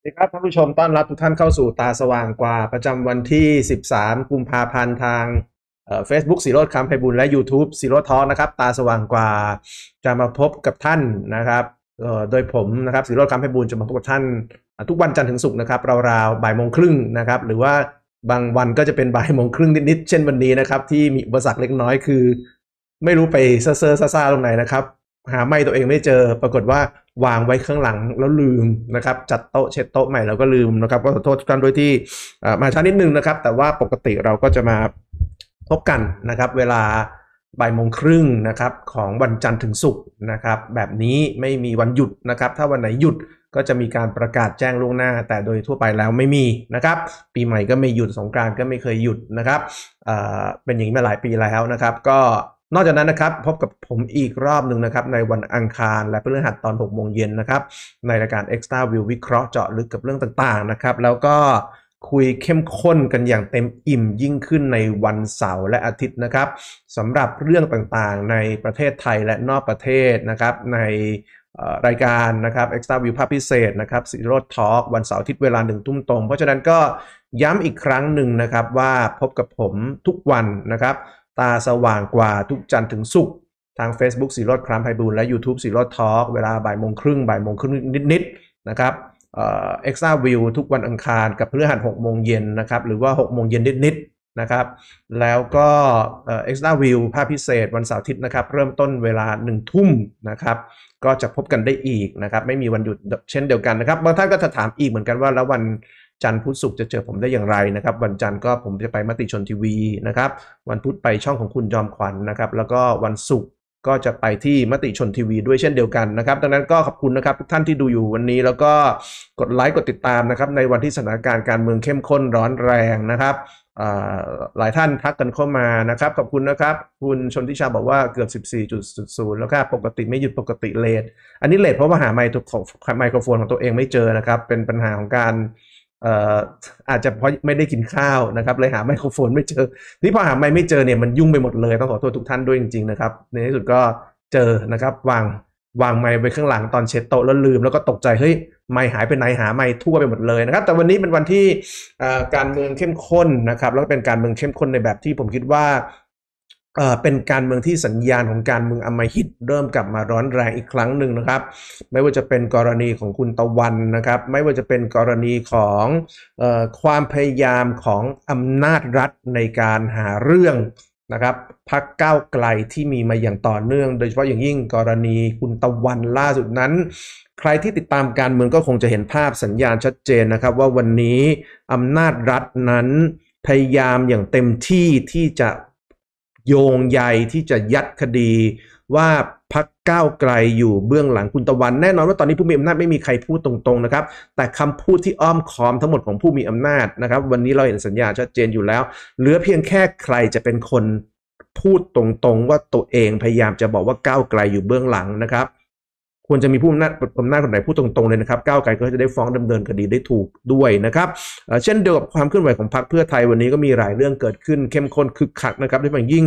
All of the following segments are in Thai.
สวัสดีครับท่านผู้ชมต้อนรับทุกท่านเข้าสู่ตาสว่างกว่าประจำวันที่ 13 กุมภาพันธ์ทางเฟซบุ๊กสีโรดคำไพบุญและ YouTube สีโรดท้อนะครับตาสว่างกว่า จะมาพบกับท่านนะครับโดยผมนะครับสีโรดคำไพบุญจะมาพบกับท่านทุกวันจันทร์ถึงศุกร์นะครับราวๆบ่ายโมงครึ่งนะครับ หรือว่าบางวันก็จะเป็นบ่ายโมงครึ่งนิดๆเช่นวันนี้นะครับ ที่มีอุปสรรคเล็กน้อยคือไม่รู้ไปเซ่อๆซ่าๆตรงไหนนะครับหาไม่ตัวเองไม่เจอ ปรากฏว่าวางไว้ข้างหลังแล้วลืมนะครับ จัดโต๊ะเช็ดโต๊ะใหม่แล้วก็ลืมนะครับ ก็ขอโทษทุกท่านด้วยที่มาช้านิดนึงนะครับ แต่ว่าปกติเราก็จะมาพบกันนะครับ เวลาบ่ายโมงครึ่งนะครับ ของวันจันทร์ถึงศุกร์นะครับ แบบนี้ไม่มีวันหยุดนะครับ ถ้าวันไหนหยุดก็จะมีการประกาศแจ้งล่วงหน้า แต่โดยทั่วไปแล้วไม่มีนะครับ ปีใหม่ก็ไม่หยุดสงการก็ไม่เคยหยุดนะครับเเป็นอย่างนี้มาหลายปีแล้วนะครับก็นอกจากนั้นนะครับ พบกับผมอีกรอบหนึ่งนะครับในวันอังคาร และพฤหัสตอน 6 โมงเย็นนะครับ ในรายการ Extra View วิเคราะห์เจาะลึกกับเรื่องต่างๆนะครับ แล้วก็คุยเข้มข้นกันอย่างเต็มอิ่มยิ่งขึ้นในวันเสาร์และอาทิตย์นะครับสำหรับเรื่องต่างๆ ในประเทศไทยและนอกประเทศนะครับ ในรายการนะครับ Extra View ภาพพิเศษนะครับสิโรดทอล์กวันเสาร์อาทิตย์เวลาหนึ่งทุ่มตรงเพราะฉะนั้นก็ย้ำอีกครั้งหนึ่งนะครับว่าพบกับผมทุกวันนะครับตาสว่างกว่าทุกจันทร์ถึงศุกร์ทาง Facebook สีรถครามไพบูลและ YouTube สีรถทอล์กเวลาบ่ายโมงครึ่งบ่ายโมงครึ่งนิดๆนะครับเอ็กซ์ตร้าวิวทุกวันอังคารกับเพอหัห6โมงเย็นนะครับหรือว่า 6 โมงเย็นนิดๆนะครับแล้วก็เอ็กซ์ตร้าวิวภาพพิเศษวันเสาร์อาทิตย์นะครับเริ่มต้นเวลา 1 ทุ่มนะครับก็จะพบกันได้อีกนะครับไม่มีวันหยุดเช่นเดียวกันนะครับบางท่านก็จะถามอีกเหมือนกันว่าแล้ววันจันทร์พุธศุกร์จะเจอผมได้อย่างไรนะครับวันจันทร์ก็ผมจะไปมติชนทีวีนะครับวันพุธไปช่องของคุณจอมขวัญนนะครับแล้วก็วันศุกร์ก็จะไปที่มติชนทีวี ด้วยเช่นเดียวกันนะครับดังนั้นก็ขอบคุณนะครับทุกท่านที่ดูอยู่วันนี้แล้วก็กดไลค์กดติดตามนะครับในวันที่สถานการณ์การเมืองเข้มข้นร้อนแรงนะครับหลายท่านทักกันเข้ามานะครับขอบคุณนะครับคุณชนทิชาบอกว่าเกือบ 14.00แล้วก็ปกติไม่หยุดปกติเลท อันนี้เลทเพราะว่าหาไมโครโฟนของตัวเองไม่เจอนะครับเป็นปัญหาของการอาจจะเพราะไม่ได้กินข้าวนะครับเลยหาไมโครโฟนไม่เจอนี่พอหาไมไม่เจอเนี่ยมันยุ่งไปหมดเลยต้องขอโทษทุกท่านด้วยจริงๆนะครับในที่สุดก็เจอนะครับ วางวางไมไไ้ข้างหลังตอนเช็ดโต๊ะแล้วลืมแล้วก็ตกใจเฮ้ยไมหายไปไหนหาไมทั่วไปหมดเลยนะครับ แต่วันนี้เป็นวันที่การเมืองเข้มข้นนะครับ แล้วเป็นการเมืองเข้มข้นในแบบที่ผมคิดว่าเป็นการเมืองที่สัญญาณของการเมืองอมหิต เริ่มกลับมาร้อนแรงอีกครั้งหนึ่งนะครับ ไม่ว่าจะเป็นกรณีของคุณตะวันนะครับ ไม่ว่าจะเป็นกรณีของออความพยายามของอำนาจรัฐในการหาเรื่องนะครับพักก้าวไกลที่มีมาอย่างต่อเนื่อง โดยเฉพาะอย่างยิ่งกรณีคุณตะวันล่าสุดนั้น ใครที่ติดตามการเมืองก็คงจะเห็นภาพสัญญาณชัดเจนนะครับ ว่าวันนี้อำนาจรัฐนั้น พยายามอย่างเต็มที่ที่จะโยงใยที่จะยัดคดีว่าพักก้าวไกลอยู่เบื้องหลังคุณตะวันแน่นอนว่าตอนนี้ผู้มีอำนาจไม่มีใครพูดตรงๆนะครับ แต่คำพูดที่อ้อมค้อมทั้งหมดของผู้มีอำนาจนะครับ วันนี้เราเห็นสัญญาชัดเจนอยู่แล้ว เหลือเพียงแค่ใครจะเป็นคนพูดตรงๆ ว่าตัวเองพยายามจะบอกว่าก้าวไกลอยู่เบื้องหลังนะครับควรจะมีผู้อำนาจอำนาจคนไหน พูดตรงๆเลยนะครับก้าวไกลก็จะได้ฟ้องดำเนินคดีได้ถูกด้วยนะครับเช่นเดียวกับความเคลื่อนไหวของพรรคเพื่อไทยวันนี้ก็มีหลายเรื่องเกิดขึ้นเข้มข้นคึกคักนะครับโดยเฉพางยิ่ง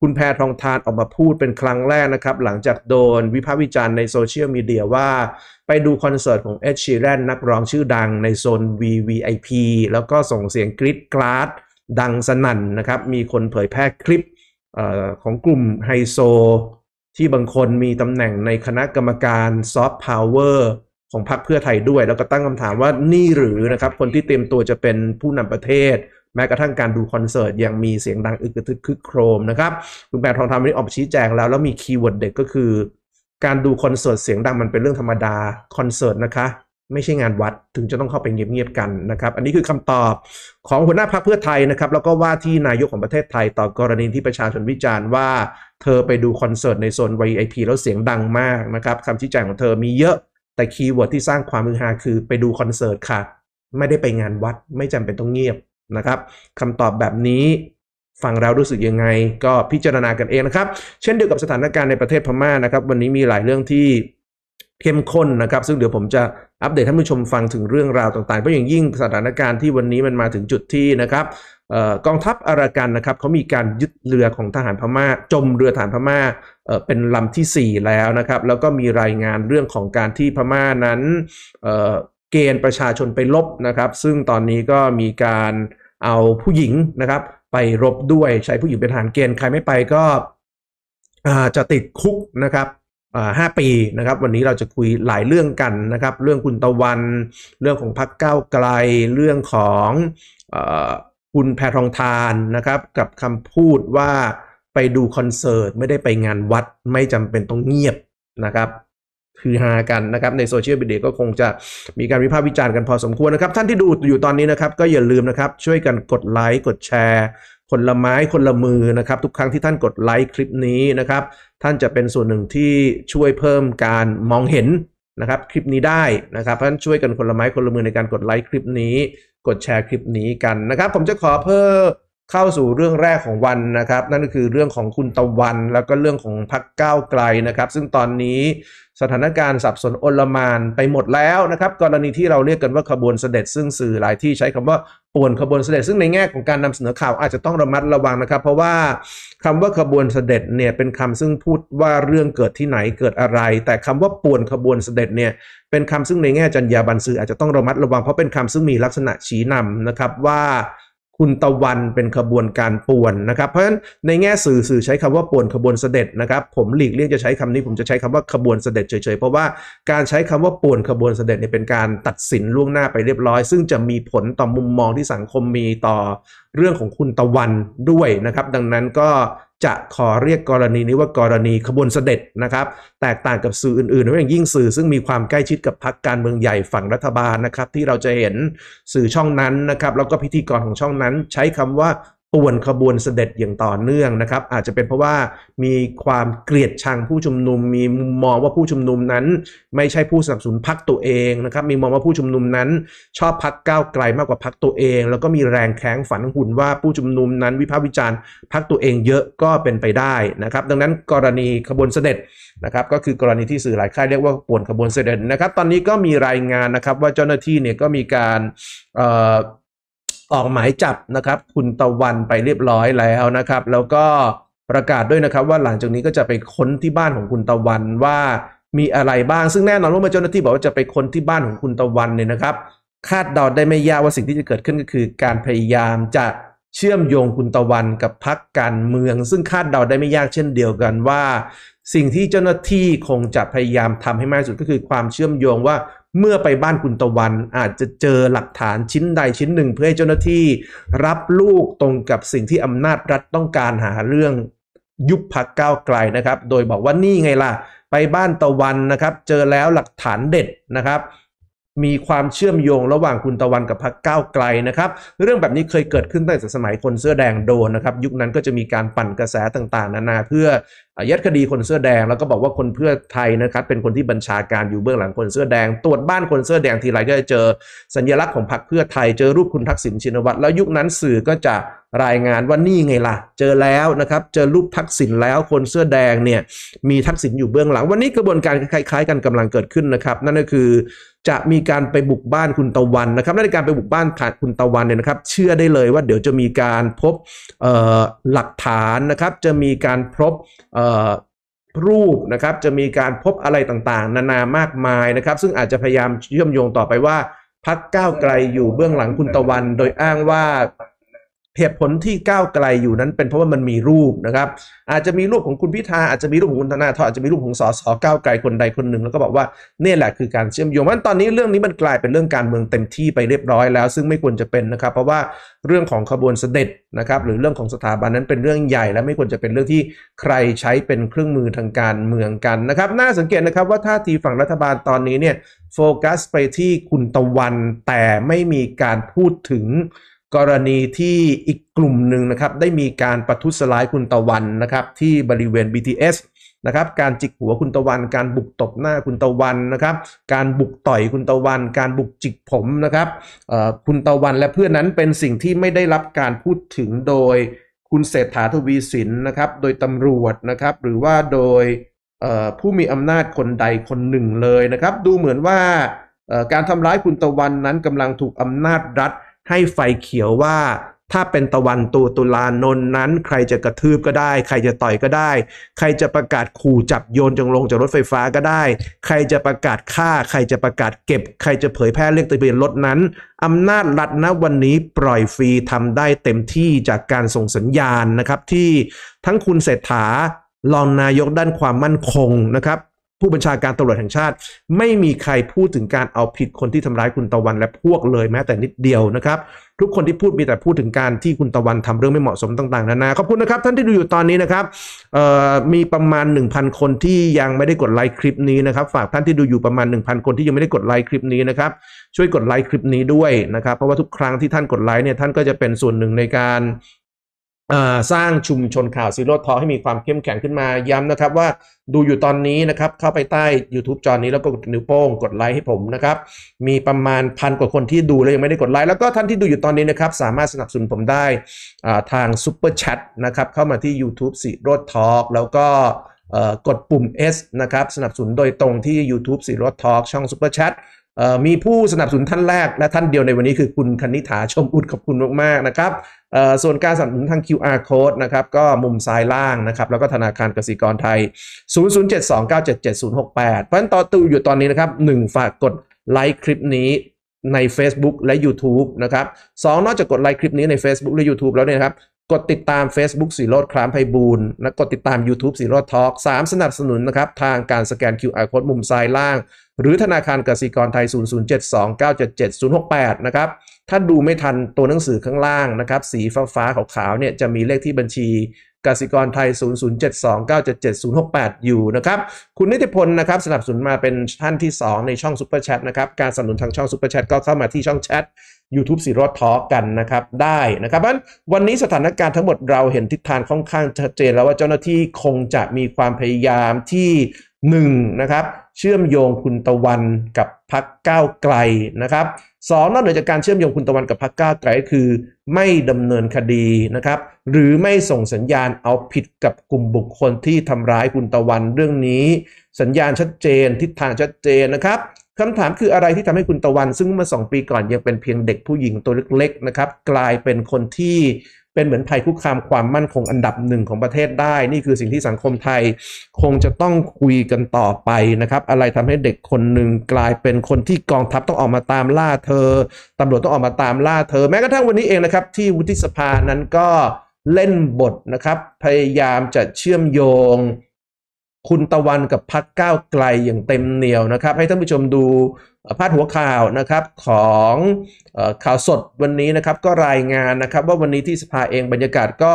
คุณแพทองทานออกมาพูดเป็นครั้งแรกนะครับหลังจากโดนวิพากษ์วิจารณ์ในโซเชียลมีเดียว่าไปดูคอนเสิร์ตของเอชชีแรนนักร้องชื่อดังในโซน VVIP แล้วก็ส่งเสียงกริดกราดดังสนั่นนะครับมีคนเผยแพร่คลิปของกลุ่มไฮโซที่บางคนมีตำแหน่งในคณะกรรมการซอฟต์พาวเวอร์ของพรรคเพื่อไทยด้วย แล้วก็ตั้งคำถามว่านี่หรือนะครับคนที่เตรียมตัวจะเป็นผู้นำประเทศ แม้กระทั่งการดูคอนเสิร์ต ยังมีเสียงดังอึกทึกคึกโครมนะครับคุณแปรทองทำนี้ออกชี้แจงแล้ว แล้วมีคีย์เวิร์ดเด็กก็คือ การดูคอนเสิร์ตเสียงดังมันเป็นเรื่องธรรมดาคอนเสิร์ตนะคะไม่ใช่งานวัดถึงจะต้องเข้าไปเงียบๆกันนะครับ อันนี้คือคำตอบของหัวหน้าพรรคเพื่อไทยนะครับ แล้วก็ว่าที่นายกของประเทศไทย ต่อกรณีที่ประชาชนวิจารณ์ว่าเธอไปดูคอนเสิร์ตในโซน VIP แล้ว เสียงดังมากนะครับคำชี้แจงของเธอมีเยอะแต่คีย์เวิร์ดที่สร้างความมือฮาคือ ไปดูคอนเสิร์ตค่ะ ไม่ได้ไปงานวัดไม่จำเป็นต้องเงียบนะครับคำตอบแบบนี้ฟังเรารู้สึกยังไง ก็พิจารณากันเองนะครับ เช่นเดียวกับสถานการณ์ในประเทศพม่านะครับ วันนี้มีหลายเรื่องที่เข้มข้นนะครับซึ่งเดี๋ยวผมจะอัปเดตท่านผู้ชมฟังถึงเรื่องราวต่างๆเพราะอย่างยิ่งสถานการณ์ที่วันนี้มันมาถึงจุดที่นะครับกองทัพอารากันนะครับเขามีการยึดเรือของทหารพมา่า จมเรือทหารพมา่าเป็นลำที่4แล้วนะครับ แล้วก็มีรายงานเรื่องของการที่พม่านั้นเกณฑ์ประชาชนไปลบนะครับ ซึ่งตอนนี้ก็มีการเอาผู้หญิงนะครับไปรบด้วย ใช้ผู้หญิงเป็นทหารเกณฑ์ใครไม่ไปก็จะติดคุกนะครับห้าปีนะครับ วันนี้เราจะคุยหลายเรื่องกันนะครับ เรื่องคุณตะวัน เรื่องของพักเก้าไกลเรื่องของอคุณแพทองทานนะครับ กับคำพูดว่าไปดูคอนเสิร์ต ไม่ได้ไปงานวัดไม่จำเป็นต้องเงียบนะครับคือฮากันนะครับ ในโซเชียลมีเดียก็คงจะมีการวิพากษ์วิจารณ์กันพอสมควรนะครับ ท่านที่ดูอยู่ตอนนี้นะครับก็อย่าลืมนะครับช่วยกันกดไลค์ กดแชร์คนละไม้คนละมือนะครับทุกครั้งที่ท่านกดไลค์คลิปนี้นะครับท่านจะเป็นส่วนหนึ่งที่ช่วยเพิ่มการมองเห็นนะครับคลิปนี้ได้นะครับท่านนช่วยกันคนละไม้คนละมือในการกดไลค์คลิปนี้ กดแชร์คลิปนี้กันนะครับผมจะขอเพิ่มเข้าสู่เรื่องแรกของวันนะครับนั่นก็คือเรื่องของคุณตะวัน แล้วก็เรื่องของพักก้าวไกลนะครับซึ่งตอนนี้สถานการณ์สับสนโอลมานไปหมดแล้วนะครับ กรณีที่เราเรียกกันว่าขบวนเสด็จ ซึ่งสื่อหลายที่ใช้คำว่าป่วนขบวนเสด็จ ซึ่งในแง่ของการนำเสนอข่าวอาจจะต้องระมัดระวังนะครับ เพราะว่าคำว่าขบวนเสด็จเนี่ยเป็นคำซึ่งพูดว่าเรื่องเกิดที่ไหนเกิดอะไร แต่คำว่าป่วนขบวนเสด็จเนี่ยเป็นคำซึ่งในแง่จรรยาบรรณสื่ออาจจะต้องระมัดระวัง เพราะเป็นคำซึ่งมีลักษณะชี้นำนะครับว่าคุณตะวันเป็นขบวนการป่วนนะครับ เพราะฉะนั้นในแง่สื่อสื่อใช้คำว่าป่วนขบวนเสด็จนะครับ ผมหลีกเลี่ยงจะใช้คำนี้ผมจะใช้คำว่าขบวนเสด็จเฉยๆเพราะว่าการใช้คำว่าป่วนขบวนเสด็จเนี่ยเป็นการตัดสินล่วงหน้าไปเรียบร้อย ซึ่งจะมีผลต่อมุมมองที่สังคมมีต่อเรื่องของคุณตะวันด้วยนะครับ ดังนั้นก็จะขอเรียกกรณีนี้ว่ากรณีขบวนเสด็จนะครับ แตกต่างกับสื่ออื่นๆโดยอย่างยิ่งสื่อซึ่งมีความใกล้ชิดกับพรรคการเมืองใหญ่ฝั่งรัฐบาลนะครับ ที่เราจะเห็นสื่อช่องนั้นนะครับ แล้วก็พิธีกรของช่องนั้นใช้คำว่าป่วนขบวนเสด็จอย่างต่อเนื่องนะครับอาจจะเป็นเพราะว่ามีความเกลียดชังผู้ชุมนุมมีมุมมองว่าผู้ชุมนุมนั้นไม่ใช่ผู้สนับสนุนพักตัวเองนะครับมีมองว่าผู้ชุมนุมนั้น ชอบพักก้าวไกลมากกว่าพักตัวเอง แล้วก็มีแรงแข้งฝันหุ่นว่าผู้ชุมนุมนั้นวิพากษ์วิจารณ์พักตัวเองเยอะก็เป็นไปได้นะครับ ดังนั้น กรณีขบวนเสด็จนะครับก็คือกรณีที่สื่อหลายค่ายเรียกว่าป่วนขบวนเสด็จนะครับ ตอนนี้ก็มีรายงานนะครับว่าเจ้าหน้าที่เนี่ยก็มีการเอ่อออกหมายจับนะครับคุณตะวันไปเรียบร้อยแล้วนะครับ แล้วก็ประกาศด้วยนะครับว่าหลังจากนี้ก็จะไปค้นที่บ้านของคุณตะวันว่ามีอะไรบ้างซึ่งแน่นอนว่าเมื่อเจ้าหน้าที่บอกว่าจะไปค้นที่บ้านของคุณตะวันเนี่ยนะครับ คาดเดาได้ไม่ยากว่าสิ่งที่จะเกิดขึ้นก็คือ การพยายามจะเชื่อมโยงคุณตะวันกับพักการเมือง ซึ่งคาดเดาได้ไม่ยากเช่นเดียวกันว่า สิ่งที่เจ้าหน้าที่คงจะพยายามทำให้มากสุดก็คือความเชื่อมโยงว่าเมื่อไปบ้านคุณตะวัน อาจจะเจอหลักฐานชิ้นใดชิ้นหนึ่ง เพื่อให้เจ้าหน้าที่รับลูกตรงกับสิ่งที่อำนาจรัฐต้องการหาเรื่องยุบพักก้าวไกลนะครับ โดยบอกว่านี่ไงล่ะ ไปบ้านตะวันนะครับ เจอแล้วหลักฐานเด็ดนะครับ มีความเชื่อมโยงระหว่างคุณตะวันกับพรรคก้าวไกลนะครับ เรื่องแบบนี้เคยเกิดขึ้นตั้งแต่สมัยคนเสื้อแดงโดนนะครับ ยุคนั้นก็จะมีการปั่นกระแสต่างๆ นานาเพื่อยัดคดีคนเสื้อแดงแล้วก็บอกว่าคนเพื่อไทยนะครับ เป็นคนที่บัญชาการอยู่เบื้องหลังคนเสื้อแดง ตรวจบ้านคนเสื้อแดงทีไรก็จะเจอสัญลักษณ์ของพรรคเพื่อไทย เจอรูปคุณทักษิณชินวัตรแล้วยุคนั้นสื่อก็จะรายงานว่านี่ไงล่ะ เจอแล้วนะครับเจอรูปทักษิณแล้วคนเสื้อแดงเนี่ยมีทักษิณอยู่เบื้องหลังวันนี้กระบวนการคล้าย ๆ กันกำลังเกิดขึ้นนะครับ นั่นก็คือจะมีการไปบุกบ้านคุณตะวันนะครับ ในการไปบุกบ้านคุณตะวันเนี่ยนะครับ เชื่อได้เลยว่าเดี๋ยวจะมีการพบหลักฐานนะครับ จะมีการพบรูปนะครับจะมีการพบอะไรต่างๆ นานามากมายนะครับซึ่งอาจจะพยายามเชื่อมโยงต่อไปว่า พักก้าวไกลอยู่เบื้องหลังคุณตะวันโดยอ้างว่าเหตุผลที่ก้าวไกลอยู่นั้นเป็นเพราะว่ามันมีรูปนะครับอาจจะมีรูปของคุณพิธา อาจจะมีรูปของคุณธนาธรอาจจะมีรูปของสสก้าวไกลคนใดคนหนึ่งแล้วก็บอกว่าเนี่ยแหละคือการเชื่อมโยงมันตอนนี้เรื่องนี้มันกลายเป็นเรื่องการเมืองเต็มที่ไปเรียบร้อยแล้ว ซึ่งไม่ควรจะเป็นนะครับเพราะว่าเรื่องของขบวนเสด็จนะครับหรือเรื่องของสถาบันนั้นเป็นเรื่องใหญ่และไม่ควรจะเป็นเรื่องที่ใครใช้เป็นเครื่องมือทางการเมืองกันนะครับ น่าสังเกตนะครับว่าท่าทีฝั่งรัฐบาลตอนนี้เนี่ยโฟกัสไปที่คุณตะวัน แต่ไม่มีการพูดถึงกรณีที่อีกกลุ่มหนึ่งนะครับได้มีการประทุษร้ายคุณตะวันนะครับ ที่บริเวณ BTS นะครับการจิกหัวคุณตะวัน การบุกตบหน้าคุณตะวันนะครับ การบุกต่อยคุณตะวัน การบุกจิกผมนะครับคุณตะวันและเพื่อนนั้นเป็นสิ่งที่ไม่ได้รับการพูดถึงโดยคุณเศรษฐาทวีสินนะครับโดยตำรวจนะครับหรือว่าโดยผู้มีอำนาจคนใดคนหนึ่งเลยนะครับดูเหมือนว่าการทำร้ายคุณตะวันนั้นกำลังถูกอำนาจรัฐให้ไฟเขียวว่าถ้าเป็นตะวันตูตุลานนนั้น ใครจะกระทืบก็ได้ ใครจะต่อยก็ได้ ใครจะประกาศขู่จับโยนจงลงจากรถไฟฟ้าก็ได้ ใครจะประกาศฆ่า ใครจะประกาศเก็บ ใครจะเผยแพร่เลขทะเบียนรถนั้นอำนาจรัฐณวันนี้ปล่อยฟรีทำได้เต็มที่จากการส่งสัญญาณนะครับ ที่ทั้งคุณเศรษฐารองนายกด้านความมั่นคงนะครับผู้บัญชาการตำรวจแห่งชาติ ไม่มีใครพูดถึงการเอาผิดคนที่ทำร้ายคุณตะวันและพวกเลยแม้แต่นิดเดียวนะครับ ทุกคนที่พูดมีแต่พูดถึงการที่คุณตะวันทำเรื่องไม่เหมาะสมต่างๆนานาขอบคุณนะครับ ท่านที่ดูอยู่ตอนนี้นะครับมีประมาณ 1,000 คนที่ยังไม่ได้กดไลค์ คลิปนี้นะครับฝากท่านที่ดูอยู่ประมาณ 1,000 คนที่ยังไม่ได้กดไลค์คลิปนี้นะครับช่วยกดไลค์คลิปนี้ด้วยนะครับเพราะว่าทุกครั้งที่ท่านกดไลค์เนี่ยท่านก็จะเป็นส่วนหนึ่งในการสร้างชุมชนข่าวซีโร่ทอให้มีความเข้มแข็งขึ้นมาย้ำนะครับว่าดูอยู่ตอนนี้นะครับเข้าไปใต้ YouTube จอนี้แล้วก็กดนิ้วโป้งกดไลค์ให้ผมนะครับมีประมาณพันกว่าคนที่ดูแล้วยังไม่ได้กดไลค์ แล้วก็ท่านที่ดูอยู่ตอนนี้นะครับสามารถสนับสนุนผมได้ทางซุปเปอร์แชทนะครับเข้ามาที่ YouTube ซีโร่ทอแล้วก็กดปุ่ม S นะครับสนับสนุนโดยตรงที่ YouTube สีโรถทอช่อง s u ปอร์แชทมีผู้สนับสนุนท่านแรกและท่านเดียวในวันนี้คือคุณคณิ t าชมอุดขอบคุณมากๆนะครับส่วนการสนับสนุนทาง QR code นะครับก็มุมซ้ายล่างนะครับแล้วก็ธนาคารกสิกรไทย 0 0 7 2 9 7 7 0 6 8เพราะฉะนั้นต่อตูอยู่ตอนนี้นะครับ 1 ฝากกดไลค์คลิปนี้ใน Facebook และ YouTube นะครับสองนอกจากกดไลค์คลิปนี้ใน Facebook และ YouTube แล้วเนี่ยครับกดติดตาม Facebook สีโรดครามไพบูลและกดติดตาม YouTube สีโรดทอล์กสามสนับสนุนนะครับทางการสแกน QR โค้ดมุมซ้ายล่าง หรือธนาคารกสิกรไทย 0 0 7 2 9 7 7 0 6 8 นะครับถ้าดูไม่ทันตัวหนังสือข้างล่างนะครับสีฟ้าฟ้าขาวๆเนี่ยจะมีเลขที่บัญชีกสิกรไทย 00729777068 อยู่นะครับคุณนิติพลนะครับสนับสนุนมาเป็นท่านที่ 2 ในช่องซุปเปอร์แชทนะครับการสนับสนุนทางช่องซุปเปอร์แชทก็เข้ามาที่ช่องแชท YouTube ีรอทอกันนะครับ ได้นะครับพราะวันนี้สถานการณ์ทั้งหมดเราเห็นทิศทางค่อนข้างชัดเจนแล้วว่าเจ้าหน้าที่คงจะมีความพยายามที่1นนะครับ เชื่อมโยงคุณตะวันกับพักก้าวไกลนะครับสองนอกเหนือจากการเชื่อมโยงคุณตะวันกับพักก้าวไกลคือไม่ดำเนินคดีนะครับ หรือไม่ส่งสัญญาณเอาผิดกับกลุ่มบุคคลที่ทำร้ายคุณตะวันเรื่องนี้ สัญญาณชัดเจน ทิศทางชัดเจนนะครับคำถามคืออะไรที่ทำให้คุณตะวัน ซึ่งเมื่อสองปีก่อนยังเป็นเพียงเด็กผู้หญิงตัวเล็กๆนะครับ กลายเป็นคนที่เป็นเหมือนภัยคุกคามความมั่นคงอันดับหนึ่งของประเทศได้ นี่คือสิ่งที่สังคมไทยคงจะต้องคุยกันต่อไปนะครับ อะไรทำให้เด็กคนหนึ่งกลายเป็นคนที่กองทัพต้องออกมาตามล่าเธอ ตำรวจต้องออกมาตามล่าเธอ แม้กระทั่งวันนี้เองนะครับที่วุฒิสภานั้นก็เล่นบทนะครับ พยายามจะเชื่อมโยงคุณตะวันกับพักก้าวไกลอย่างเต็มเหนียวนะครับ ให้ท่านผู้ชมดูพาดหัวข่าวนะครับของข่าวสดวันนี้นะครับก็รายงานนะครับ ว่าวันนี้ที่สภาเองบรรยากาศก็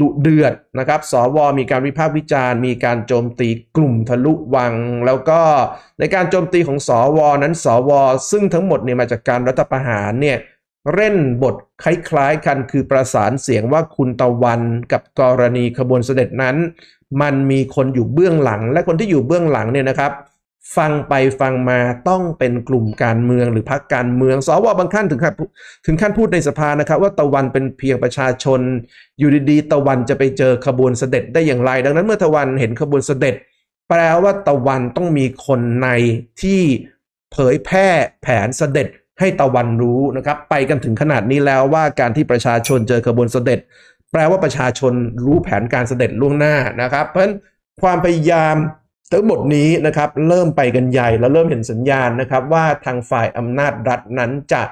ดุเดือดนะครับ สวมีการวิพากษ์วิจารณ์ มีการโจมตีกลุ่มทะลุวัง แล้วก็ในการโจมตีของสวนั้น สว ซึ่งทั้งหมดเนี่ยมาจากการรัฐประหารเนี่ยเร่นบทคล้ายๆกันคือประสานเสียงว่าคุณตะวันกับกรณีขบวนเสด็จนั้นมันมีคนอยู่เบื้องหลังและคนที่อยู่เบื้องหลังเนี่ยนะครับ ฟังไปฟังมาต้องเป็นกลุ่มการเมืองหรือพรรคการเมืองสวบางขั้นถึงขั้นถึงขั้นพูดในสภานะครับ ว่าตะวันเป็นเพียงประชาชน อยู่ดีๆตะวันจะไปเจอขบวนเสด็จได้อย่างไรดังนั้นเมื่อตะวันเห็นขบวนเสด็จ แปลว่าตะวันต้องมีคนในที่เผยแพร่แผนเสด็จให้ตะวันรู้นะครับ ไปกันถึงขนาดนี้แล้วว่าการที่ประชาชนเจอขบวนเสด็จแปลว่าประชาชนรู้แผนการเสด็จล่วงหน้านะครับ เพราะฉะนั้นความพยายามทั้งหมดนี้นะครับ เริ่มไปกันใหญ่และเริ่มเห็นสัญญาณนะครับ ว่าทางฝ่ายอำนาจรัฐนั้นจะ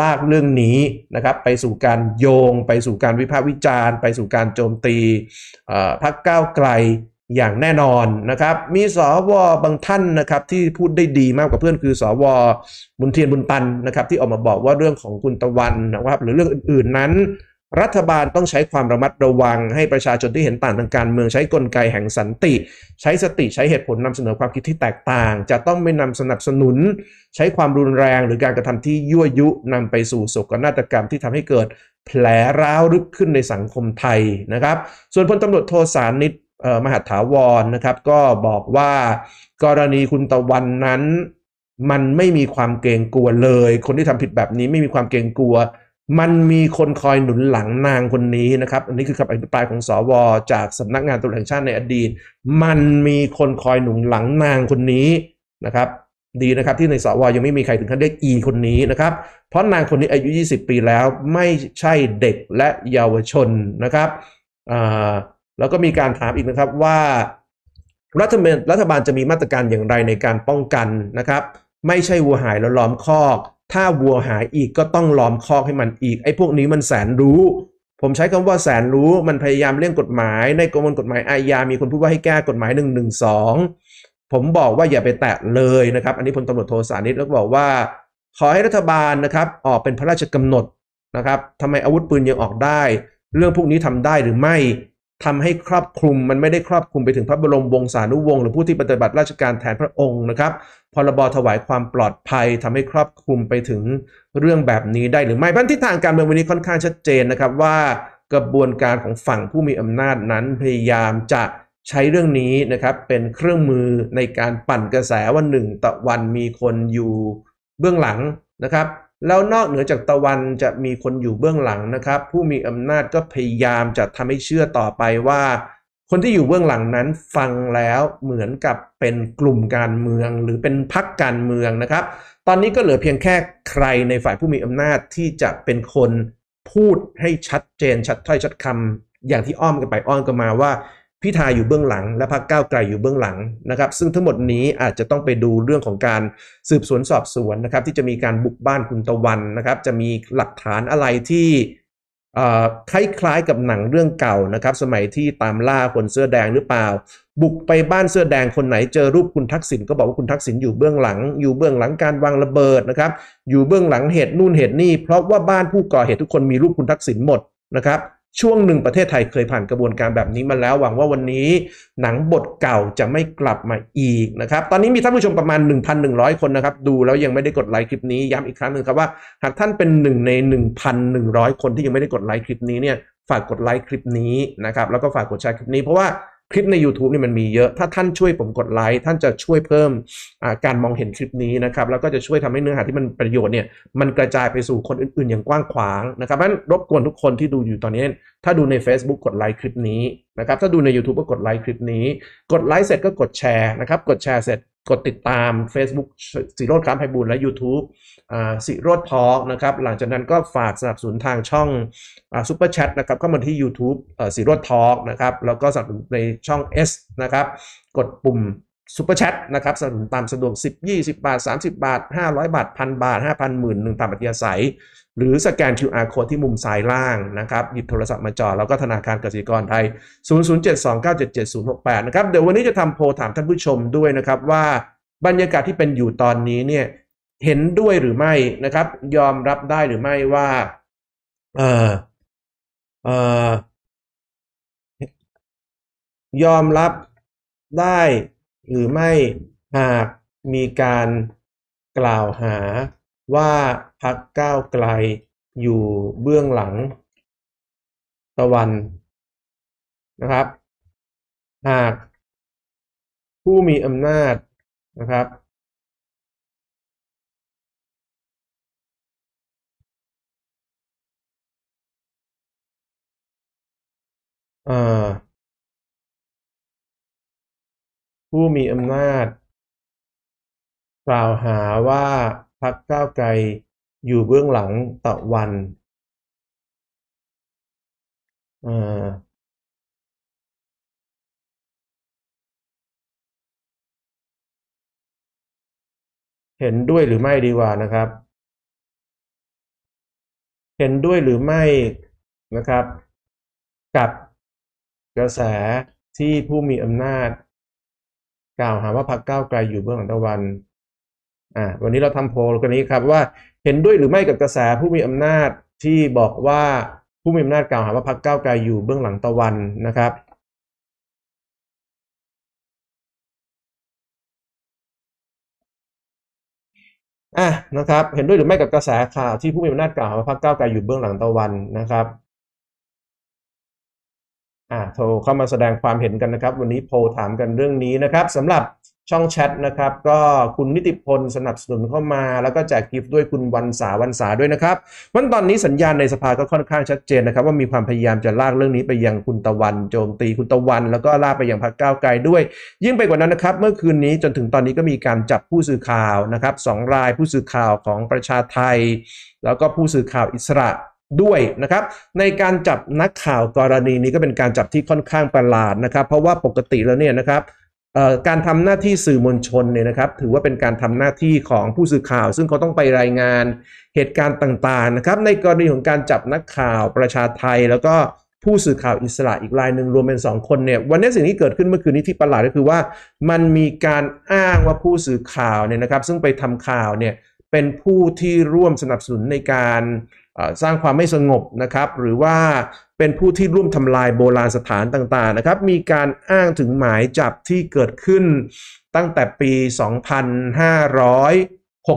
ลากเรื่องนี้นะครับ ไปสู่การโยง ไปสู่การวิพากษ์วิจารณ์ ไปสู่การโจมตีพรรคก้าวไกลอย่างแน่นอนนะครับ มีสวบางท่านนะครับ ที่พูดได้ดีมากกว่าเพื่อนคือ สวบุญเทียนบุญตันนะครับ ที่ออกมาบอกว่าเรื่องของคุณตะวันนะครับ หรือเรื่องอื่น ๆ นั้นรัฐบาลต้องใช้ความระมัดระวัง ให้ประชาชนที่เห็นต่างทางการเมืองใช้กลไกแห่งสันติ ใช้สติใช้เหตุผลนำเสนอความคิดที่แตกต่าง จะต้องไม่นำสนับสนุน ใช้ความรุนแรงหรือการกระทำที่ยั่วยุนำไปสู่โศกนาฏกรรมที่ทำให้เกิดแผลร้าวลึกขึ้นในสังคมไทยนะครับ ส่วนพลตำรวจโทสารนิตมหาถาวรนะครับ ก็บอกว่า กรณีคุณตะวันนั้นมันไม่มีความเกรงกลัวเลย คนที่ทำผิดแบบนี้ ไม่มีความเกรงกลัวมันมีคนคอยหนุนหลังนางคนนี้นะครับ อันนี้คือคำอธิปายของสวจากสำนักงานตุลากชาติในอดีต มันมีคนคอยหนุนหลังนางคนนี้นะครับ ดีนะครับที่ในสวยังไม่มีใครถึงขั้นเรียกอีคนนี้นะครับ เพราะนางคนนี้อายุ20ปีแล้ว ไม่ใช่เด็กและเยาวชนนะครับแล้วก็มีการถามอีกนะครับว่ารัฐบาลรัฐบาลจะมีมาตรการอย่างไรในการป้องกันนะครับ ไม่ใช่วัวหายแล้วล้อมคอกถ้าวัวหายอีกก็ต้องล้อมคอกให้มันอีก ไอ้พวกนี้มันแสนรู้ ผมใช้คำว่าแสนรู้มันพยายามเลี่ยงกฎหมาย ในกรมกฎหมายอาญามีคนพูดว่าให้แก้กฎหมายหนึ่่งงงหนึสอผมบอกว่าอย่าไปแตะเลยนะครับ อันนี้พลตำรวจโทสานิตแล้วบอกว่า ขอให้รัฐบาลนะครับ ออกเป็นพระราชกำหนดนะครับทำไมอาวุธปืนยังออกได้ เรื่องพวกนี้ทำได้หรือไม่ทำให้ครอบคลุมมันไม่ได้ครอบคลุมไปถึงพระบรมวงศานุวงศ์หรือผู้ที่ปฏิบัติราชการแทนพระองค์นะครับพรบถวายความปลอดภัยทำให้ครอบคลุมไปถึงเรื่องแบบนี้ได้หรือไม่พันทิศทางการเมืองวันนี้ค่อนข้างชัดเจนนะครับว่ากระบวนการของฝั่งผู้มีอำนาจนั้น พยายามจะใช้เรื่องนี้นะครับ เป็นเครื่องมือในการปั่นกระแสว่าหนึ่งตะวันมีคนอยู่เบื้องหลังนะครับ แล้วนอกเหนือจากตะวันจะมีคนอยู่เบื้องหลังนะครับ ผู้มีอำนาจก็พยายามจะทำให้เชื่อต่อไปว่าคนที่อยู่เบื้องหลังนั้นฟังแล้วเหมือนกับเป็นกลุ่มการเมือง หรือเป็นพักการเมืองนะครับ ตอนนี้ก็เหลือเพียงแค่ใครในฝ่ายผู้มีอำนาจที่จะเป็นคนพูดให้ชัดเจน ชัดถ้อยชัดคำอย่างที่อ้อมกันไปอ้อมกันมาว่า พิธาอยู่เบื้องหลัง และพักก้าวไกลอยู่เบื้องหลังนะครับ ซึ่งทั้งหมดนี้อาจจะต้องไปดูเรื่องของการสืบสวนสอบสวนนะครับ ที่จะมีการบุกบ้านคุณตะวันนะครับ จะมีหลักฐานอะไรที่คล้ายๆกับหนังเรื่องเก่านะครับ สมัยที่ตามล่าคนเสื้อแดงหรือเปล่า บุกไปบ้านเสื้อแดงคนไหนเจอรูปคุณทักษิณก็บอกว่าคุณทักษิณอยู่เบื้องหลัง อยู่เบื้องหลังการวางระเบิดนะครับ อยู่เบื้องหลังเหตุนู่นเหตุนี่เพราะว่าบ้านผู้ก่อเหตุทุกคนมีรูปคุณทักษิณหมดนะครับช่วงหนึ่ง ประเทศไทยเคยผ่านกระบวนการแบบนี้มาแล้ว หวังว่าวันนี้หนังบทเก่าจะไม่กลับมาอีกนะครับตอนนี้มีท่านผู้ชมประมาณ 1,100 คนนะครับ ดูแล้วยังไม่ได้กดไลค์คลิปนี้ย้ำอีกครั้งหนึ่งครับว่า หากท่านเป็นหนึ่งใน 1,100 คนที่ยังไม่ได้กดไลค์คลิปนี้เนี่ยฝากกดไลค์คลิปนี้นะครับแล้วก็ฝากกดแชร์คลิปนี้เพราะว่าคลิปใน YouTube นี่มันมีเยอะ ถ้าท่านช่วยผมกดไลค์ท่านจะช่วยเพิ่มการมองเห็นคลิปนี้นะครับ แล้วก็จะช่วยทำให้เนื้อหาที่มันประโยชน์เนี่ยมันกระจายไปสู่คนอื่นๆอย่างกว้างขวางนะครับเพราะนั้นรบกวนทุกคนที่ดูอยู่ตอนนี้ ถ้าดูใน Facebook กดไลค์คลิปนี้นะครับ ถ้าดูใน YouTube ก็กดไลค์คลิปนี้ กดไลค์เสร็จ ก็กดแชร์นะครับ กดแชร์เสร็จกดติดตาม Facebook สิโรดครับไพบูลและ YouTube สิโรดพอกนะครับหลังจากนั้นก็ฝากสนับสนุนทางช่องซุปเปอร์แชทนะครับเข้ามาที่ YouTube สิโรดพอกนะครับแล้วก็สนับสนุนในช่อง S นะครับกดปุ่มซูเปอร์แชทนะครับสนุนตามสะดวก10 20บาท 30 บาท 500 บาทพันบาท 5,000หมื่นหนึ่งตามอัธยาศัย หรือสแกน QR code ที่มุมซ้ายล่างนะครับหยิบโทรศัพท์มาจอแล้วก็ธนาคารกสิกรไทย 0072977068นะครับเดี๋ยววันนี้จะทำโพลถามท่านผู้ชมด้วยนะครับว่าบรรยากาศที่เป็นอยู่ตอนนี้ เนี่ย เห็นด้วยหรือไม่นะครับ ยอมรับได้หรือไม่ว่า เออเออยอมรับได้หรือไม่หากมีการกล่าวหาว่าพักก้าวไกลอยู่เบื้องหลังตะวันนะครับ หากผู้มีอำนาจนะครับอ่าผู้มีอำนาจกล่าวหาว่าพรรคก้าวไกลอยู่เบื้องหลังตะวันเห็นด้วยหรือไม่ดีกว่านะครับ เห็นด้วยหรือไม่นะครับ กับกระแสที่ผู้มีอำนาจกล่าวหาว่าพรรคก้าวไกลอยู่เบื้องหลังตะวัน อ่า วันนี้เราทำโพลกันนี้ครับ ว่าเห็นด้วยหรือไม่กับกระแสผู้มีอำนาจที่บอกว่าผู้มีอำนาจกล่าวหาว่าพรรคก้าวไกลอยู่เบื้องหลังตะวันนะครับ อ่ะนะครับ เห็นด้วยหรือไม่กับกระแสข่าวที่ผู้มีอำนาจกล่าวหาว่าพรรคก้าวไกลอยู่เบื้องหลังตะวันนะครับ่าโทรเข้ามาแสดงความเห็นกันนะครับวันนี้โพลถามกันเรื่องนี้นะครับสำหรับช่องแชทนะครับก็คุณนิติพลสนับสนุนเข้ามา แล้วก็แจกกิฟต์ด้วยคุณวันสาวันสาด้วยนะครับวันตอนนี้สัญญาณในสภาก็ค่อนข้างชัดเจนนะครับว่ามีความพยายามจะลากเรื่องนี้ไปยังคุณตะวันโจมตีคุณตะวัน แล้วก็ลากไปยังพรรคก้าวไกลด้วย ยิ่งไปกว่านั้นนะครับเมื่อคืนนี้จนถึงตอนนี้ก็มีการจับผู้สื่อข่าวนะครับสองรายผู้สื่อข่าวของประชาไทย แล้วก็ผู้สื่อข่าวอิสระด้วยนะครับในการจับนักข่าวกรณีนี้ก็เป็นการจับที่ค่อนข้างประหลาดนะครับ เพราะว่าปกติแล้วเนี่ยนะครับการทำหน้าที่สื่อมวลชนเนี่ยนะครับถือว่าเป็นการทำหน้าที่ของผู้สื่อข่าว ซึ่งเขาต้องไปรายงานเหตุการณ์ต่างๆนะครับในกรณีของการจับนักข่าวประชาไทย แล้วก็ผู้สื่อข่าวอิสระอีกรายหนึ่งรวมเป็น 2 คนเนี่ยวันนี้สิ่งที่เกิดขึ้นเมื่อคืนนี้ที่ประหลาดก็คือว่ามันมีการอ้างว่าผู้สื่อข่าวเนี่ยนะครับซึ่งไปทำข่าวเนี่ยเป็นผู้ที่ร่วมสนับสนุนในการสร้างความไม่สงบนะครับหรือว่าเป็นผู้ที่ร่วมทำลายโบราณสถานต่างๆนะครับมีการอ้างถึงหมายจับที่เกิดขึ้นตั้งแต่ปี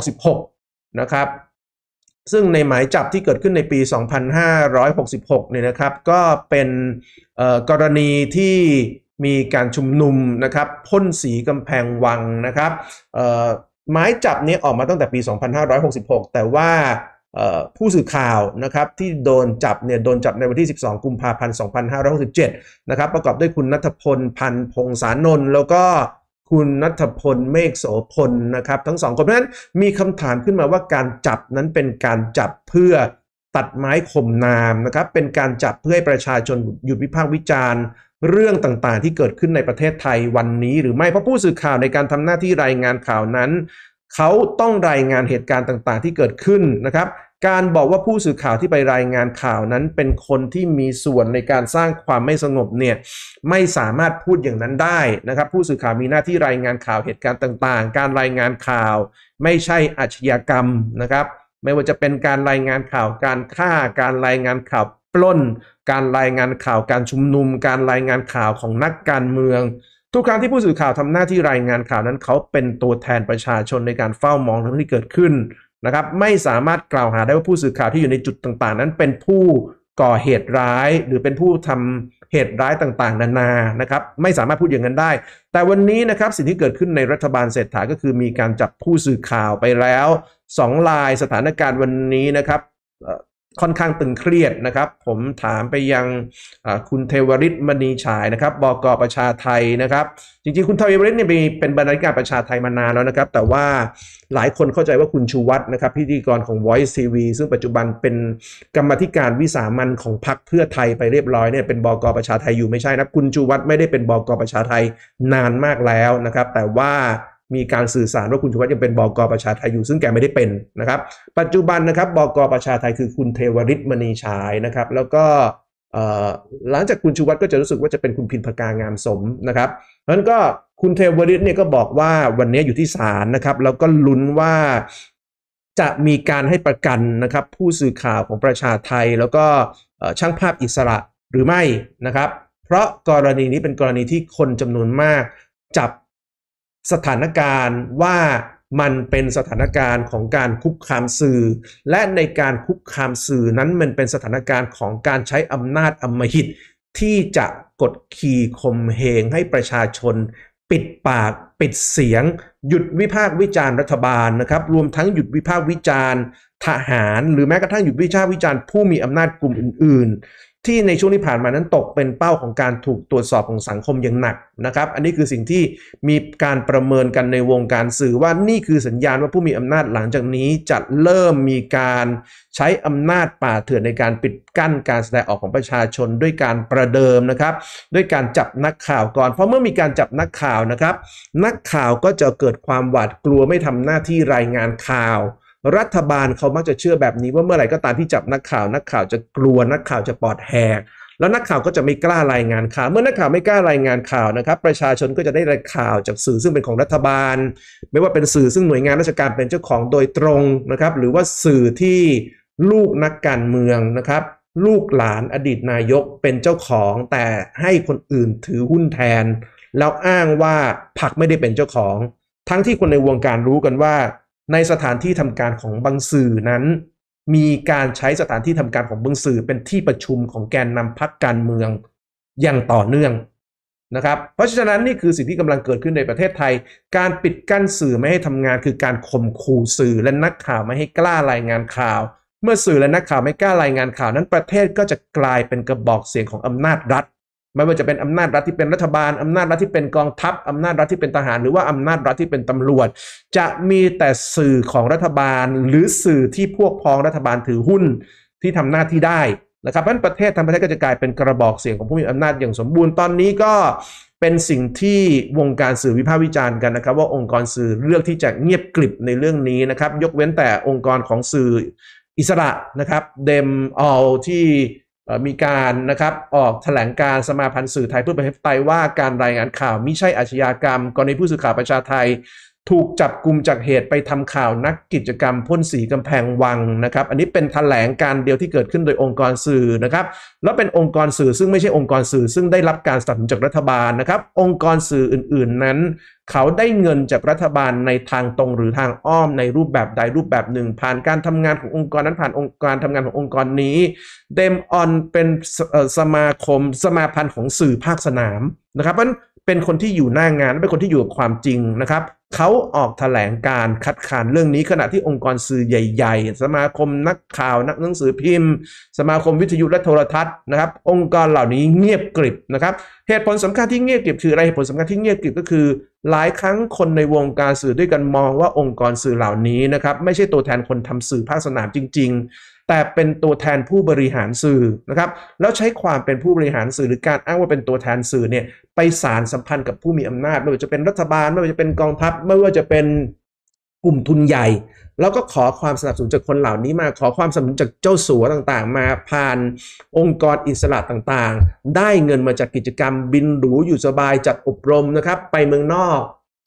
2566 นะครับซึ่งในหมายจับที่เกิดขึ้นในปี 2566 เนี่ยนะครับก็เป็นกรณีที่มีการชุมนุมนะครับพ่นสีกำแพงวังนะครับหมายจับนี้ออกมาตั้งแต่ปี 2566 แต่ว่าผู้สื่อข่าวนะครับที่โดนจับเนี่ยโดนจับในวันที่ 12กุมภาพันธ์2567นะครับประกอบด้วยคุณนัทพล พันพงษานนท์แล้วก็คุณนัทพลเมฆโสพลนะครับ ทั้งสองคนนั้นมีคำถามขึ้นมาว่าการจับนั้นเป็นการจับเพื่อตัดไม้ข่มนามนะครับ เป็นการจับเพื่อให้ประชาชนหยุดวิพากษ์วิจารณ์ เรื่องต่างๆที่เกิดขึ้นในประเทศไทยวันนี้หรือไม่ เพราะผู้สื่อข่าวในการทำหน้าที่รายงานข่าวนั้นเขาต้องรายงานเหตุการณ์ต่าง ๆ ที่เกิดขึ้นนะครับการบอกว่าผู้สื่อข่าวที่ไปรายงานข่าวนั้นเป็นคนที่มีส่วนในการสร้างความไม่สงบเนี่ยไม่สามารถพูดอย่างนั้นได้นะครับผู้สื่อข่าวมีหน้าที่รายงานข่าวเหตุการณ์ต่างๆ การรายงานข่าวไม่ใช่อาชญากรรมนะครับ ไม่ว่าจะเป็นการรายงานข่าวการฆ่าการรายงานข่าวปล้น การรายงานข่าวการชุมนุม การรายงานข่าวของนักการเมือง ทุกครั้งที่ผู้สื่อข่าวทำหน้าที่รายงานข่าวนั้นเขาเป็นตัวแทนประชาชนในการเฝ้ามองเรื่องที่เกิดขึ้นนะครับไม่สามารถกล่าวหาได้ว่าผู้สื่อข่าวที่อยู่ในจุดต่างๆ นั้นเป็นผู้ก่อเหตุร้ายหรือเป็นผู้ทำเหตุร้ายต่าง ๆ นานานะครับ ไม่สามารถพูดอย่างนั้นได้ แต่วันนี้นะครับ สิ่งที่เกิดขึ้นในรัฐบาลเศรษฐาก็คือมีการจับผู้สื่อข่าวไปแล้ว2ลายสถานการณ์วันนี้นะครับค่อนข้างตึงเครียดนะครับ ผมถามไปยังคุณเทวริศมณีฉายนะครับบกประชาไทยนะครับ จริงๆ คุณเทวริศเนี่ยเป็นบรรณาธิการประชาไทยมานานแล้วนะครับ แต่ว่าหลายคนเข้าใจว่าคุณชูวัตรนะครับพิธีกรของ Voice TV ซึ่งปัจจุบันเป็นกรรมธิการวิสามันของพรรคเพื่อไทยไปเรียบร้อยเนี่ยเป็นบกประชาไทยอยู่ไม่ใช่นะคุณชูวัตรไม่ได้เป็นบกประชาไทยนานมากแล้วนะครับ แต่ว่ามีการสื่อสารว่าคุณชูวัฒน์ยังเป็นบอกประชาไทยอยู่ ซึ่งแกไม่ได้เป็นนะครับ ปัจจุบันนะครับบอกประชาไทยคือคุณเทวริศมณีชายนะครับ แล้วก็หลังจากคุณชูวัฒน์ก็จะรู้สึกว่าจะเป็นคุณพินพกางามสมนะครับเพราะนั้นก็คุณเทวริศเนี่ยก็บอกว่าวันนี้อยู่ที่ศาลนะครับ แล้วก็ลุ้นว่าจะมีการให้ประกันนะครับ ผู้สื่อข่าวของประชาไทยแล้วก็ช่างภาพอิสระหรือไม่นะครับ เพราะกรณีนี้เป็นกรณีที่คนจำนวนมากจับสถานการณ์ว่ามันเป็นสถานการณ์ของการคุกคามสื่อ และในการคุกคามสื่อนั้นมันเป็นสถานการณ์ของการใช้อำนาจอำมหิต ที่จะกดขี่ข่มเหงให้ประชาชน ปิดปากปิดเสียง หยุดวิพากษ์วิจารณ์รัฐบาลนะครับรวมทั้งหยุดวิพากษ์วิจารณ์ ทหาร หรือแม้กระทั่งหยุดวิชาวิจารณ์ผู้มีอำนาจกลุ่มอื่นที่ในช่วงที่ผ่านมานั้นตกเป็นเป้าของการถูกตรวจสอบของสังคมอย่างหนักนะครับ อันนี้คือสิ่งที่มีการประเมินกันในวงการสื่อว่านี่คือสัญญาณว่าผู้มีอำนาจหลังจากนี้จะเริ่มมีการใช้อำนาจป่าเถื่อนในการปิดกั้นการแสดงออกของประชาชนด้วยการประเดิมนะครับ ด้วยการจับนักข่าวก่อน เพราะเมื่อมีการจับนักข่าวนะครับ นักข่าวก็จะเกิดความหวาดกลัวไม่ทำหน้าที่รายงานข่าวรัฐบาลเขามักจะเชื่อแบบนี้ ว่าเมื่อไหร่ก็ตามที่จับนักข่าวนักข่าวจะกลัวนักข่าวจะปอดแหกแล้วนักข่าวก็จะไม่กล้ารายงานข่าว เมื่อนักข่าวไม่กล้ารายงานข่าวนะครับ ประชาชนก็จะได้รายข่าวจากสื่อซึ่งเป็นของรัฐบาล ไม่ว่าเป็นสื่อซึ่งหน่วยงานราชการเป็นเจ้าของโดยตรงนะครับหรือว่าสื่อที่ลูกนักการเมืองนะครับ ลูกหลานอดีตนายกเป็นเจ้าของ แต่ให้คนอื่นถือหุ้นแทนแล้วอ้างว่าพักไม่ได้เป็นเจ้าของ ทั้งที่คนในวงการรู้กันว่าในสถานที่ทำการของบางสื่อนั้น มีการใช้สถานที่ทำการของบางสื่อเป็นที่ประชุมของแกนนำพักการเมืองอย่างต่อเนื่องนะครับ เพราะฉะนั้นนี่คือสิ่งที่กำลังเกิดขึ้นในประเทศไทย การปิดกั้นสื่อไม่ให้ทำงานคือการข่มขู่สื่อและนักข่าวไม่ให้กล้ารายงานข่าว เมื่อสื่อและนักข่าวไม่กล้ารายงานข่าวนั้นประเทศก็จะกลายเป็นกระบอกเสียงของอำนาจรัฐไม่ว่าจะเป็นอำนาจรัฐที่เป็นรัฐบาลอำนาจรัฐที่เป็นกองทัพอำนาจรัฐที่เป็นทหารหรือว่าอำนาจรัฐที่เป็นตำรวจ จะมีแต่สื่อของรัฐบาลหรือสื่อที่พวกพ้องรัฐบาลถือหุ้นที่ทำหน้าที่ได้นะครับเพราะประเทศทางประเทศก็จะกลายเป็นกระบอกเสียงของผู้มีอำนาจอย่างสมบูรณ์ตอนนี้ก็เป็นสิ่งที่วงการสื่อวิพากษ์วิจารณ์กันนะครับ ว่าองค์กรสื่อเลือกที่จะเงียบกริบในเรื่องนี้นะครับ ยกเว้นแต่องค์กรของสื่ออิสระนะครับ เดมออลที่มีการนะครับออกแถลงการสมาพันธ์สื่อไทยเพื่อประเทศไตยว่าการรายงานข่าวมิใช่อาชญากรรม กรณีผู้สื่อข่าวประชาไทยถูกจับกลุ่มจากเหตุไปทำข่าวนักกิจกรรมพ่นสีกำแพงวังนะครับอันนี้เป็นถแถลงการเดียวที่เกิดขึ้นโดยองค์กรสื่อนะครับแล้วเป็นองค์กรสื่อซึ่งไม่ใช่องค์กรสื่อซึ่งได้รับการสนับสนุนจากรัฐบาลนะครับองค์กรสื่ออื่น ๆนั้น เขาได้เงินจากรัฐบาลในทางตรงหรือทางอ้อมในรูปแบบใดรูปแบบหนึ่ง ผ่านการทำงานขององค์กรนั้นผ่านองค์การทำงานขององค์กรนี้เดมออนเป็นสมาคมสมาพันธ์ของสื่อภาคสนามนะครับเพราะเป็นคนที่อยู่หน้างาน เป็นคนที่อยู่กับความจริงนะครับเขาออกถแถลงการคัดค้านเรื่องนี้ ขณะที่องค์กรสื่อใหญ่ ๆ สมาคมนักข่าวนักหนังสือพิมพ์ สมาคมวิทยุและโทรทัศน์นะครับ องค์กรเหล่านี้เงียบกริบนะครับเหตุผลสำคัญที่เงียบกริบคืออะไรเหตุผลสำคัญที่เงียบกริบก็คือหลายครั้งคนในวงการสื่อด้วยกันมองว่าองค์กรสื่อเหล่านี้นะครับไม่ใช่ตัวแทนคนทำสื่อภาคสนามจริงแต่เป็นตัวแทนผู้บริหารสื่อนะครับ แล้วใช้ความเป็นผู้บริหารสื่อหรือการอ้างว่าเป็นตัวแทนสื่อเนี่ยไปสารสัมพันธ์กับผู้มีอำนาจไม่ว่าจะเป็นรัฐบาล ไม่ว่าจะเป็นกองทัพไม่ว่าจะเป็นกลุ่มทุนใหญ่ แล้วก็ขอความสนับสนุนจากคนเหล่านี้มาขอความสนับสนุนจากเจ้าสัวต่างๆ มาผ่านองค์กรอิสระต่างๆ ได้เงินมาจากกิจกรรมบินหรูอยู่สบายจัดอบรมนะครับไปเมืองนอก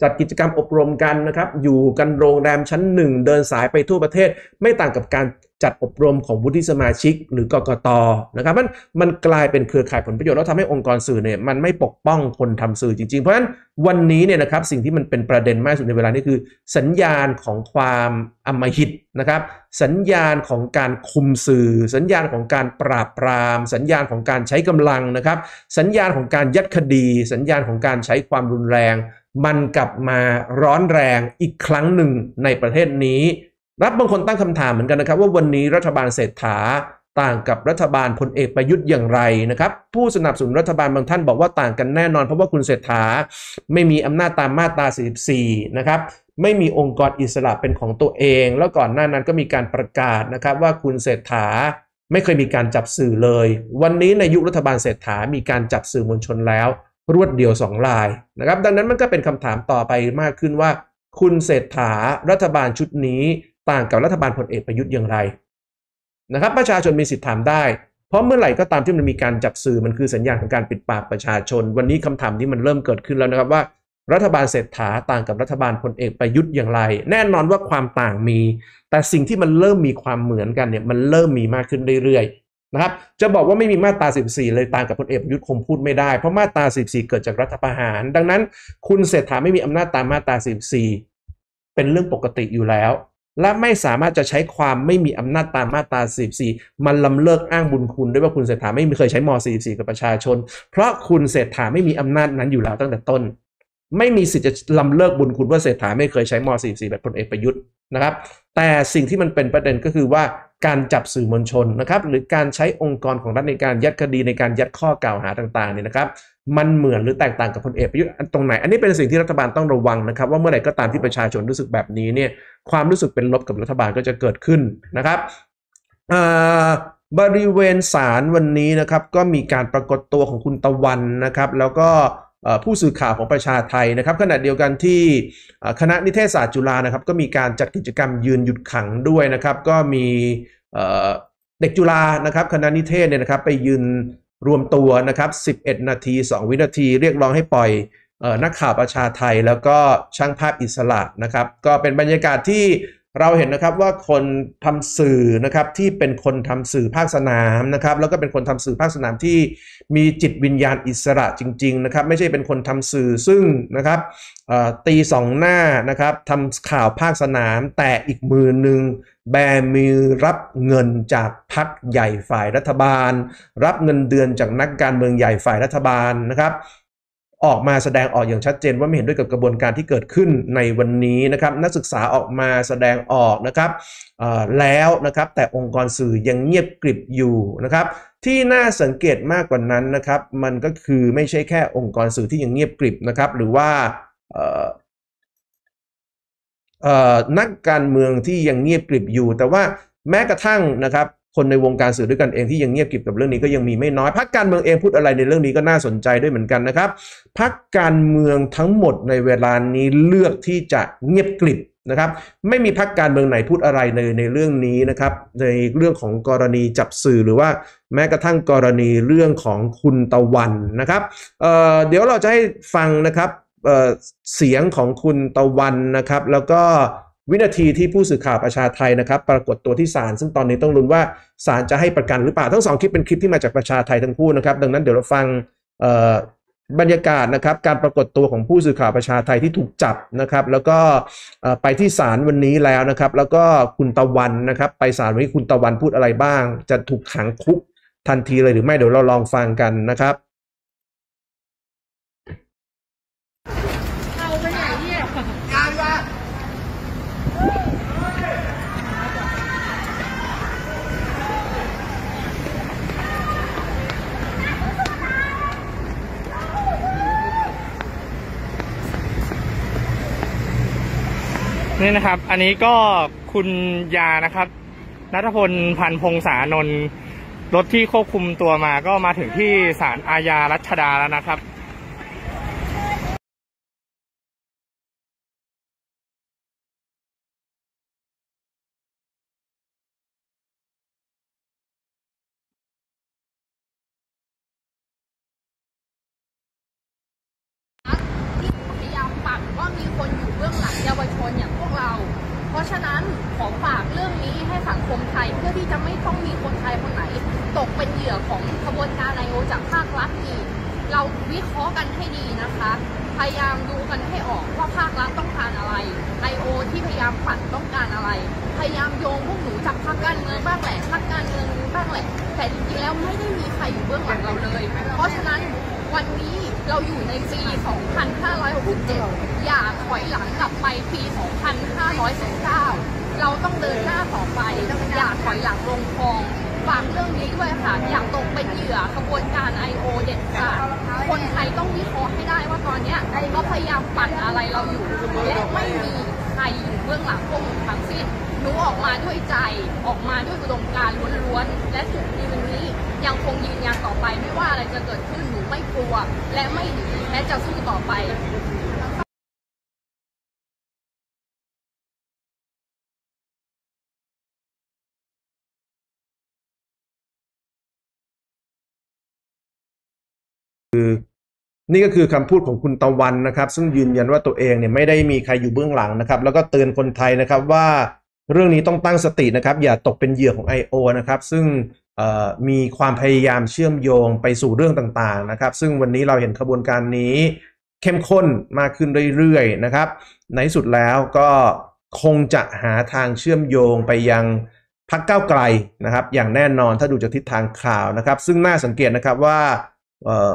จัดกิจกรรมอบรมกันนะครับ อยู่กันโรงแรมชั้นหนึ่ง เดินสายไปทั่วประเทศ ไม่ต่างกับการจัดอบรมของวุฒิสมาชิกหรือกกตนะครับ มันมันกลายเป็นเครือข่ายผลประโยชน์แล้วทำให้องค์กรสื่อเนี่ยมันไม่ปกป้องคนทำสื่อจริง ๆ เพราะฉะนั้นวันนี้เนี่ยนะครับสิ่งที่มันเป็นประเด็นมากสุดในเวลานี้คือ สัญญาณของความอำมหิตนะครับ สัญญาณของการคุมสื่อ สัญญาณของการปราบปราม สัญญาณของการใช้กำลังนะครับ สัญญาณของการยัดคดี สัญญาณของการใช้ความรุนแรงมันกลับมาร้อนแรงอีกครั้งหนึ่งในประเทศนี้ รับบางคนตั้งคำถามเหมือนกันนะครับ ว่าวันนี้รัฐบาลเศรษฐาต่างกับรัฐบาลพลเอกประยุทธ์อย่างไรนะครับ ผู้สนับสนุนรัฐบาลบางท่านบอกว่าต่างกันแน่นอนเพราะว่าคุณเศรษฐาไม่มีอำนาจตามมาตรา 44 นะครับ ไม่มีองค์กรอิสระเป็นของตัวเอง แล้วก่อนหน้านั้นก็มีการประกาศนะครับว่าคุณเศรษฐาไม่เคยมีการจับสื่อเลย วันนี้ในยุครัฐบาลเศรษฐามีการจับสื่อมวลชนแล้วรวดเดียว2ลายนะครับดังนั้นมันก็เป็นคำถามต่อไปมากขึ้นว่า คุณเศรษฐารัฐบาลชุดนี้ต่างกับรัฐบาลพลเอกประยุทธ์อย่างไรนะครับประชาชนมีสิทธิ์ถามได้ เพราะเมื่อไหร่ก็ตามที่มันมีการจับสื่อมันคือสัญญาณของการปิดปากประชาชน วันนี้คำถามที่มันเริ่มเกิดขึ้นแล้วนะครับว่า รัฐบาลเศรษฐาต่างกับรัฐบาลพลเอกประยุทธ์อย่างไร แน่นอนว่าความต่างมี แต่สิ่งที่มันเริ่มมีความเหมือนกันเนี่ยมันเริ่มมีมากขึ้นเรื่อยๆนะครับจะบอกว่าไม่มีมาตรา14 เลยตามกับพลเอกประยุทธ์คงพูดไม่ได้เพราะมาตรา14 เกิดจากรัฐประหาร ดังนั้นคุณเศรษฐาไม่มีอำนาจตามมาตรา14เป็นเรื่องปกติอยู่แล้ว และไม่สามารถจะใช้ความไม่มีอำนาจตามมาตรา14มันลำเลิกอ้างบุญคุณ ด้วยว่าคุณเศรษฐาไม่เคยใช้ม44กับประชาชน เพราะคุณเศรษฐาไม่มีอำนาจนั้นอยู่แล้วตั้งแต่ต้น ไม่มีสิทธิ์จะลำเลิกบุญคุณว่าเศรษฐาไม่เคยใช้ม44แบบพลเอกประยุทธ์นะครับ แต่สิ่งที่มันเป็นประเด็นก็คือว่าการจับสื่อมวลชนนะครับหรือการใช้องค์กรของรัฐในการยัดคดีในการยัดข้อกล่าวหาต่างๆเนี่ยนะครับมันเหมือนหรือแตกต่างกับพลเอกประยุทธ์ตรงไหนอันนี้เป็นสิ่งที่รัฐบาลต้องระวังนะครับ ว่าเมื่อไหร่ก็ตามที่ประชาชนรู้สึกแบบนี้เนี่ยความรู้สึกเป็นลบกับรัฐบาลก็จะเกิดขึ้นนะครับบริเวณศาลวันนี้นะครับก็มีการปรากฏตัวของคุณตะวันนะครับแล้วก็ผู้สื่อข่าวของประชาไทยนะครับ ขณะเดียวกันที่คณะนิเทศศาสตร์จุฬานะครับก็มีการจัดกิจกรรมยืนหยุดขังด้วยนะครับ ก็มีเด็กจุฬานะครับ คณะนิเทศเนี่ยนะครับไปยืนรวมตัวนะครับ11 นาที 2 วินาที เรียกร้องให้ปล่อยนักข่าวประชาไทย แล้วก็ช่างภาพอิสระนะครับ ก็เป็นบรรยากาศที่เราเห็นนะครับว่าคนทำสื่อนะครับที่เป็นคนทำสื่อภาคสนามนะครับ แล้วก็เป็นคนทำสื่อภาคสนามที่มีจิตวิญญาณอิสระจริง ๆ นะครับ ไม่ใช่เป็นคนทำสื่อซึ่งนะครับตีสองหน้านะครับทำข่าวภาคสนาม แต่อีกมือหนึ่งแบมือรับเงินจากพักใหญ่ฝ่ายรัฐบาล รับเงินเดือนจากนักการเมืองใหญ่ฝ่ายรัฐบาลนะครับออกมาแสดงออกอย่างชัดเจนว่าไม่เห็นด้วยกับกระบวนการที่เกิดขึ้นในวันนี้นะครับ นักศึกษาออกมาแสดงออกนะครับแล้วนะครับ แต่องค์กรสื่อยังเงียบกริบอยู่นะครับ ที่น่าสังเกตมากกว่านั้นนะครับ มันก็คือไม่ใช่แค่องค์กรสื่อที่ยังเงียบกริบนะครับ หรือว่า นักการเมืองที่ยังเงียบกริบอยู่ แต่ว่าแม้กระทั่งนะครับคนในวงการสื่อด้วยกันเองที่ยังเงียบกิบกับเรื่องนี้ก็ยังมีไม่น้อยพักการเมืองเองพูดอะไรในเรื่องนี้ก็น่าสนใจด้วยเหมือนกันนะครับพักการเมืองทั้งหมดในเวลานี้เลือกที่จะเงียบกริบนะครับ ไม่มีพักการเมืองไหนพูดอะไรในในเรื่องนี้นะครับ ในเรื่องของกรณีจับสื่อหรือว่าแม้กระทั่งกรณีเรื่องของคุณตะวันนะครับเเดี๋ยวเราจะให้ฟังนะครับเเสียงของคุณตะวันนะครับ แล้วก็วินาทีที่ผู้สื่อข่าวประชาไทยนะครับ ปรากฏตัวที่ศาลซึ่งตอนนี้ต้องลุ้นว่าศาลจะให้ประกันหรือเปล่าทั้งสองคลิปเป็นคลิปที่มาจากประชาไทยทั้งคู่นะครับ ดังนั้นเดี๋ยวเราฟังบรรยากาศนะครับ การปรากฏตัวของผู้สื่อข่าวประชาไทยที่ถูกจับนะครับ แล้วก็ไปที่ศาลวันนี้แล้วนะครับ แล้วก็คุณตะวันนะครับ ไปศาลวันนี้คุณตะวันพูดอะไรบ้าง จะถูกขังคุกทันทีเลยหรือไม่เดี๋ยวเราลองฟังกันนะครับนี่นะครับ อันนี้ก็คุณยานะครับนัทพลพันพงษานนท์รถที่ควบคุมตัวมาก็มาถึงที่ศาลอาญารัชดาแล้วนะครับวยค่ะอย่างตกเป็นเหยื่อขบวนการ i อเด็ดขาดคนไทยต้องวิเคราะห์ให้ได้ว่าตอนนี้เราพยายามปั่นอะไรเราอยู่และไม่มีใครอยู่เบื้องหลังพวกมึงทั้งสิ้นหนูออกมาด้วยใจออกมาด้วยอุดมการล้วนๆ และสุดที่วันนี้ ยังคงยืนยันต่อไปไม่ว่าอะไรจะเกิดขึ้นหนูไม่กลัว และไม่หนีและจะสู้ต่อไปนี่ก็คือคำพูดของคุณตะวันนะครับ ซึ่งยืนยันว่าตัวเองเนี่ยไม่ได้มีใครอยู่เบื้องหลังนะครับ แล้วก็เตือนคนไทยนะครับว่า เรื่องนี้ต้องตั้งสตินะครับ อย่าตกเป็นเหยื่อของ I.O. นะครับซึ่งมีความพยายามเชื่อมโยงไปสู่เรื่องต่างๆนะครับ ซึ่งวันนี้เราเห็นขบวนการนี้ เข้มข้นมากขึ้นเรื่อยๆนะครับในสุดแล้วก็คงจะหาทางเชื่อมโยงไปยังพักเก้าไกลนะครับ อย่างแน่นอนถ้าดูจากทิศทางข่าวนะครับ ซึ่งน่าสังเกตนะครับว่า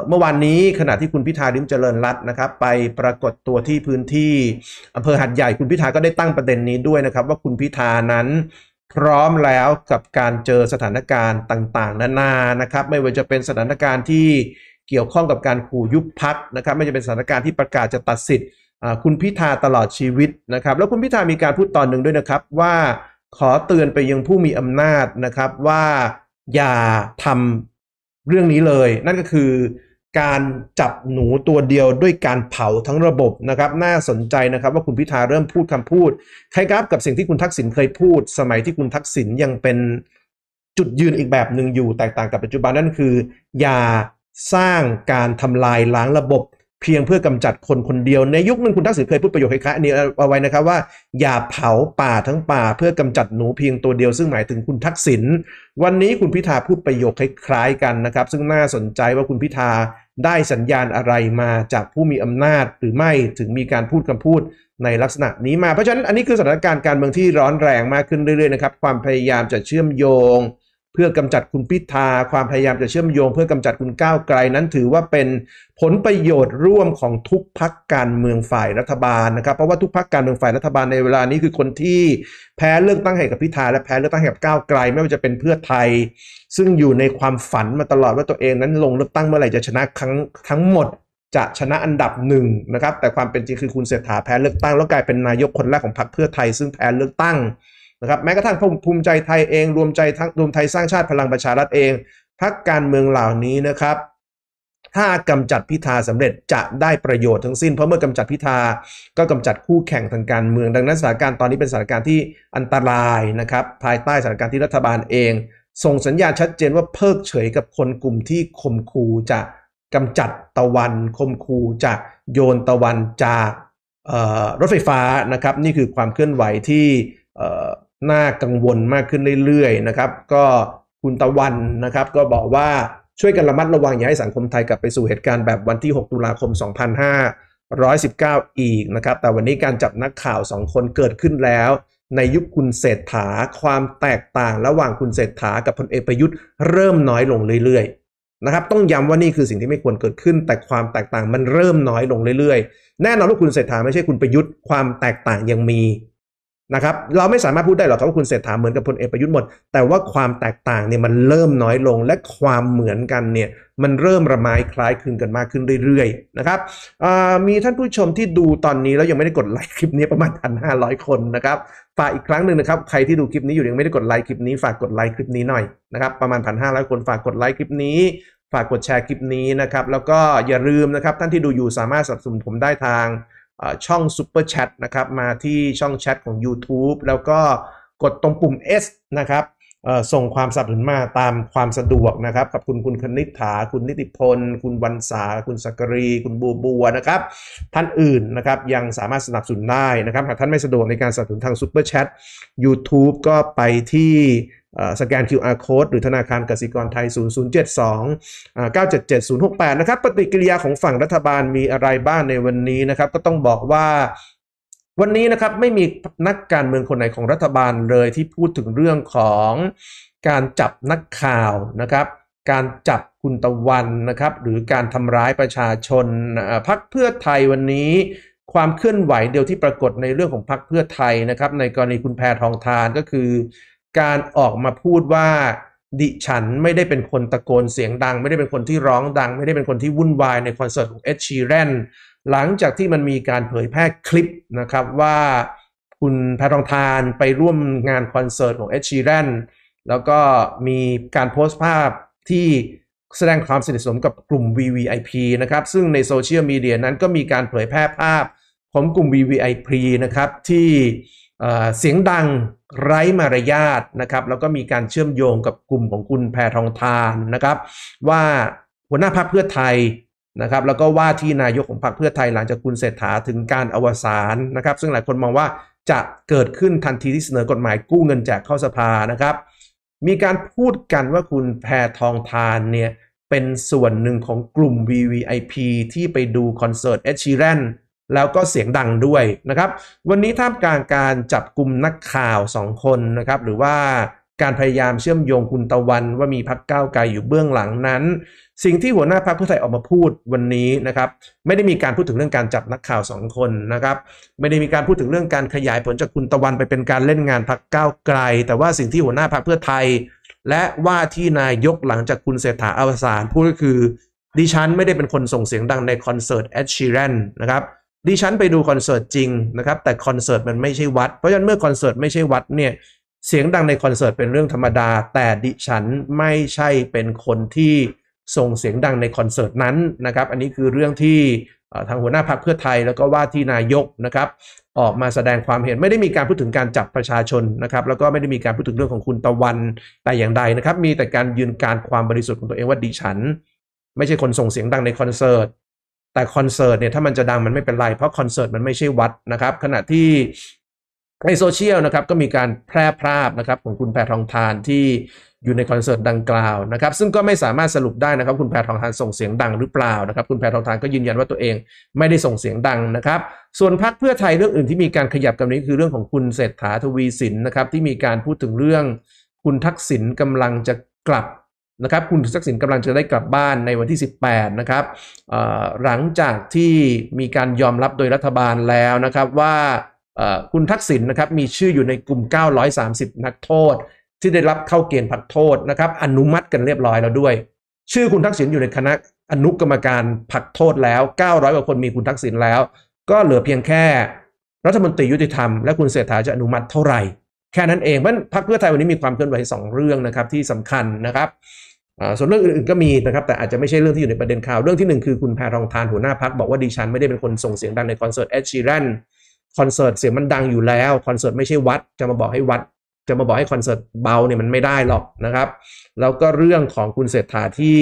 เมื่อวานนี้ขณะที่คุณพิธาลิมเจริญรัตน์นะครับ ไปปรากฏตัวที่พื้นที่อำเภอหัดใหญ่คุณพิธาก็ได้ตั้งประเด็นนี้ด้วยนะครับ ว่าคุณพิธานั้นพร้อมแล้วกับการเจอสถานการณ์ต่างๆนานานะครับ ไม่ว่าจะเป็นสถานการณ์ที่เกี่ยวข้องกับการขู่ยุบพักนะครับ ไม่จะเป็นสถานการณ์ที่ประกาศจะตัดสิทธิ์คุณพิธาตลอดชีวิตนะครับ แล้วคุณพิธา มีการพูดตอนหนึ่งด้วยนะครับ ว่าขอเตือนไปยังผู้มีอำนาจนะครับ ว่าอย่าทำเรื่องนี้เลยนั่นก็คือการจับหนูตัวเดียวด้วยการเผาทั้งระบบนะครับ น่าสนใจนะครับว่าคุณพิธาเริ่มพูดคำพูดคล้ายกับกับสิ่งที่คุณทักษิณเคยพูด สมัยที่คุณทักษิณยังเป็นจุดยืนอีกแบบหนึ่งอยู่แตกต่างกับปัจจุบันนั่นคือ อย่าสร้างการทำลายล้างระบบเพียงเพื่อกำจัดคนคนเดียวในยุคนึงคุณทักษิณเคยพูดประโยคคล้ายๆนี้เอาไว้นะครับว่า อย่าเผาป่าทั้งป่า เพื่อกำจัดหนูเพียงตัวเดียวซึ่งหมายถึงคุณทักษิณวันนี้คุณพิธาพูดประโยคคล้าย ๆกันนะครับ ซึ่งน่าสนใจว่าคุณพิธาได้สัญญาณอะไรมาจากผู้มีอำนาจ หรือไม่ถึงมีการพูดคำพูดในลักษณะนี้มา เพราะฉะนั้นอันนี้คือสถานการณ์การเมืองที่ร้อนแรงมากขึ้นเรื่อยๆนะครับ ความพยายามจะเชื่อมโยงเพื่อกำจัดคุณพิธาความพยายามจะเชื่อมโยงเพื่อกำจัดคุณก้าวไกล นั้นถือว่าเป็นผลประโยชน์ร่วมของทุกพักการเมืองฝ่ายรัฐบาลนะครับเพราะว่าทุกพักการเมืองฝ่ายรัฐบาลในเวลานี้คือคนที่แพ้เลือกตั้งให้กับพิธา และแพ้เลือกตั้งให้กับก้าวไกลไม่ว่าจะเป็นเพื่อไทย ซึ่งอยู่ในความฝันมาตลอดว่าตัวเองนั้นลงเลือกตั้งเมื่อไหร่จะชนะครั้งทั้งหมดจะชนะอันดับหนึ่งนะครับแต่ความเป็นจริงคือคุณเศรษฐาแพ้เลือกตั้งแล้วกลายเป็นนายกคนแรกของพรรคเพื่อไทย ซึ่งแพ้เลือกตั้งะครับแม้กระทั่งภูมิใจไทยเองรวมใจทั้งรวมไทยสร้างชาติพลังประชารัฐเองพักการเมืองเหล่านี้นะครับ ถ้ากำจัดพิธาสำเร็จจะได้ประโยชน์ทั้งสิ้นเพราะเมื่อกำจัดพิธาก็กำจัดคู่แข่งทางการเมือง ดังนั้นสถานการณ์ตอนนี้เป็นสถานการณ์ที่อันตรายนะครับ ภายใต้สถานการณ์ที่รัฐบาลเอง ส่งสัญญาณชัดเจนว่าเพิกเฉยกับคนกลุ่มที่ข่มขู่จะกำจัดตะวันข่มขู่จะโยนตะวันจากรถไฟฟ้านะครับ นี่คือความเคลื่อนไหวที่น่ากังวลมากขึ้นเรื่อยๆ นะครับ ก็คุณตะวันนะครับ ก็บอกว่าช่วยกันระมัดระวังอย่าให้สังคมไทยกลับไปสู่เหตุการณ์แบบวันที่ 6 ตุลาคม 2519 อีกนะครับ แต่วันนี้การจับนักข่าว 2 คนเกิดขึ้นแล้ว ในยุคคุณเศรษฐาความแตกต่างระหว่างคุณเศรษฐากับพลเอกประยุทธ์เริ่มน้อยลงเรื่อยๆ นะครับต้องย้ำว่านี่คือสิ่งที่ไม่ควรเกิดขึ้น แต่ความแตกต่างมันเริ่มน้อยลงเรื่อยๆแน่นอนว่าคุณเศรษฐาไม่ใช่คุณประยุทธ์ความแตกต่างยังมีนะครับเราไม่สามารถพูดได้หรอกครับว่าคุณเศรษฐาเหมือนกับพลเอกประยุทธ์หมด แต่ว่าความแตกต่างเนี่ยมันเริ่มน้อยลง และความเหมือนกันเนี่ยมันเริ่มระมายคล้ายคลึงกันมากขึ้นเรื่อยๆนะครับมีท่านผู้ชมที่ดูตอนนี้แล้วยังไม่ได้กดไลค์คลิปนี้ประมาณพันห้าร้อยคนนะครับฝากอีกครั้งหนึ่งนะครับใครที่ดูคลิปนี้อยู่ยังไม่ได้กดไลค์คลิปนี้ฝากกดไลค์คลิปนี้หน่อยนะครับประมาณพันห้าร้อยคนฝากกดไลค์คลิปนี้ ฝากกดแชร์คลิปนี้นะครับแล้วก็อย่าลืมนะครับท่านที่ดูอยู่สามารถสับสนผมได้ทางช่องซ u ปอร์แชทนะครับมาที่ช่องแชทของ YouTube แล้วก็กดตรงปุ่ม S นะครับส่งความสนับสนุนมาตามความสะดวกนะครับกับคุณคุณคณิษฐาคุณนิติพล คุณวันษา คุณสักรี คุณบูบัวนะครับท่านอื่นนะครับยังสามารถสนับสนุนได้นะครับหากท่านไม่สะดวกในการสนับสนุนทางซูเปอร์แชท u t u b e ก็ไปที่สแกน QR code หรือธนาคารกสิกรไทย 0072 977068 นะครับ ปฏิกิริยาของฝั่งรัฐบาลมีอะไรบ้างในวันนี้นะครับ ก็ต้องบอกว่า วันนี้นะครับ ไม่มีนักการเมืองคนไหนของรัฐบาลเลยที่พูดถึงเรื่องของ การจับนักข่าวนะครับ การจับคุณตะวันนะครับ หรือการทำร้ายประชาชน พักเพื่อไทยวันนี้ ความเคลื่อนไหวเดียวที่ปรากฏในเรื่องของพักเพื่อไทยนะครับ ในกรณีคุณแพทองทานก็คือการออกมาพูดว่า ดิฉันไม่ได้เป็นคนตะโกนเสียงดัง ไม่ได้เป็นคนที่ร้องดัง ไม่ได้เป็นคนที่วุ่นวายในคอนเสิร์ตของเอชชีแรนหลังจากที่มันมีการเผยแพร่คลิปนะครับว่าคุณแพทองทานไปร่วมงานคอนเสิร์ตของเอชชีแรนแล้วก็มีการโพสต์ภาพที่แสดงความสนิทสนมกับกลุ่ม VVIP นะครับซึ่งในโซเชียลมีเดียนั้นก็มีการเผยแพร่ภาพของกลุ่ม VVIP นะครับที่เสียงดังไร้มารยาทนะครับแล้วก็มีการเชื่อมโยงกับกลุ่มของคุณแพทองทานนะครับว่าหัวหน้าพรรคเพื่อไทยนะครับแล้วก็ว่าที่นายกของพรรคเพื่อไทยหลังจากคุณเศรษฐาถึงการอวสานนะครับซึ่งหลายคนมองว่าจะเกิดขึ้นทันทีที่เสนอกฎหมายกู้เงินแจกเข้าสภานะครับมีการพูดกันว่าคุณแพทองทานเนี่ยเป็นส่วนหนึ่งของกลุ่ม VVIP ที่ไปดูคอนเสิร์ตเอชชีแรนแล้วก็เสียงดังด้วยนะครับ วันนี้ท่ามกลางการจับกลุ่มนักข่าว 2 คนนะครับ หรือว่าการพยายามเชื่อมโยงคุณตะวันว่ามีพักก้าวไกลอยู่เบื้องหลังนั้น สิ่งที่หัวหน้าพักเพื่อไทยออกมาพูดวันนี้นะครับ ไม่ได้มีการพูดถึงเรื่องการจับนักข่าวสองคนนะครับ ไม่ได้มีการพูดถึงเรื่องการขยายผลจากคุณตะวันไปเป็นการเล่นงานพักก้าวไกล แต่ว่าสิ่งที่หัวหน้าพักเพื่อไทย และว่าที่นายกหลังจากคุณเศรษฐาอวสานพูดก็คือ ดิฉันไม่ได้เป็นคนส่งเสียงดังในคอนเสิร์ตแอดชีแรนนะครับดิฉันไปดูคอนเสิร์ตจริงนะครับแต่คอนเสิร์ตมันไม่ใช่วัด เพราะฉะนั้นเมื่อคอนเสิร์ตไม่ใช่วัดเนี่ยเสียงดังในคอนเสิร์ตเป็นเรื่องธรรมดา แต่ดิฉันไม่ใช่เป็นคนที่ส่งเสียงดังในคอนเสิร์ตนั้นนะครับอันนี้คือเรื่องที่ทางหัวหน้าพรรคเพื่อไทย แล้วก็ว่าที่นายกนะครับออกมาแสดงความเห็น ไม่ได้มีการพูดถึงการจับประชาชนนะครับแล้วก็ไม่ได้มีการพูดถึงเรื่องของคุณตะวันแต่อย่างใดนะครับมีแต่การยืนการความบริสุทธิ์ของตัวเองว่าดิฉัน ไม่ใช่คนส่งเสียงดังในคอนเสิร์ตแต่คอนเสิร์ตเนี่ย ถ้ามันจะดังมันไม่เป็นไร เพราะคอนเสิร์ตมันไม่ใช่วัดนะครับ ขณะที่ในโซเชียลนะครับก็มีการแพร่ภาพนะครับ ของคุณแพทองทานที่อยู่ในคอนเสิร์ตดังกล่าวนะครับซึ่งก็ไม่สามารถสรุปได้นะครับ คุณแพทองทานส่งเสียงดังหรือเปล่านะครับ คุณแพทองทานก็ยืนยันว่าตัวเองไม่ได้ส่งเสียงดังนะครับ ส่วนพักเพื่อไทยเรื่องอื่นที่มีการขยับกันนี้คือเรื่องของคุณเศรษฐาทวีสินนะครับที่มีการพูดถึงเรื่อง คุณทักษิณกำลังจะกลับนะครับคุณทักษิณกำลังจะได้กลับบ้านในวันที่ 18นะครับหลังจากที่มีการยอมรับโดยรัฐบาลแล้วนะครับว่าคุณทักษิณนะครับมีชื่ออยู่ในกลุ่ม 930 นักโทษ ที่ได้รับเข้าเกณฑ์พักโทษนะครับอนุมัติกันเรียบร้อยแล้วด้วย ชื่อคุณทักษิณอยู่ในคณะอนุกรรมการพักโทษแล้ว900กว่าคนมีคุณทักษิณแล้ว ก็เหลือเพียงแค่ รัฐมนตรียุติธรรมและคุณเสถษฐาจะอนุมัติเท่าไหร่แค่นั้นเองเพราะพักเพื่อไทยวันนี้มีความเคลื่อนไหวสองเรื่องนะครับที่สำคัญนะครับส่วนเรื่องอื่นๆก็มีนะครับแต่อาจจะไม่ใช่เรื่องที่อยู่ในประเด็นข่าวเรื่องที่1คือคุณแพรองทานหัวหน้าพักบอกว่าดิฉันไม่ได้เป็นคนส่งเสียงดังในคอนเสิร์ตเอชชีแรนคอนเสิร์ตเสียงมันดังอยู่แล้วคอนเสิร์ตไม่ใช่วัด จะมาบอกให้วัดจะมาบอกให้คอนเสิร์ตเบาเนี่ยมันไม่ได้หรอกนะครับแล้วก็เรื่องของคุณเศรษฐาที่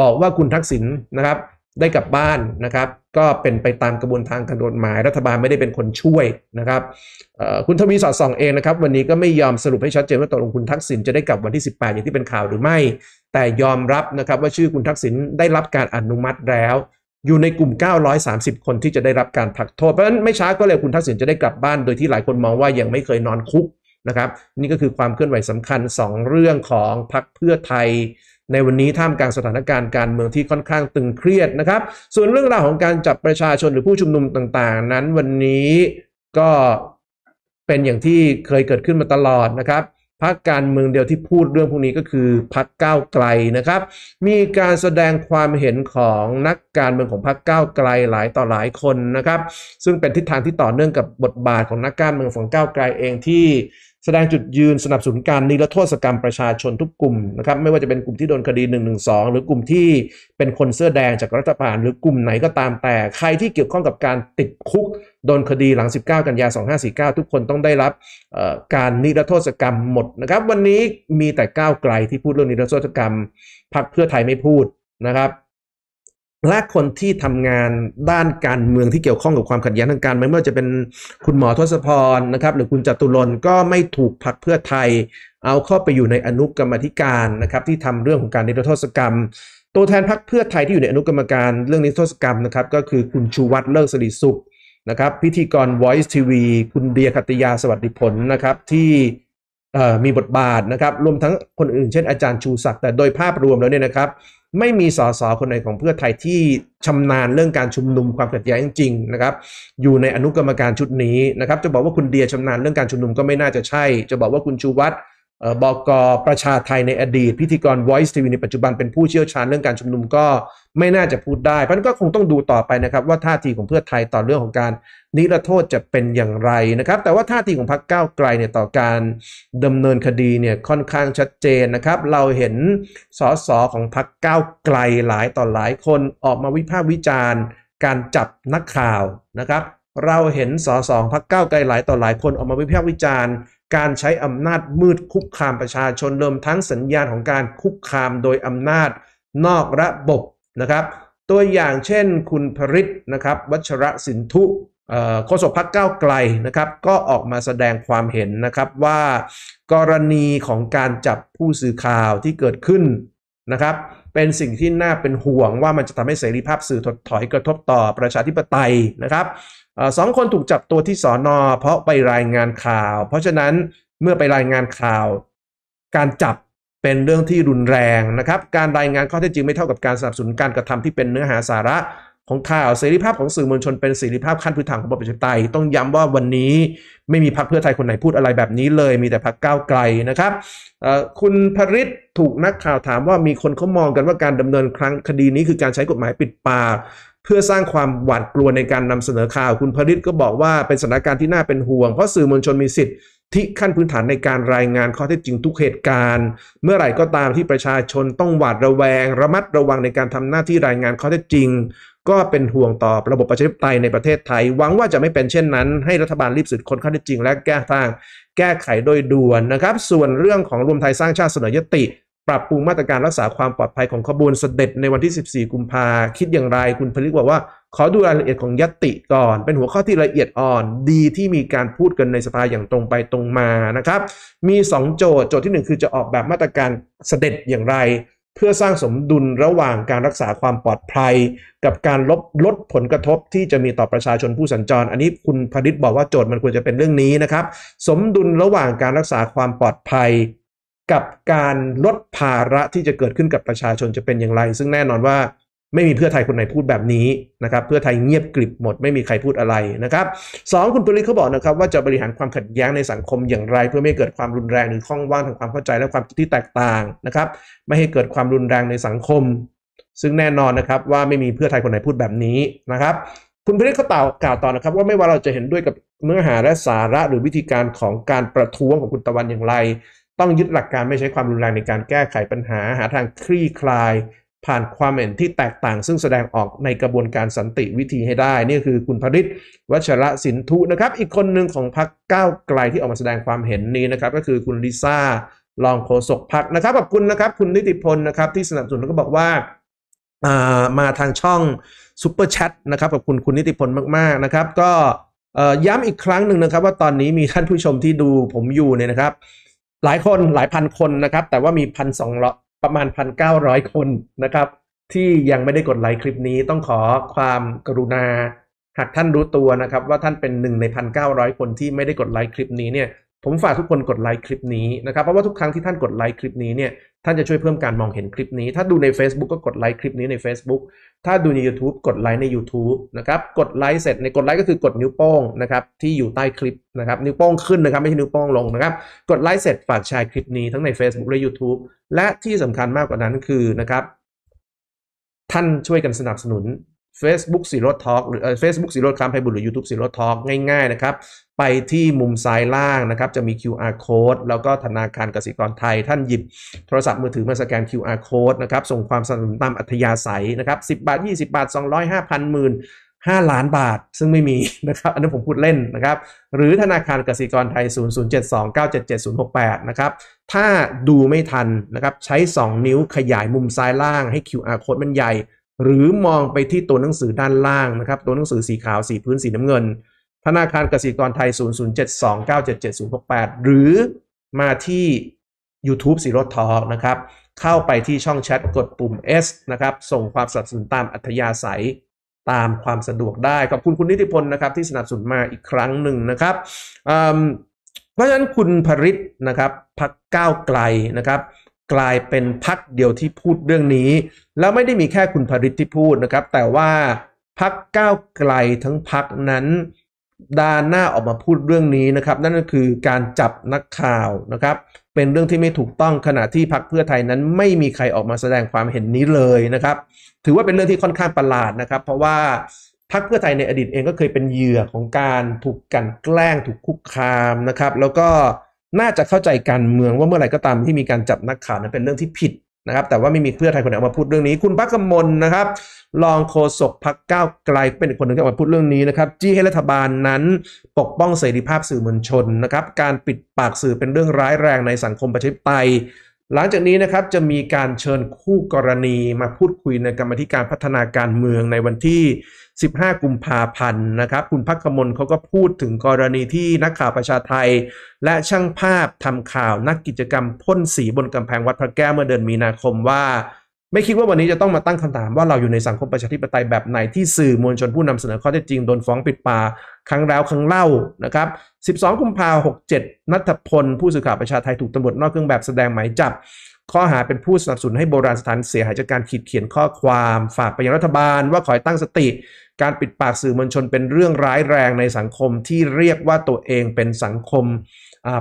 บอกว่าคุณทักษิณนะครับได้กลับบ้านนะครับ ก็เป็นไปตามกระบวนทางกฎหมายรัฐบาลไม่ได้เป็นคนช่วยนะครับคุณทวีสอดส่องเองนะครับวันนี้ก็ไม่ยอมสรุปให้ชัดเจนว่าตกลงคุณทักษิณจะได้กลับวันที่ 18 อย่างที่เป็นข่าวหรือไม่แต่ยอมรับนะครับว่าชื่อคุณทักษิณได้รับการอนุมัติแล้ว อยู่ในกลุ่ม 930 คนที่จะได้รับการพักโทษเพราะฉะนั้นไม่ช้าก็เร็วคุณทักษิณจะได้กลับบ้าน โดยที่หลายคนมองว่ายังไม่เคยนอนคุกนะครับ นี่ก็คือความเคลื่อนไหวสำคัญ 2 เรื่องของพักเพื่อไทย ในวันนี้ท่ามกลางสถานการณ์การเมืองที่ค่อนข้างตึงเครียดนะครับ ส่วนเรื่องราวของการจับประชาชนหรือผู้ชุมนุมต่าง ๆ นั้นวันนี้ก็เป็นอย่างที่เคยเกิดขึ้นมาตลอดนะครับพรรคการเมืองเดียวที่พูดเรื่องพวกนี้ก็คือพรรคก้าวไกลนะครับ มีการแสดงความเห็นของนักการเมืองของพรรคก้าวไกลหลายต่อหลายคนนะครับ ซึ่งเป็นทิศทางที่ต่อเนื่องกับบทบาทของนักการเมืองของก้าวไกลเองที่แสดงจุดยืนสนับสนุนการนิรโทษกรรมประชาชนทุกกลุ่มนะครับ ไม่ว่าจะเป็นกลุ่มที่โดนคดี1นึหรือกลุ่มที่เป็นคนเสื้อแดงจากรัฐบาลหรือกลุ่มไหนก็ตามแต่ ใครที่เกี่ยวข้องกับการติดคุก โดนคดีหลัง 19 กันยา2549 ทุกคนต้องได้รับการนิรโทษกรรมหมดนะครับ วันนี้มีแต่ก้าวไกลที่พูดเรื่องนิรโทษกรรมพักเพื่อไทยไม่พูดนะครับและคนที่ทำงานด้านการเมืองที่เกี่ยวข้องกับความขัดแย้งทางการเมืองไม่ว่าจะเป็นคุณหมอทศพรนะครับ หรือคุณจตุรนก็ไม่ถูกพักเพื่อไทยเอาเข้าไปอยู่ในอนุกรรมธิการนะครับที่ทำเรื่องของการนิรโทษกรรม ตัวแทนพักเพื่อไทยที่อยู่ในอนุกรรมการเรื่องนิรโทษกรรมนะครับ ก็คือคุณชูวัตรเลิศสิริสุขนะครับ พิธีกร Voice TV คุณเดียคติยาสวัสดิผลนะครับที่มีบทบาทนะครับรวมทั้งคนอื่นเช่นอาจารย์ชูศักดิ์แต่โดย ภาพรวมแล้วเนี่ยนะครับไม่มีสสคนไหนของเพื่อไทยที่ชำนาญเรื่องการชุมนุมความขัดแย้งจริงนะครับ อยู่ในอนุกรรมการชุดนี้นะครับ จะบอกว่าคุณเดียชำนาญเรื่องการชุมนุมก็ไม่น่าจะใช่ จะบอกว่าคุณชูวัตรบอกกประชาไทยในอดีตพิธีกร Voice TV ในปัจจุบันเป็นผู้เชี่ยวชาญเรื่องการชุมนุมก็ไม่น่าจะพูดได้ เพราะนั้นก็คงต้องดูต่อไปนะครับว่าท่าทีของเพื่อไทยต่อเรื่องของการนิรโทษจะเป็นอย่างไรนะครับแต่ว่าท่าทีของพรรคก้าวไกลเนี่ยต่อการดำเนินคดีเนี่ยค่อนข้างชัดเจนนะครับเราเห็นสสของพรรคก้าวไกลหลายต่อหลายคนออกมาวิพากษ์วิจารณ์ การจับนักข่าวนะครับเราเห็นสสองพรรคก้าวไกลหลายต่อหลายคนออกมาวิพากษ์วิจารณ์ การใช้อำนาจมืดคุกคามประชาชนรวมทั้งสัญญาณของการคุกคามโดยอำนาจนอกระบบนะครับ ตัวอย่างเช่น คุณพริษนะครับวัชระสินทุโฆษกพักเก้าไกลนะครับก็ออกมาแสดงความเห็นนะครับว่ากรณีของการจับผู้สื่อข่าวที่เกิดขึ้นนะครับเป็นสิ่งที่น่าเป็นห่วงว่ามันจะทำให้เสรีภาพสื่อถดถอย กระทบต่อประชาธิปไตยนะครับสองคนถูกจับตัวที่สอนอเพราะไปรายงานข่าว เพราะฉะนั้นเมื่อไปรายงานข่าว การจับเป็นเรื่องที่รุนแรงนะครับการรายงานข้อเท็จจริงไม่เท่ากับการสนับสนุนการกระทำที่เป็นเนื้อหาสาระของข่าวเสรีภาพของสื่อมวลชนเป็นเสรีภาพขั้นพื้นฐานของประชาธิปไตยต้องย้ำว่าวันนี้ไม่มีพรรคเพื่อไทยคนไหนพูดอะไรแบบนี้เลย มีแต่พรรคก้าวไกลนะครับคุณพริศถูกนักข่าวถามว่ามีคนเขามองกันว่าการดำเนินครั้งคดีนี้คือการใช้กฎหมายปิดปากเพื่อสร้างความหวาดกลัวในการนำเสนอข่าว คุณพริศก็บอกว่าเป็นสถานการณ์ที่น่าเป็นห่วงเพราะสื่อมวลชนมีสิทธิ์ที่ขั้นพื้นฐานในการรายงานข้อเท็จจริง ทุกเหตุการณ์ เมื่อไหร่ก็ตามที่ประชาชนต้องหวาดระแวง ระมัดระวังในการทำหน้าที่รายงานข้อเท็จจริงก็เป็นห่วงต่อระบบประชาธิปไตยในประเทศไทยหวังว่าจะไม่เป็นเช่นนั้นให้รัฐบาลรีบสืบค้นข้อเท็จจริง และแก้ทางแก้ไขโดยด่วนนะครับส่วนเรื่องของรวมไทยสร้างชาติเสนอยติ ปรับปรุงมาตรการรักษาความปลอดภัยของขบวนเสด็จในวันที่ 14 กุมภาคิดอย่างไรคุณพลิกบอกว่าขอดูรายละเอียดของยติก่อน เป็นหัวข้อที่ละเอียดอ่อน ดีที่มีการพูดกันในสภาอย่างตรงไปตรงมานะครับมี 2 โจทย์ โจทย์ที่ 1 คือจะออกแบบมาตรการเสด็จอย่างไรเพื่อสร้างสมดุลระหว่างการรักษาความปลอดภัยกับการลบลดผลกระทบที่จะมีต่อประชาชนผู้สัญจร อันนี้คุณพดิษบอกว่าโจทย์มันควรจะเป็นเรื่องนี้นะครับ สมดุลระหว่างการรักษาความปลอดภัย กับการลดภาระที่จะเกิดขึ้นกับประชาชนจะเป็นอย่างไร ซึ่งแน่นอนว่าไม่มีเพื่อไทยคนไหนพูดแบบนี้นะครับ เพื่อไทยเงียบกริบหมดไม่มีใครพูดอะไรนะครับสองคุณปริเขาบอกนะครับ ว่าจะบริหารความขัดแย้งในสังคมอย่างไร เพื่อไม่เกิดความรุนแรงหรือข้องว่างทางความเข้าใจและความคิดที่แตกต่างนะครับ ไม่ให้เกิดความรุนแรงในสังคม ซึ่งแน่นอนนะครับว่าไม่มีเพื่อไทยคนไหนพูดแบบนี้นะครับ คุณปริเขาตากล่าวต่อนะครับว่าไม่ว่าเราจะเห็นด้วยกับเนื้อหาและสาระหรือวิธีการของการประท้วงของคุณตะวันอย่างไร ต้องยึดหลักการไม่ใช้ความรุนแรงในการแก้ไขปัญหาหาทางคลี่คลายผ่านความเห็นที่แตกต่าง ซึ่งแสดงออกในกระบวนการสันติวิธีให้ได้นี่คือคุณพริศวัชระสินธุนะครับ อีกคนหนึ่งของพรรคก้าวไกลที่ออกมาแสดงความเห็นนี้นะครับ ก็คือคุณลิซ่า ลองโฆษกพรรคนะครับขอบคุณนะครับคุณนิติพลนะครับ ที่สนับสนุนแล้วก็บอกว่ามาทางช่องซูเปอร์แชทนะครับขอบคุณคุณนิติพลมาก ๆนะครับ ก็ย้ำอีกครั้งหนึ่งนะครับ ว่าตอนนี้มีท่านผู้ชมที่ดูผมอยู่เนี่ยนะครับ หลายคนหลายพันคนนะครับ แต่ว่ามีพันสองร้อยประมาณ 1,900 คนนะครับที่ยังไม่ได้กดไลค์คลิปนี้ต้องขอความกรุณา หากท่านรู้ตัวนะครับว่าท่านเป็นหนึ่งใน1,900 คนที่ไม่ได้กดไลค์คลิปนี้เนี่ยผมฝากทุกคนกดไลค์คลิปนี้นะครับเพราะว่าทุกครั้งที่ท่านกดไลค์คลิปนี้เนี่ยท่านจะช่วยเพิ่มการมองเห็นคลิปนี้ ถ้าดูใน Facebook ก็กดไลค์คลิปนี้ใน Facebook ถ้าดูใน YouTube กดไลค์ใน YouTube นะครับกดไลค์เสร็จในกดไลค์ก็คือกดนิ้วโป้งนะครับที่อยู่ใต้คลิปนะครับนิ้วโป้งขึ้นนะครับไม่ใช่นิ้วโป้งลงนะครับ กดไลค์เสร็จฝากแชร์คลิปนี้ ทั้งใน Facebook และ YouTube และที่สำคัญมากกว่านั้นคือนะครับ ท่านช่วยกันสนับสนุน Facebook สีรถทอล์กหรือเฟซบุ๊กสีรถคำไพบุตรหรือ YouTube สีรถทอล์กง่ายๆนะครับไปที่มุมซ้ายล่างนะครับจะมี QR code แล้วก็ธนาคารกสิกรไทยท่านหยิบ โทรศัพท์มือถือมาสแกน QR code นะครับส่งความสนุนตามอัธยาศัยนะครับ10 บาท 20 บาท 200 5,000หมื่น5ล้านบาท ซึ่งไม่มีนะครับอันนี้ผมพูดเล่นนะครับ หรือธนาคารกสิกรไทย00729777068นะครับถ้าดูไม่ทันนะครับใช้ 2 นิ้วขยายมุมซ้ายล่างให้ QR code มันใหญ่หรือมองไปที่ตัวหนังสือด้านล่างนะครับตัวหนังสือสีขาว สีพื้น สีน้ำเงินธนาคารกสิกรไทย 0072977068 หรือมาที่ YouTube สีรถทอนะครับเข้าไปที่ช่องแชทกดปุ่ม S นะครับส่งความสนับสนุนตามอัธยาศัยตามความสะดวกได้ขอบคุณคุณนิติพลนะครับที่สนับสนุนมาอีกครั้งหนึ่งนะครับเพราะฉะนั้นคุณภริศนะครับ พักก้าวไกลนะครับกลายเป็นพักเดียวที่พูดเรื่องนี้ แล้วไม่ได้มีแค่คุณพริตที่พูดนะครับ แต่ว่าพักก้าวไกลทั้งพักนั้นดาหน้าออกมาพูดเรื่องนี้นะครับ นั่นก็คือการจับนักข่าวนะครับ เป็นเรื่องที่ไม่ถูกต้องขณะที่พักเพื่อไทยนั้นไม่มีใครออกมาแสดงความเห็นนี้เลยนะครับ ถือว่าเป็นเรื่องที่ค่อนข้างประหลาดนะครับ เพราะว่าพักเพื่อไทยในอดีตเองก็เคยเป็นเหยื่อของการถูกกันแกล้ง ถูกคุกคามนะครับ แล้วก็น่าจะเข้าใจการเมืองว่าเมื่อไหร่ก็ตามที่มีการจับนักข่าวนั้นเป็นเรื่องที่ผิดนะครับ แต่ว่าไม่มีเพื่อไทยคนไหนออกมาพูดเรื่องนี้ คุณปักกมลนะครับรองโฆษกพักก้าวไกลเป็นคนหนึ่งที่ออกมาพูดเรื่องนี้นะครับจี้ให้รัฐบาลนั้นปกป้องเสรีภาพสื่อมวลชนนะครับการปิดปากสื่อเป็นเรื่องร้ายแรงในสังคมประชาธิปไตยหลังจากนี้นะครับจะมีการเชิญคู่กรณีมาพูดคุยในกรรมธิการพัฒนาการเมืองในวันที่ 15 กุมภาพันธ์นะครับคุณพักขมลเขาก็พูดถึงกรณีที่นักข่าวประชาไทยและช่างภาพทำข่าวนักกิจกรรมพ่นสีบนกำแพงวัดพระแก้วเมื่อเดือนมีนาคมว่าไม่คิดว่าวันนี้จะต้องมาตั้งคำถามว่าเราอยู่ในสังคมประชาธิปไตยแบบไหนที่สื่อมวลชนผู้นำเสนอข้อเท็จจริงโดนฟ้องปิดปากครั้งแล้วครั้งเล่านะครับ 12 กุมภาพันธ์ 67 นัทพลผู้สื่อข่าวประชาไทยถูกตำรวจนอกเครื่องแบบแสดงหมายจับ ข้อหาเป็นผู้สนับสนุนให้โบราณสถานเสียหายจากการขีดเขียนข้อความฝากไปยังรัฐบาลว่าขอให้ตั้งสติ การปิดปากสื่อมวลชนเป็นเรื่องร้ายแรงในสังคมที่เรียกว่าตัวเองเป็นสังคม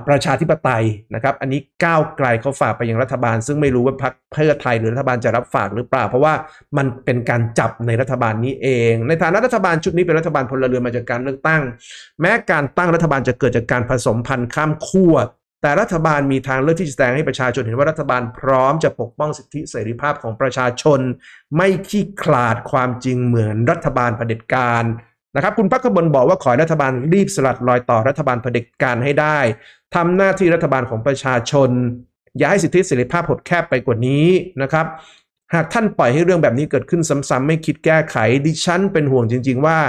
ประชาธิปไตยนะครับอันนี้ก้าวไกลเขาฝากไปยังรัฐบาล ซึ่งไม่รู้ว่าพรรคเพื่อไทยหรือรัฐบาลจะรับฝากหรือเปล่า เพราะว่ามันเป็นการจับในรัฐบาลนี้เอง ในฐานะรัฐบาลชุดนี้ เป็นรัฐบาลพลเรือนมาจากการเลือกตั้งแม้การตั้งรัฐบาลจะเกิดจากการผสมพันธุ์ข้ามขั้วแต่รัฐบาลมีทางเลือกที่จะแสดงให้ประชาชนเห็นว่ารัฐบาล พร้อมจะปกป้องสิทธิเสรีภาพของประชาชน ไม่ขี้คลาดความจริงเหมือนรัฐบาลเผด็จการนะครับคุณพักขบลบอกว่าขอรัฐบาลรีบสลัดรอยต่อรัฐบาลเผด็จกการให้ได้ ทำหน้าที่รัฐบาลของประชาชน อย่าให้สิทธิเสรีภาพหดแคบไปกว่านี้นะครับ หากท่านปล่อยให้เรื่องแบบนี้เกิดขึ้นซ้ำๆไม่คิดแก้ไขดิฉันเป็นห่วงจริงๆ ว่า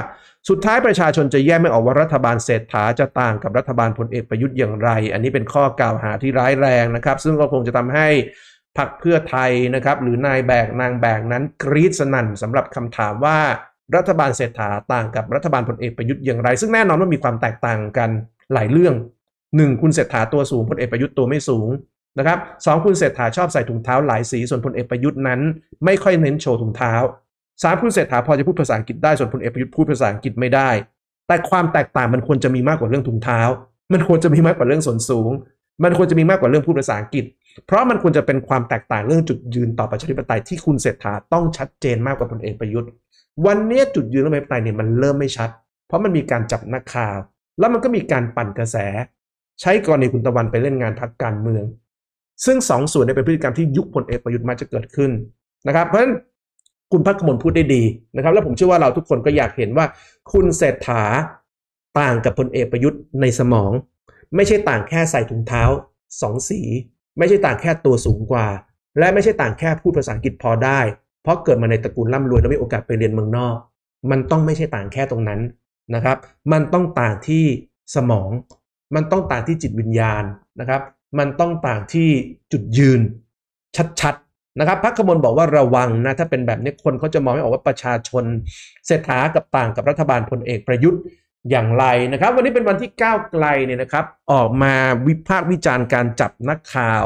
สุดท้ายประชาชนจะแยกไม่ออกว่ารัฐบาลเศรษฐาจะต่างกับรัฐบาลพลเอกประยุทธ์อย่างไร อันนี้เป็นข้อกล่าวหาที่ร้ายแรงนะครับ ซึ่งก็คงจะทำให้พรรคเพื่อไทยนะครับหรือนายแบกนางแบกนั้น กรีดสนั่นสำหรับคำถามว่ารัฐบาลเศรษฐาต่างกับรัฐบาลพลเอกประยุทธ์อย่างไร ซึ่งแน่นอนว่ามีความแตกต่างกันหลายเรื่องหนึ่งคุณเศรษฐาตัวสูงพลเอกประยุทธ์ตัวไม่สูงนะครับสองคุณเศรษฐาชอบใส่ถุงเท้าหลายสีส่วนพลเอกประยุทธ์นั้นไม่ค่อยเน้นโชว์ถุงเท้าสามคุณเศรษฐาพอจะพูดภาษาอังกฤษได้ส่วนพลเอกประยุทธ์พูดภาษาอังกฤษไม่ได้ แต่ความแตกต่างมันควรจะมีมากกว่าเรื่องถุงเท้า มันควรจะมีมากกว่าเรื่องส่วนสูง มันควรจะมีมากกว่าเรื่องพูดภาษาอังกฤษ เพราะมันควรจะเป็นความแตกต่างเรื่องจุดยืนต่อประชาธิปไตยที่คุณเศรษฐาต้องชัดเจนมากกว่าพลเอกประยุทธ์วันนี้จุดยืนขรองปาธปไตยเนี่ยมันเริ่มไม่ชัด เพราะมันมีการจับนักข่าว แล้วมันก็มีการปั่นกระแส ใช้กรณีคุณตะวันไปเล่นงานพักการเมือง ซึ่งสองส่วนนี้เป็นพฤติกรรมที่ยุคพลเอกประยุทธ์มาจะเกิดขึ้นนะครับ เพราะฉะนั้นคุณพัฒกมลพูดได้ดีนะครับ และผมเชื่อว่าเราทุกคนก็อยากเห็นว่าคุณเศรษฐาต่างกับพลเอกประยุทธ์ในสมอง ไม่ใช่ต่างแค่ใส่ถุงเท้าสองสีไม่ใช่ต่างแค่ตัวสูงกว่า และไม่ใช่ต่างแค่พูดภาษาอังกฤษพอได้เพราะเกิดมาในตระกูลร่ำรวยแล้วมีโอกาสไปเรียนเมืองนอก มันต้องไม่ใช่ต่างแค่ตรงนั้นนะครับ มันต้องต่างที่สมอง มันต้องต่างที่จิตวิญญาณนะครับ มันต้องต่างที่จุดยืน ชัดๆนะครับพักขมลบอกว่าระวังนะถ้าเป็นแบบนี้คนเขาจะมองไม่ออกว่าประชาชนเศรษฐากับต่างกับรัฐบาลพลเอกประยุทธ์อย่างไรนะครับ วันนี้เป็นวันที่ก้าวไกลเนี่ยนะครับออกมาวิพากษ์วิจารณ์การจับนักข่าว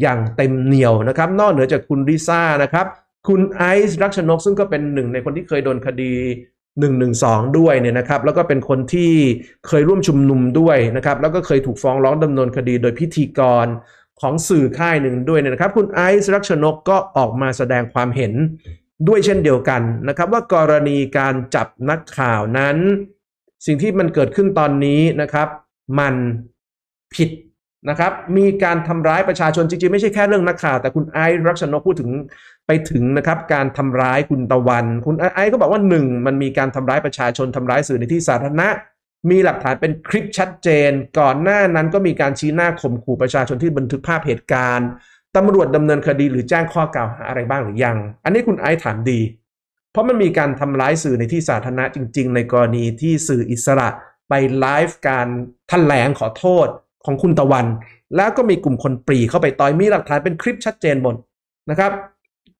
อย่างเต็มเหนียวนะครับ นอกเหนือจากคุณลิซ่านะครับคุณไอซ์รักชนก ซึ่งก็เป็นหนึ่งในคนที่เคยโดนคดี1นึด้วยเนี่ยนะครับแล้วก็เป็นคนที่เคยร่วมชุมนุมด้วยนะครับแล้วก็เคยถูกฟ้องร้องดำเนินคดีโดยพิธีกรของสื่อค่ายหนึ่งด้วยเนี่ยนะครับ คุณไอซ์รักชนกก็ออกมาแสดงความเห็นด้วยเช่นเดียวกันนะครับว่ากรณีการจับนักข่าวนั้น สิ่งที่มันเกิดขึ้นตอนนี้นะครับมันผิดนะครับมีการทำร้ายประชาชนจริงๆ ไม่ใช่แค่เรื่องนักข่าว แต่คุณไอรักชนกพูดถึงไปถึงนะครับการทำร้ายคุณตะวัน คุณไอก็บอกว่าหนึ่งมันมีการทำร้ายประชาชนทำร้ายสื่อในที่สาธารณะ มีหลักฐานเป็นคลิปชัดเจน ก่อนหน้านั้นก็มีการชี้หน้าข่มขู่ประชาชนที่บันทึกภาพเหตุการณ์ตำรวจดำเนินคดีหรือแจ้งข้อกล่าวหาอะไรบ้างหรือยัง อันนี้คุณไอถามดี เพราะมันมีการทำร้ายสื่อในที่สาธารณะจริง ๆ ในกรณีที่สื่ออิสระ ไปไลฟ์การแถลงขอโทษของคุณตะวัน แล้วก็มีกลุ่มคนปรีเข้าไปต่อยมีหลักฐานเป็นคลิปชัดเจนหมดนะครับ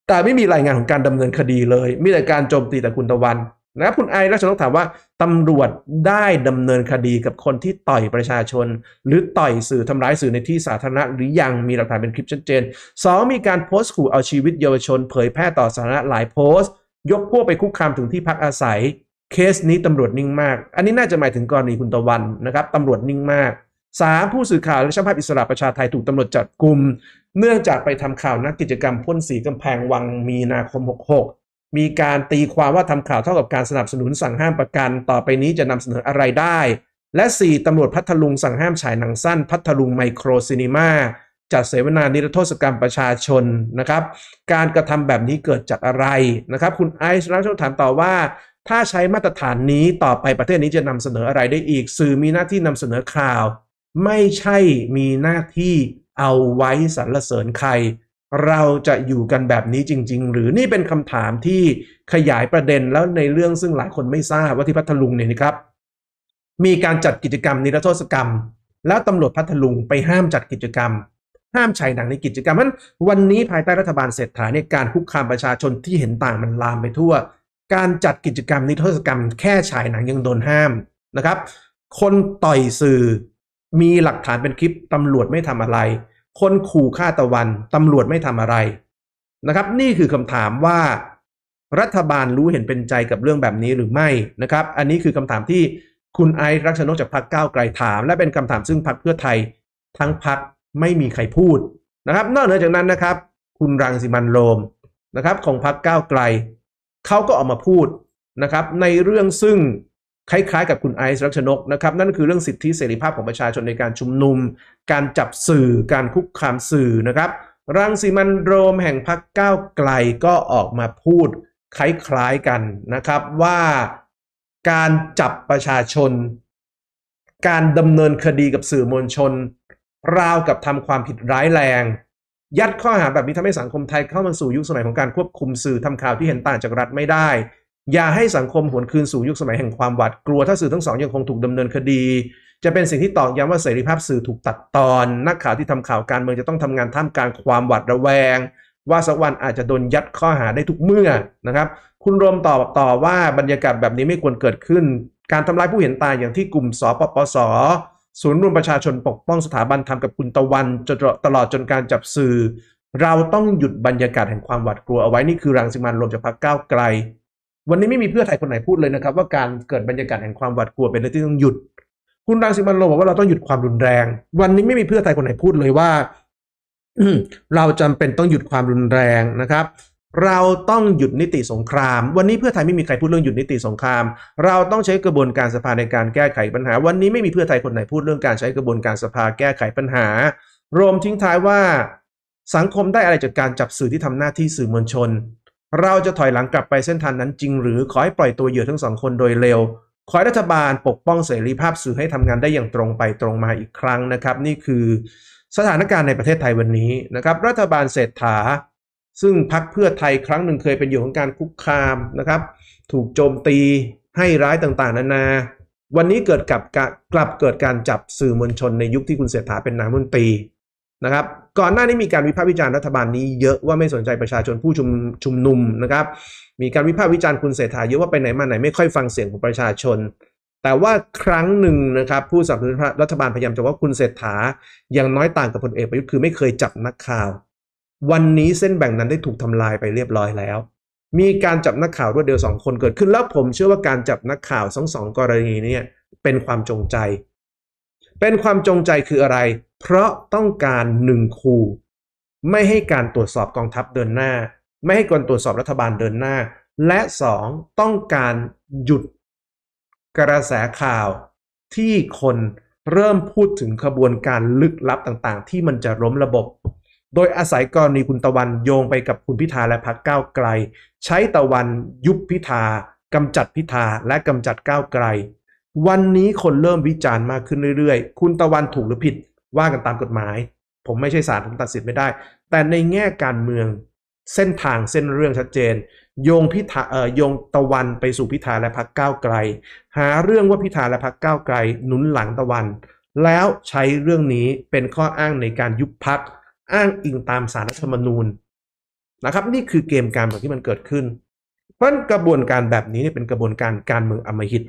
แต่ไม่มีรายงานของการดำเนินคดีเลย มีแต่การโจมตีแต่คุณตะวันนะครับคุณไอรัชนกถามว่าตำรวจได้ดำเนินคดีกับคนที่ต่อยประชาชน หรือต่อยสื่อทำร้ายสื่อในที่สาธารณะ หรือยังมีหลักฐานเป็นคลิปชัดเจน 2 มีการโพสต์ขู่เอาชีวิตเยาวชน เผยแพร่ต่อสาธารณะหลายโพสต์ ยกพวกไปคุกคามถึงที่พักอาศัยเคสนี้ตำรวจนิ่งมาก อันนี้น่าจะหมายถึงกรณีคุณตะวันนะครับตำรวจนิ่งมากสามผู้สื่อข่าวและช่างภาพอิสระประชาไทยถูกตำรวจจับกลุ่มเนื่องจากไปทำข่าวนักกิจกรรมพ่นสีกำแพงวังมีนาคม 66 มีการตีความว่าทำข่าวเท่ากับการสนับสนุนสั่งห้ามประกันต่อไปนี้จะนำเสนออะไรได้ และ 4. ตำรวจพัทลุงสั่งห้ามฉายหนังสั้นพัทลุงไมโครซีนีมาจัดเสวนานิรโทษกรรมประชาชนนะครับการกระทำแบบนี้เกิดจากอะไรนะครับคุณไอซ์รัชถามต่อว่า ถ้าใช้มาตรฐานนี้ต่อไปประเทศนี้จะนำเสนออะไรได้อีกสื่อมีหน้าที่นำเสนอข่าวไม่ใช่มีหน้าที่เอาไว้สรรเสริญใคร เราจะอยู่กันแบบนี้จริงๆ หรือนี่เป็นคำถามที่ขยายประเด็นแล้วในเรื่องซึ่งหลายคนไม่ทราบว่าที่พัทลุงเนี่ยนะครับ มีการจัดกิจกรรมนิรโทษกรรม แล้วตำรวจพัทลุงไปห้ามจัดกิจกรรม ห้ามฉายหนังในกิจกรรมนั้น วันนี้ภายใต้รัฐบาลเศรษฐาเนี่ยการคุกคามประชาชนที่เห็นต่างมันลามไปทั่ว การจัดกิจกรรมนิรโทษกรรม แค่ฉายหนังยังโดนห้ามนะครับ คนต่อยสื่อมีหลักฐานเป็นคลิปตำรวจไม่ทำอะไร คนขู่ฆ่าตะวันตำรวจไม่ทำอะไรนะครับ นี่คือคำถามว่า รัฐบาลรู้เห็นเป็นใจกับเรื่องแบบนี้หรือไม่นะครับ อันนี้คือคำถามที่คุณไอรักชนกจากพรรคก้าวไกลถาม และเป็นคำถามซึ่งพรรคเพื่อไทย ทั้งพรรคไม่มีใครพูดนะครับ นอกเหนือจากนั้นนะครับ คุณรังสิมันโรมนะครับ ของพรรคก้าวไกลเขาก็ออกมาพูดนะครับ ในเรื่องซึ่งคล้ายๆกับคุณไอซ์รักชนกนะครับ นั่นคือเรื่องสิทธิเสรีภาพของประชาชนในการชุมนุม การจับสื่อการคุกคามสื่อนะครับรังสีมันโรมแห่งพรรคก้าวไกลก็ออกมาพูดคล้ายๆกันนะครับว่า การจับประชาชน การดำเนินคดีกับสื่อมวลชน ราวกับทำความผิดร้ายแรง ยัดข้อหาแบบนี้ทำให้สังคมไทยเข้ามาสู่ยุคสมัยของการควบคุมสื่อทำข่าวที่เห็นต่างจากรัฐไม่ได้อย่าให้สังคมหวนคืนสู่ยุคสมัยแห่งความหวาดกลัวถ้าสื่อทั้งสองยังคงถูกดำเนินคดี จะเป็นสิ่งที่ตอกย้ำว่าเสรีภาพสื่อถูกตัดตอนนักข่าวที่ทำข่าวการเมืองจะต้องทำงานท่ามกลางความหวาดระแวง ว่าสักวันอาจจะโดนยัดข้อหาได้ทุกเมื่อนะครับ คุณรวมตอบต่อว่าบรรยากาศแบบนี้ไม่ควรเกิดขึ้น การทำลายผู้เห็นตายอย่างที่กลุ่มสปปสศูนย์รวมประชาชนปกป้องสถาบันทำกับคุณตะวันจนตลอดจนการจับสื่อ เราต้องหยุดบรรยากาศแห่งความหวาดกลัวเอาไว้นี่คือรังสิมันรวมจากพรรคก้าวไกลวันนี้ไม่มีเพื่อไทยคนไหนพูดเลยนะครับ ว่าการเกิดบรรยากาศแห่งความหวาดกลัวเป็นเรื่องที่ต้องหยุด คุณรังสิมันโรบอกว่าเราต้องหยุดความรุนแรง วันนี้ไม่มีเพื่อไทยคนไหนพูดเลยว่า เราจำเป็นต้องหยุดความรุนแรงนะครับ เราต้องหยุดนิติสงคราม วันนี้เพื่อไทยไม่มีใครพูดเรื่องหยุดนิติสงคราม เราต้องใช้กระบวนการสภาในการแก้ไขปัญหา วันนี้ไม่มีเพื่อไทยคนไหนพูดเรื่องการใช้กระบวนการสภาแก้ไขปัญหา รวมทิ้งท้ายว่าสังคมได้อะไรจากการจับสื่อที่ทำหน้าที่สื่อมวลชนเราจะถอยหลังกลับไปเส้นทางนั้นจริงหรือ ขอให้ปล่อยตัวเหยื่อทั้งสองคนโดยเร็ว ขอให้รัฐบาลปกป้องเสรีภาพสื่อให้ทำงานได้อย่างตรงไปตรงมาอีกครั้งนะครับ นี่คือสถานการณ์ในประเทศไทยวันนี้นะครับ รัฐบาลเศรษฐา ซึ่งพักเพื่อไทยครั้งหนึ่งเคยเป็นอยู่ของการคุกคามนะครับถูกโจมตี ให้ร้ายต่างๆ นานา วันนี้เกิดกับกลับเกิดการจับสื่อมวลชนในยุคที่คุณเศรษฐาเป็นนายมนตรีนะครับก่อนหน้านี้มีการวิพากษ์วิจารณ์รัฐบาลนี้ เยอะว่าไม่สนใจประชาชนผู้ชุมชุมนุมนะครับ มีการวิพากษ์วิจารณ์คุณเศรษฐาเยอะว่าไปไหนมาไหนไม่ค่อยฟังเสียงของประชาชน แต่ว่าครั้งหนึ่งนะครับ ผู้สับสนุนรัฐบาลพยายามจะว่าคุณเศรษฐายังน้อยต่างกับพลเอกประยุทธ์คือไม่เคยจับนักข่าว วันนี้เส้นแบ่งนั้นได้ถูกทำลายไปเรียบร้อยแล้ว มีการจับนักข่าวรวดเดียวสองคนเกิดขึ้นแล้ว ผม เชื่อว่าการจับนักข่าวทั้งสองกรณีนี้เป็นความจงใจ เป็นความจงใจคืออะไรเพราะต้องการหนึ่งคู ไม่ให้การตรวจสอบกองทัพเดินหน้า ไม่ให้การตรวจสอบรัฐบาลเดินหน้า และสองต้องการหยุดกระแสข่าว ที่คนเริ่มพูดถึงขบวนการลึกลับต่างๆ ที่มันจะล้มระบบ โดยอาศัยกรณีคุณตะวันโยงไปกับคุณพิธาและพรรคก้าวไกลใช้ตะวันยุบพิธากำจัดพิธาและกำจัดก้าวไกล วันนี้คนเริ่มวิจารณ์มากขึ้นเรื่อยๆ คุณตะวันถูกหรือผิดว่ากันตามกฎหมาย ผมไม่ใช่ศาลผมตัดสินไม่ได้ แต่ในแง่การเมืองเส้นทางเส้นเรื่องชัดเจนโยงพิธาเอ่อโยงตะวันไปสู่พิธาและพักก้าวไกล หาเรื่องว่าพิธาและพักก้าวไกล หนุนหลังตะวัน แล้วใช้เรื่องนี้เป็นข้ออ้างในการยุบพักอ้างอิงตามสารรัฐธรรมนูญนะครับนี่คือเกมการเมืองที่มันเกิดขึ้น เพราะกระบวนการแบบนี้เนี่ยเป็นกระบวนการการเมืองอมหิต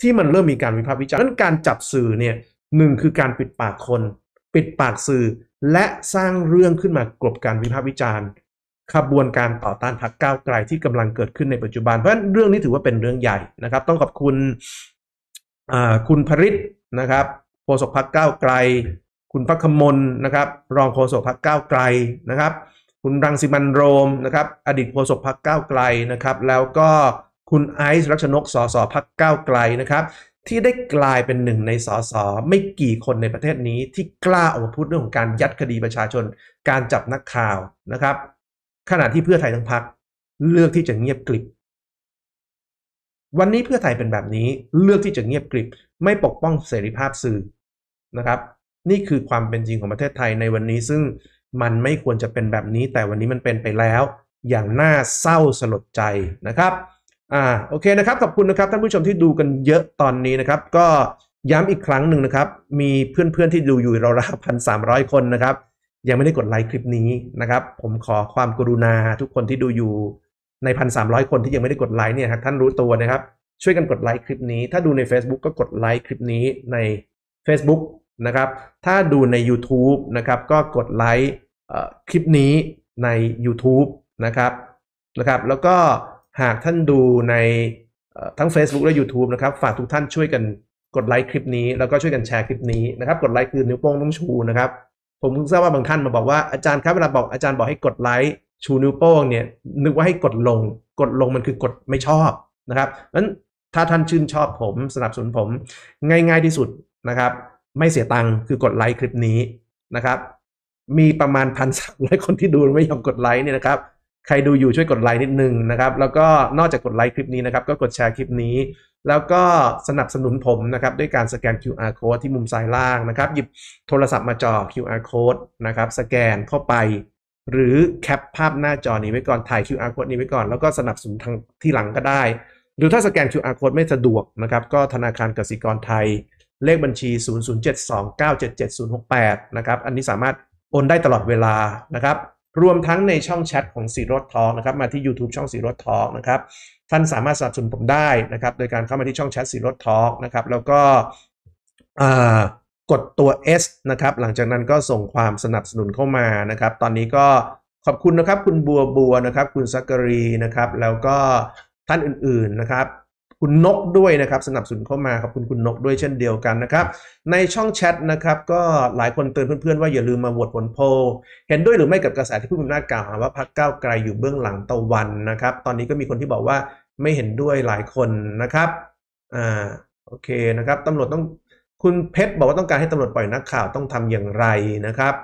ที่มันเริ่มมีการวิพากษ์วิจารณ์การจับสื่อเนี่ยหนึ่งคือการปิดปากคนปิดปากสื่อ และสร้างเรื่องขึ้นมากลบการวิพากษ์วิจารณ์ ขบวนการต่อต้านพรรคก้าวไกลที่กำลังเกิดขึ้นในปัจจุบันเพราะฉะนั้นเรื่องนี้ถือว่าเป็นเรื่องใหญ่นะครับต้องขอบคุณคุณพริษนะครับโฆษกพรรคก้าวไกล คุณพักขมลนะครับ รองโฆษกพรรคก้าวไกลนะครับ คุณรังสิมันโรมนะครับ อดีตโฆษกพรรคก้าวไกลนะครับ แล้วก็คุณไอซ์รัชนกสสพักก้าวไกลนะครับที่ได้กลายเป็นหนึ่งในสสไม่กี่คนในประเทศนี้ที่กล้าออกมาพูดเรื่องของการยัดคดีประชาชนการจับนักข่าวนะครับขณะที่เพื่อไทยทั้งพักเลือกที่จะเงียบกริบวันนี้เพื่อไทยเป็นแบบนี้เลือกที่จะเงียบกริบไม่ปกป้องเสรีภาพสื่อนะครับ นี่คือความเป็นจริงของประเทศไทยในวันนี้ซึ่งมันไม่ควรจะเป็นแบบนี้ แต่วันนี้มันเป็นไปแล้ว อย่างน่าเศร้าสลดใจนะครับอ่าโอเคนะครับขอบคุณนะครับ ท่านผู้ชมที่ดูกันเยอะตอนนี้นะครับ ก็ย้ำอีกครั้งหนึ่งนะครับ มีเพื่อนๆที่ดูอยู่ราวๆพันสามร้อยคนนะครับ ยังไม่ได้กดไลค์คลิปนี้นะครับผมขอความกรุณาทุกคนที่ดูอยู่ในพันสามร้อยคนที่ยังไม่ได้กดไลค์เนี่ยรับท่านรู้ตัวนะครับช่วยกันกดไลค์คลิปนี้ถ้าดูใน Facebook ก็กดไลค์คลิปนี้ใน Facebook นะครับถ้าดูใน YouTube นะครับก็กดไลค์คลิปนี้ใน YouTube นะครับนะครับแล้วก็หากท่านดูในทั้ง Facebook และ YouTube นะครับ ฝากทุกท่านช่วยกันกดไลค์คลิปนี้แล้วก็ช่วยกันแชร์คลิปนี้นะครับ กดไลค์คือนิ้วโป้งต้องชูนะครับ ผมเพิ่งทราบว่าบางท่านมาบอกว่าอาจารย์ครับเวลาบอกอาจารย์บอกให้กดไลค์ชูนิ้วโป้งเนี่ยนึกว่าให้กดลง กดลงมันคือกดไม่ชอบนะครับนั้นถ้าท่านชื่นชอบผมสนับสนุนผมง่ายๆที่สุดนะครับ ไม่เสียตังค์คือกดไลค์คลิปนี้นะครับ มีประมาณพันสามร้อยคนที่ดูไม่ยอมกดไลค์เนี่ยนะครับใครดูอยู่ช่วยกดไลค์นิดนึงนะครับแล้วก็นอกจากกดไลค์คลิปนี้นะครับก็กดแชร์คลิปนี้ แล้วก็สนับสนุนผมนะครับด้วยการสแกน QR code ที่มุมซ้ายล่างนะครับ หยิบโทรศัพท์มาจอ QR code นะครับสแกนเข้าไป หรือแคปภาพหน้าจอนี้ไว้ก่อนถ่าย QR code นี้ไว้ก่อน แล้วก็สนับสนุนทางที่หลังก็ได้ หรือถ้าสแกน QR code ไม่สะดวกนะครับก็ธนาคารกสิกรไทยเลขบัญชี0 0 7 2 9 7 7 0 6 8นะครับอันนี้สามารถโอนได้ตลอดเวลานะครับรวมทั้งในช่องแชทของสีรถทองนะครับ มาที่ YouTube ช่องสีรถทองนะครับ ท่านสามารถสนับสนุนผมได้นะครับ โดยการเข้ามาที่ช่องแชทสีรถทองนะครับแล้วก็กดตัว S นะครับ หลังจากนั้นก็ส่งความสนับสนุนเข้ามานะครับ ตอนนี้ก็ขอบคุณนะครับ คุณบัวบัวนะครับ คุณซักกรีนะครับ แล้วก็ท่านอื่นๆนะครับคุณนกด้วยนะครับสนับสนุนเข้ามาขอบคุณคุณนกด้วยเช่นเดียวกันนะครับในช่องแชทนะครับก็หลายคนเตือนเพื่อนๆว่าอย่าลืมมาโหวตผลโพลเห็นด้วยหรือไม่กับกระแสที่ผู้มีอำนาจกล่าวหาว่าพรรคก้าวไกลอยู่เบื้องหลังตะวันนะครับ ตอนนี้ก็มีคนที่บอกว่าไม่เห็นด้วยหลายคนนะครับอ่าโอเคนะครับตำรวจต้องคุณเพชรบอกว่าต้องการให้ตำรวจปล่อยนักข่าว ต้องทำอย่างไรนะครับ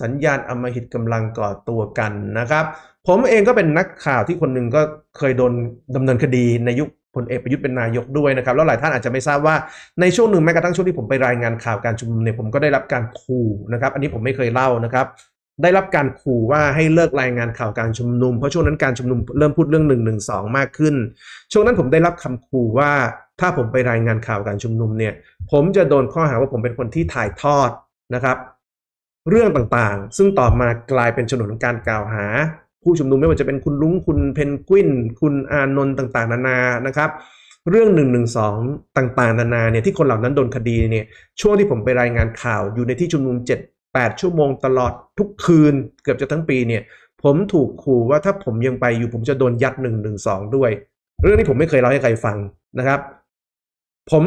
สัญญาณอมหิตกำลังก่อตัวกันนะครับผมเองก็เป็นนักข่าวที่คนหนึ่งก็เคยโดนดำเนินคดีในยุคพลเอก ประยุทธ์เป็นนายกด้วยนะครับแล้วหลายท่านอาจจะไม่ทราบว่า ในช่วงหนึ่งแม้กระทั่งช่วงที่ผมไปรายงานข่าวการชุมนุมเนี่ยผมก็ได้รับการขู่นะครับ อันนี้ผมไม่เคยเล่านะครับ ได้รับการขู่ว่าให้เลิกรายงานข่าวการชุมนุมเพราะช่วงนั้นการชุมนุมเริ่มพูดเรื่องหนึ่่งงงหนึสอมากขึ้นช่วงนั้นผมได้รับคำขู่ว่าถ้าผมไปรายงานข่าวการชุมนุมเนี่ย ผมจะโดนข้อหาว่าผมเป็นคนที่ถ่ายทอดนะครับ เรื่องต่างๆซึ่งต่อมากลายเป็นชนวนการกล่าวหาผู้ชุมนุมไม่ว่าจะเป็นคุณลุง คุณเพนกวิน คุณอานนท์ต่าง ๆ นานา นะครับ เรื่องหนึ่่งงงหนึสอต่างๆ นานาเนี่ยที่คนเหล่านั้นโดนคดีเนี่ย ช่วงที่ผมไปรายงานข่าวอยู่ในที่ชุมนุมเจ็ดแปดชั่วโมงตลอดทุกคืน เกือบจะทั้งปีเนี่ยผมถูกขู่ว่าถ้าผมยังไปอยู่ ผมจะโดนยัดหนึ่่งงงหนึสอด้วย เรื่องนี้ผมไม่เคยเล่าให้ใครฟังนะครับ ผม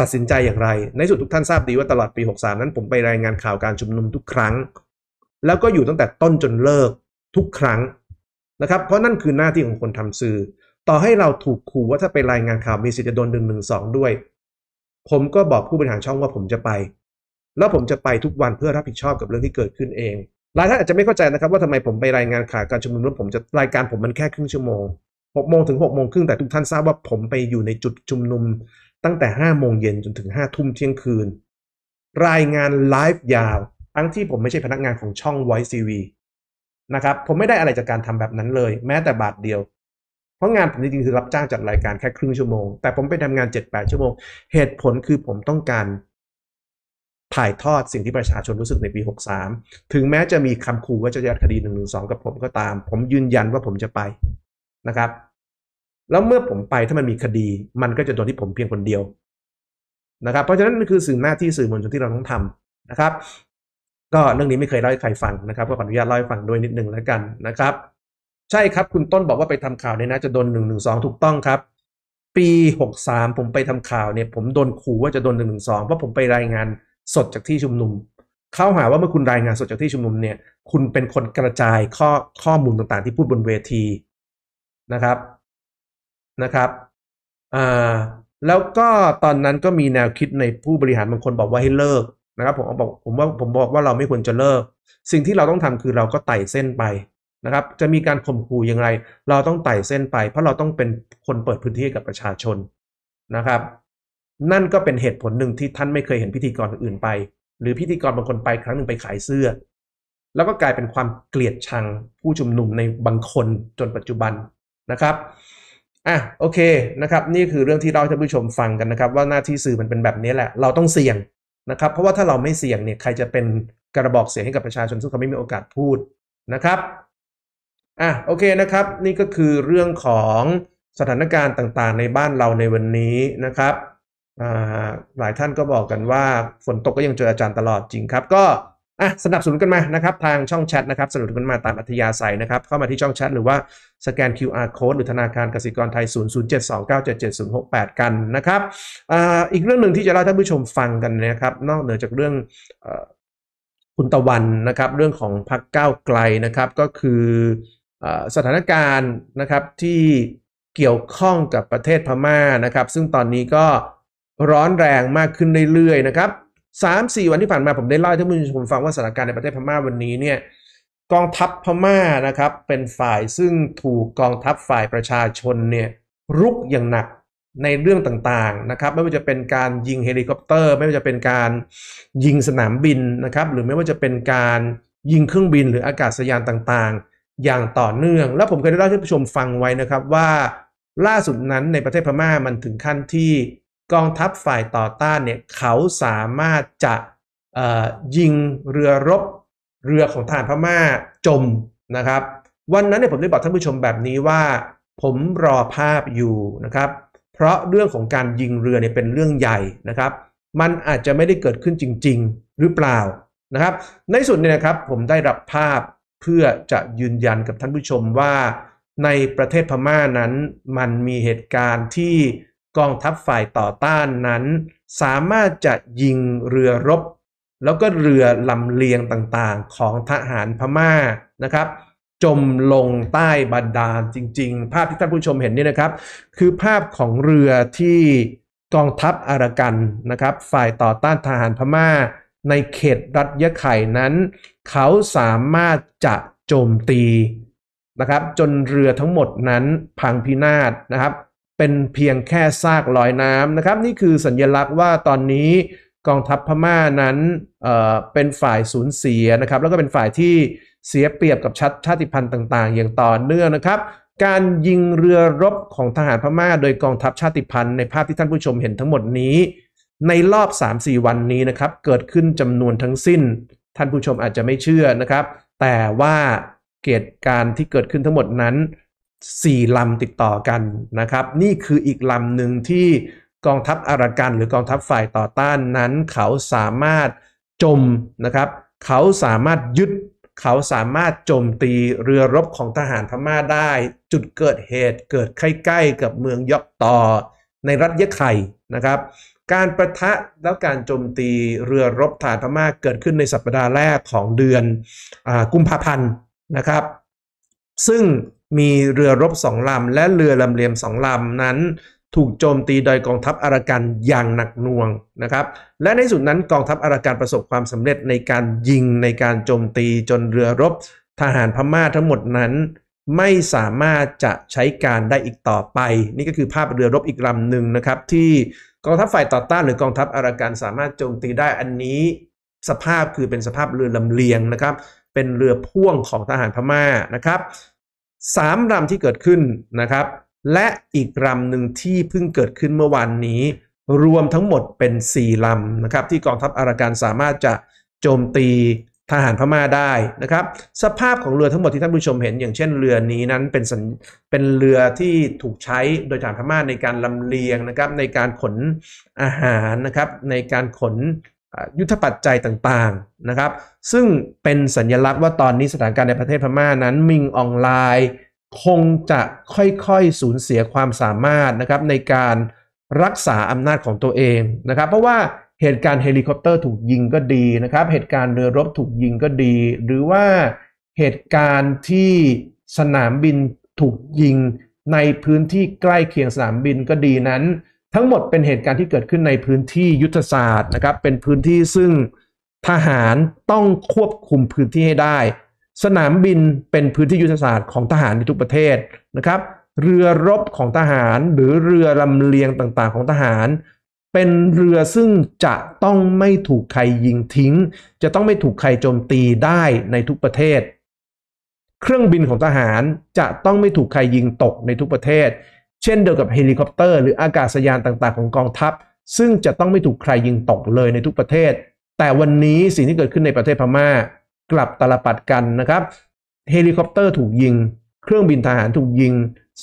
ตัดสินใจอย่างไรในสุดทุกท่านทราบดีว่าตลอดปีหกามนั้น ผมไปรายงานข่าวการชุมนุมทุกครั้ง แล้วก็อยู่ตั้งแต่ต้นจนเลิกทุกครั้งนะครับเพราะนั่นคือหน้าที่ของคนทำสื่อ ต่อให้เราถูกขู่ว่าถ้าไปรายงานข่าว มีสิทธิ์จะโดนดึงหนึ่งสองด้วย ผมก็บอกผู้บริหารช่องว่าผมจะไป แล้วผมจะไปทุกวันเพื่อรับผิดชอบกับเรื่องที่เกิดขึ้นเองหลายท่านอาจจะไม่เข้าใจนะครับ ว่าทำไมผมไปรายงานข่าวการชุมนุมแล้วผมจะรายการผมมันแค่ครึ่งชั่วโมงหกโมงถึงหกโมงครึ่งแต่ทุกท่านทราบว่าผมไปอยู่ในจุดชุมนุม ตั้งแต่ห้าโมงเย็นจนถึงห้าทุ่มเที่ยงคืน รายงานไลฟ์ยาว ทั้งที่ผมไม่ใช่พนักงานของช่อง Voice TV นะครับผมไม่ได้อะไรจากการทำแบบนั้นเลย แม้แต่บาทเดียว เพราะงานผมจริงๆคือรับจ้างจัดรายการแค่ครึ่งชั่วโมง แต่ผมไปทำงานเจ็ดแปดชั่วโมง เหตุผลคือผมต้องการถ่ายทอดสิ่งที่ประชาชนรู้สึกในปี 63 ถึงแม้จะมีคำขู่ว่าจะยัดคดี1นึกับผมก็ตาม ผมยืนยันว่าผมจะไปนะครับแล้วเมื่อผมไปถ้ามันมีคดีมันก็จะโดนที่ผมเพียงคนเดียวนะครับเพราะฉะนั้นคือสื่อหน้าที่สื่อมวลชนที่เราต้องทำนะครับก็เรื่องนี้ไม่เคยเล่าให้ใครฟังนะครับก็ขออนุญาตเล่าให้ฟังด้วยนิดนึงแล้วกันนะครับใช่ครับคุณต้นบอกว่าไปทำข่าวเนี่ยนะจะโดนหนึ่งหนึ่งสองถูกต้องครับ ปีหกสามผมไปทำข่าวเนี่ยผมโดนขู่ว่าจะโดนหนึ่งหนึ่งสองเพราะผมไปรายงานสดจากที่ชุมนุมเข้าหาว่าเมื่อคุณรายงานสดจากที่ชุมนุมเนี่ยคุณเป็นคนกระจายข้อข้อมูลต่างๆ ที่พูดบนเวทีนะครับนะครับอ่าแล้วก็ตอนนั้นก็มีแนวคิดในผู้บริหารบางคนบอกว่าให้เลิกนะครับผมบอกผมว่าผมบอกว่าเราไม่ควรจะเลิก สิ่งที่เราต้องทำคือเราก็ไต่เส้นไปนะครับ จะมีการข่มขู่อย่างไรเราต้องไต่เส้นไป เพราะเราต้องเป็นคนเปิดพื้นที่กับประชาชนนะครับ นั่นก็เป็นเหตุผลหนึ่งที่ท่านไม่เคยเห็นพิธีกรอื่นไป หรือพิธีกรบางคนไปครั้งหนึ่งไปขายเสื้อ แล้วก็กลายเป็นความเกลียดชังผู้ชุมนุมในบางคนจนปัจจุบันนะครับอ่ะโอเคนะครับ นี่คือเรื่องที่เราท่านผู้ชมฟังกันนะครับ ว่าหน้าที่สื่อมันเป็นแบบนี้แหละ เราต้องเสี่ยงนะครับเพราะว่าถ้าเราไม่เสี่ยงเนี่ยใครจะเป็นกระบอกเสียงให้กับประชาชนซึ่งเขาไม่มีโอกาสพูดนะครับอ่ะโอเคนะครับ นี่ก็คือเรื่องของสถานการณ์ต่างๆในบ้านเราในวันนี้นะครับหลายท่านก็บอกกันว่าฝนตกก็ยังเจออาจารย์ตลอดจริงครับก็อ่ะสนับสนุนกันมานะครับ ทางช่องแชทนะครับ สนับสนุนกันมาตามอัธยาศัยนะครับ เข้ามาที่ช่องแชทหรือว่าสแกน QR code หรือธนาคารกสิกรไทย 0 0 7 2 9 7 7 0 6 8 กันนะครับอ่าอีกเรื่องหนึ่งที่จะเล่าท่านผู้ชมฟังกันนะครับ นอกเหนือจากเรื่องคุณตะวันนะครับ เรื่องของพักก้าวไกลนะครับ ก็คือสถานการณ์นะครับที่เกี่ยวข้องกับประเทศพม่านะครับ ซึ่งตอนนี้ก็ร้อนแรงมากขึ้นเรื่อยๆนะครับสามสี่วันที่ผ่านมาผมได้เล่าให้ท่านผู้ชมฟังว่าสถานการณ์ในประเทศพม่าวันนี้เนี่ยกองทัพพม่านะครับ เป็นฝ่ายซึ่งถูกกองทัพฝ่ายประชาชนเนี่ยรุกอย่างหนักในเรื่องต่างๆนะครับ ไม่ว่าจะเป็นการยิงเฮลิคอปเตอร์ ไม่ว่าจะเป็นการยิงสนามบินนะครับ หรือไม่ว่าจะเป็นการยิงเครื่องบิน หรืออากาศยานต่างๆ อย่างต่อเนื่อง และผมเคยได้เล่าให้ผู้ชมฟังไว้นะครับว่า ล่าสุดนั้นในประเทศพม่ามันถึงขั้นที่กองทัพฝ่ายต่อต้านเนี่ยเขาสามารถจะยิงเรือรบเรือของทหารพม่าจมนะครับ วันนั้นเนี่ยผมได้บอกท่านผู้ชมแบบนี้ว่าผมรอภาพอยู่นะครับ เพราะเรื่องของการยิงเรือเนี่ยเป็นเรื่องใหญ่นะครับ มันอาจจะไม่ได้เกิดขึ้นจริง ๆหรือเปล่านะครับ ในสุดเนี่ยนะครับผมได้รับภาพเพื่อจะยืนยันกับท่านผู้ชมว่าในประเทศพม่านั้นมันมีเหตุการณ์ที่กองทัพฝ่ายต่อต้านนั้น สามารถจะยิงเรือรบ แล้วก็เรือลำเลียงต่างๆ ของทหารพม่านะครับ จมลงใต้บาดาลจริงๆ ภาพที่ท่านผู้ชมเห็นนี่นะครับ คือภาพของเรือที่กองทัพอารากันนะครับ ฝ่ายต่อต้านทหารพม่า ในเขตรัฐยะไข่นั้น เขาสามารถจะโจมตีนะครับ จนเรือทั้งหมดนั้นพังพินาศนะครับเป็นเพียงแค่ซากลอยน้ำนะครับนี่คือสัญญลักษณ์ว่าตอนนี้กองทัพพม่านั้นเเป็นฝ่ายสูญเสียนะครับแล้วก็เป็นฝ่ายที่เสียเปรียบกับชาชาติพันธุ์ต่างๆ อย่างต่อเนื่องนะครับ การยิงเรือรบของทหารพม่า โดยกองทัพชาติพันธุ์ในภาพที่ท่านผู้ชมเห็นทั้งหมดนี้ ในรอบ 3-4 วันนี้นะครับเกิดขึ้นจำนวนทั้งสิ้นท่านผู้ชมอาจจะไม่เชื่อนะครับ แต่ว่าเกตการที่เกิดขึ้นทั้งหมดนั้น4ลำติดต่อกันนะครับ นี่คืออีกลำหนึ่งที่กองทัพอารักัน หรือกองทัพฝ่ายต่อต้านนั้น เขาสามารถจมนะครับ เขาสามารถยึดเขาสามารถโจมตีเรือรบของทหารพม่าได้ จุดเกิดเหตุเกิดใกล้ๆกับเมืองยอกต่อในรัฐยะไข่นะครับ การประทะแล้วการโจมตีเรือรบฐานพม่าเกิดขึ้นในสัปปดาห์แรกของเดือนอกุมภาพันธ์นะครับ ซึ่งมีเรือรบสองลำและเรือลำเลียงสองลำนั้นถูกโจมตีโดยกองทัพอารากันอย่างหนักหน่วงนะครับ และในสุดนั้นกองทัพอารากันประสบความสำเร็จในการยิงในการโจมตีจนเรือรบทหารพม่าทั้งหมดนั้นไม่สามารถจะใช้การได้อีกต่อไป นี่ก็คือภาพเรือรบอีกลำหนึ่งนะครับ ที่กองทัพฝ่ายต่อต้านหรือกองทัพอารากันสามารถโจมตีได้อันนี้ สภาพคือเป็นสภาพเรือลำเลียงนะครับ เป็นเรือพ่วงของทหารพม่านะครับสามรำที่เกิดขึ้นนะครับ และอีกรำหนึ่งที่เพิ่งเกิดขึ้นเมื่อวานนี้ รวมทั้งหมดเป็นสี่ลำนะครับที่กองทัพอาราการสามารถจะโจมตีทหารพม่าได้นะครับ สภาพของเรือทั้งหมดที่ท่านผู้ชมเห็นอย่างเช่นเรือนี้นั้นเป็นเป็นเรือที่ถูกใช้โดยทหารพม่าในการลำเลียงนะครับ ในการขนอาหารนะครับ ในการขนยุทธปัจจัยต่างๆนะครับ ซึ่งเป็นสัญญลักษณ์ว่าตอนนี้สถานการณ์ในประเทศพม่านั้น มิงออนไลน์ คงจะค่อย ๆ สูญเสียความสามารถนะครับในการรักษาอำนาจของตัวเองนะครับเพราะว่าเหตุการณ์เฮลิคอปเตอร์ถูกยิงก็ดีนะครับเหตุการณ์เรือรบถูกยิงก็ดี หรือว่าเหตุการณ์ที่สนามบินถูกยิงในพื้นที่ใกล้เคียงสนามบินก็ดีนั้นทั้งหมดเป็นเหตุการณ์ที่เกิดขึ้นในพื้นที่ยุทธศาสตร์นะครับเป็นพื้นที่ซึ่งทหารต้องควบคุมพื้นที่ให้ได้ สนามบินเป็นพื้นที่ยุทธศาสตร์ของทหารในทุกประเทศนะครับ เรือรบของทหารหรือเรือลำเลียงต่างๆของทหาร เป็นเรือซึ่งจะต้องไม่ถูกใครยิงทิ้ง จะต้องไม่ถูกใครโจมตีได้ในทุกประเทศ เครื่องบินของทหารจะต้องไม่ถูกใครยิงตกในทุกประเทศเช่นเดียวกับเฮลิคอปเตอร์หรืออากาศยานต่างๆ ของกองทัพ ซึ่งจะต้องไม่ถูกใครยิงตกเลยในทุกประเทศ แต่วันนี้สิ่งที่เกิดขึ้นในประเทศพม่ากลับตลปัดกันนะครับเฮลิคอปเตอร์ถูกยิงเครื่องบินทหารถูกยิง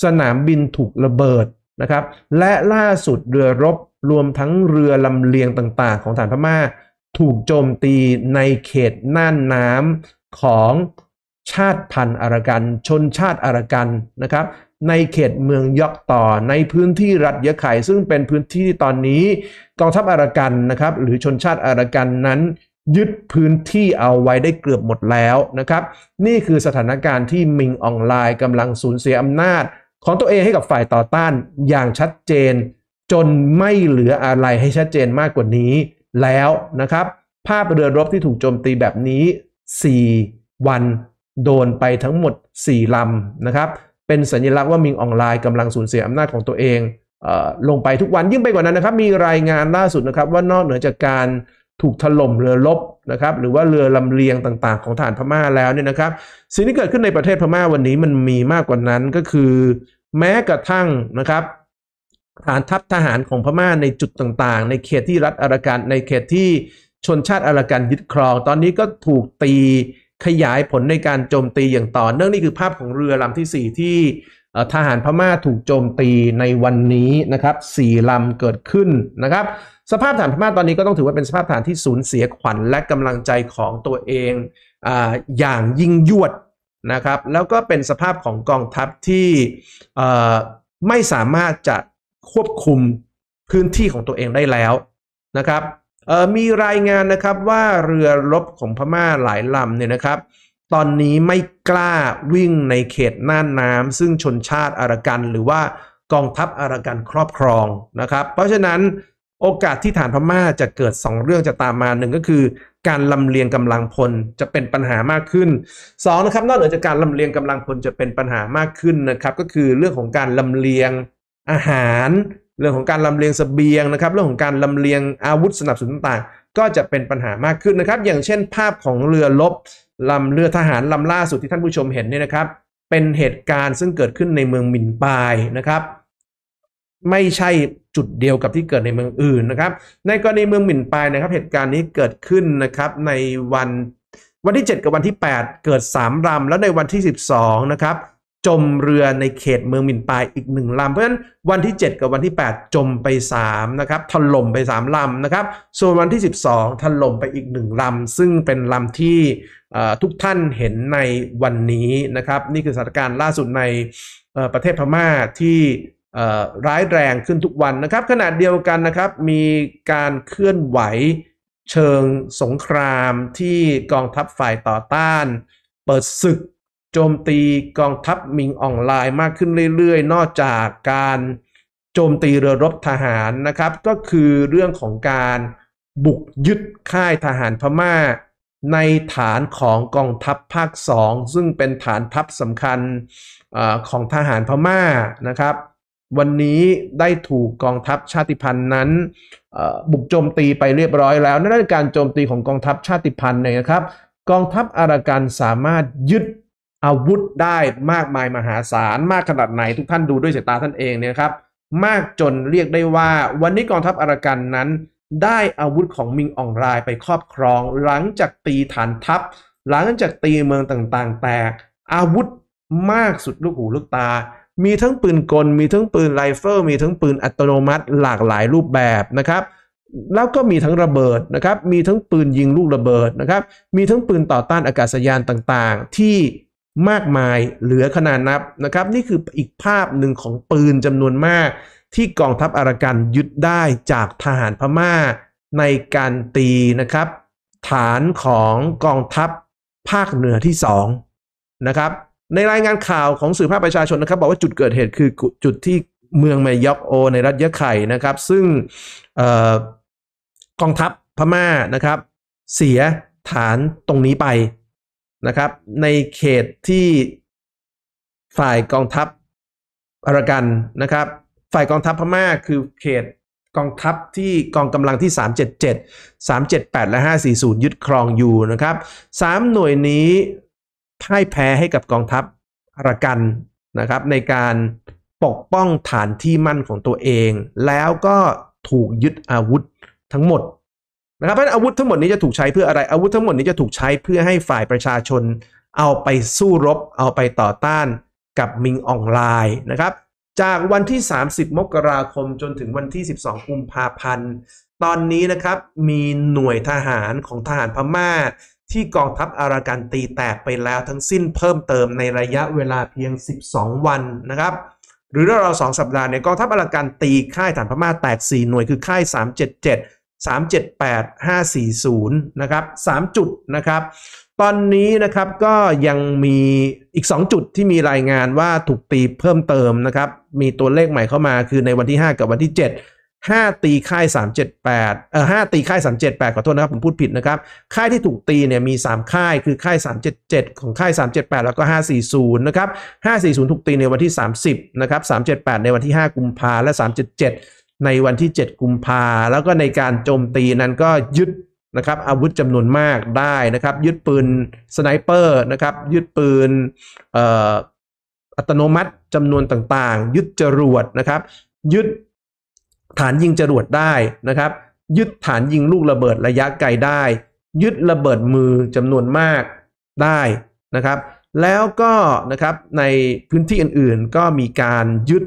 สนามบินถูกระเบิดนะครับ และล่าสุดเรือรบ รวมทั้งเรือลำเลียงต่าง ๆ ของฐานพม่าถูกโจมตีในเขตน่านน้ำของชาติพันธุ์อารากัน ชนชาติอารากันนะครับในเขตเมืองยอกต่อในพื้นที่รัฐยะไข่ซึ่งเป็นพื้นที่ตอนนี้กองทัพอารักันนะครับ หรือชนชาติอารักันนั้น ยึดพื้นที่เอาไว้ได้เกือบหมดแล้วนะครับ นี่คือสถานการณ์ที่มิงออนไลน์กำลังสูญเสียอำนาจ ของตัวเองให้กับฝ่ายต่อต้านอย่างชัดเจน จนไม่เหลืออะไรให้ชัดเจนมากกว่านี้แล้วนะครับ ภาพเรือรบที่ถูกโจมตีแบบนี้ 4 วันโดนไปทั้งหมด 4ลำนะครับเป็นสัญลักษณ์ว่ามิงออนไลน์กำลังสูญเสียอำนาจของตัวเองอลงไปทุกวันยิ่งไปกว่านั้นนะครับมีรายงานล่าสุดนะครับ ว่านอกเหนือจากการถูกถล่มเรือลบนะครับหรือว่าเรือลำเลียงต่าง ๆ ของฐานพม่าแล้วเนี่ยนะครับ สิ่งที่เกิดขึ้นในประเทศพม่าวันนี้มันมีมากกว่านั้นก็คือแม้กระทั่งนะครับฐานทัพทหารของพม่าในจุดต่างๆ ในเขตที่รัฐอารากันในเขตที่ชนชาติอารากันยึดครอง ตอนนี้ก็ถูกตีขยายผลในการโจมตีอย่างต่อ เนื่องนี่คือภาพของเรือลำที่4 ที่ทหารพม่าถูกโจมตีในวันนี้นะครับสี่ลำเกิดขึ้นนะครับ สภาพฐานพม่าตอนนี้ก็ต้องถือว่าเป็นสภาพฐานที่สูญเสียขวัญและกำลังใจของตัวเองออย่างยิ่งยวดนะครับ แล้วก็เป็นสภาพของกองทัพที่ไม่สามารถจะควบคุมพื้นที่ของตัวเองได้แล้วนะครับมีรายงานนะครับว่าเรือรบของพม่าหลายลำเนี่ยนะครับ ตอนนี้ไม่กล้าวิ่งในเขตน่านน้ำซึ่งชนชาติอารากันหรือว่ากองทัพอารากันครอบครองนะครับ เพราะฉะนั้นโอกาสที่ฐานพม่าจะเกิด 2 เรื่องจะตามมาหนึ่งก็คือการลำเลียงกำลังพลจะเป็นปัญหามากขึ้น2นะครับนอกเหนือจากการลำเลียงกำลังพลจะเป็นปัญหามากขึ้นนะครับก็คือเรื่องของการลำเลียงอาหารเรื่องของการลำเลียงสเสบียงนะครับเรื่องของการลำเลียงอาวุธสนับสนุนต่างๆ ก็จะเป็นปัญหามากขึ้นนะครับ อย่างเช่นภาพของเรือลบลำเรือทหารลำล่าสุดที่ท่านผู้ชมเห็นเนี่ยนะครับ เป็นเหตุการณ์ซึ่งเกิดขึ้นในเมืองมินปายนะครับ ไม่ใช่จุดเดียวกับที่เกิดในเมืองอื่นนะครับ ในกรณีเมืองมินปายนะครับ เหตุการณ์นี้เกิดขึ้นนะครับในวันวันที่ 7 กับวันที่ 8 เกิด3รำแล้วในวันที่ 12 นะครับจมเรือในเขตเมืองมินปายอีกหนึ่งลำเพราะฉะนั้นวันที่ 7 กับวันที่ 8 จมไป3นะครับถล่มไป 3ลำนะครับส่วนวันที่ 12ถล่มไปอีก 1ลำซึ่งเป็นลำที่ทุกท่านเห็นในวันนี้นะครับนี่คือสถานการณ์ล่าสุดในประเทศพม่าที่ร้ายแรงขึ้นทุกวันนะครับขณะเดียวกันนะครับมีการเคลื่อนไหวเชิงสงครามที่กองทัพฝ่ายต่อต้าน เปิดศึกโจมตีกองทัพมิงออนไลน์มากขึ้นเรื่อยๆ นอกจากการโจมตีเรือรบทหารนะครับ ก็คือเรื่องของการบุกยึดค่ายทหารพม่า ในฐานของกองทัพภาคสอง ซึ่งเป็นฐานทัพสำคัญอของทหารพม่านะครับ วันนี้ได้ถูกกองทัพชาติพันธุ์นั้นบุกโจมตีไปเรียบร้อยแล้วนั่นคือการโจมตีของกองทัพชาติพันธุ์เลยนะครับ กองทัพอารากันสามารถยึดอาวุธได้มากมายมหาศาลมากขนาดไหนทุกท่านดูด้วยสายตาท่านเองเนี่ยครับมากจนเรียกได้ว่าวันนี้กองทัพอารากันนั้น ได้อาวุธของมิงอองรายไปครอบครองหลังจากตีฐานทัพ หลังจากตีเมืองต่างๆ แตกอาวุธมากสุดลูกหูลูกตา มีทั้งปืนกล มีทั้งปืนไรเฟิลมีทั้งปืนอัตโนมัติหลากหลายรูปแบบนะครับแล้วก็มีทั้งระเบิดนะครับ มีทั้งปืนยิงลูกระเบิดนะครับมีทั้งปืนต่อต้านอากาศยานต่าง ๆ ที่มากมายเหลือขนาดนับนะครับ นี่คืออีกภาพหนึ่งของปืนจำนวนมาก ที่กองทัพอารักันยึดได้จากทหารพม่าในการตีนะครับ ฐานของกองทัพภาคเหนือที่2นะครับ ในรายงานข่าวของสื่อภาคประชาชนนะครับบอกว่าจุดเกิดเหตุคือจุดที่เมืองไมยอกโอ ในรัฐยะไข่นะครับ ซึ่งกองทัพพม่านะครับ เสียฐานตรงนี้ไปนะครับในเขตที่ฝ่ายกองทัพอารากันนะครับฝ่ายกองทัพพม่า คือเขตกองทัพที่กองกำลังที่ 377 378 และ 540 ยึดครองอยู่นะครับสามหน่วยนี้พ่ายแพ้ให้กับกองทัพอารากันนะครับในการปกป้องฐานที่มั่นของตัวเอง แล้วก็ถูกยึดอาวุธทั้งหมดนะครับเพราะอาวุธทั้งหมดนี้จะถูกใช้เพื่ออะไร อาวุธทั้งหมดนี้จะถูกใช้เพื่อให้ฝ่ายประชาชนเอาไปสู้รบ เอาไปต่อต้านกับมิงออนไลน์นะครับ จากวันที่ 30 มกราคม จนถึงวันที่ 12 กุมภาพันธ์ ตอนนี้นะครับ มีหน่วยทหารของทหารพม่า ที่กองทัพอาราการตีแตกไปแล้วทั้งสิ้นเพิ่มเติมในระยะเวลาเพียง 12 วันนะครับ หรือเราสองสัปดาห์เนี่ยกองทัพอาราการตีค่ายฐานพม่าแตก 4 หน่วย คือค่าย 377 378-540นะครับ3จุดนะครับตอนนี้นะครับก็ยังมีอีก 2 จุดที่มีรายงานว่าถูกตีเพิ่มเติมนะครับมีตัวเลขใหม่เข้ามาคือในวันที่ 5 กับวันที่ 7 5 ตีค่าย 378เอ่อ5ตีค่าย378ขอโทษนะครับผมพูดผิดนะครับค่ายที่ถูกตีเนี่ยมี 3 ค่ายคือค่าย 377 ของค่าย 378 แล้วก็ 540นะครับ540 ถูกตีในวันที่ 30 นะครับ 378 ในวันที่ 5 กุมภาและ 377ในวันที่ 7 กุมภา แล้วก็ในการโจมตีนั้นก็ยึดนะครับ อาวุธจำนวนมากได้นะครับยึดปืนสไนเปอร์นะครับยึดปืนอัตโนมัติจำนวนต่างๆ ยึดจรวดนะครับ ยึดฐานยิงจรวดได้นะครับ ยึดฐานยิงลูกระเบิดระยะไกลได้ ยึดระเบิดมือจำนวนมากได้นะครับแล้วก็นะครับในพื้นที่อื่น ๆก็มีการยึด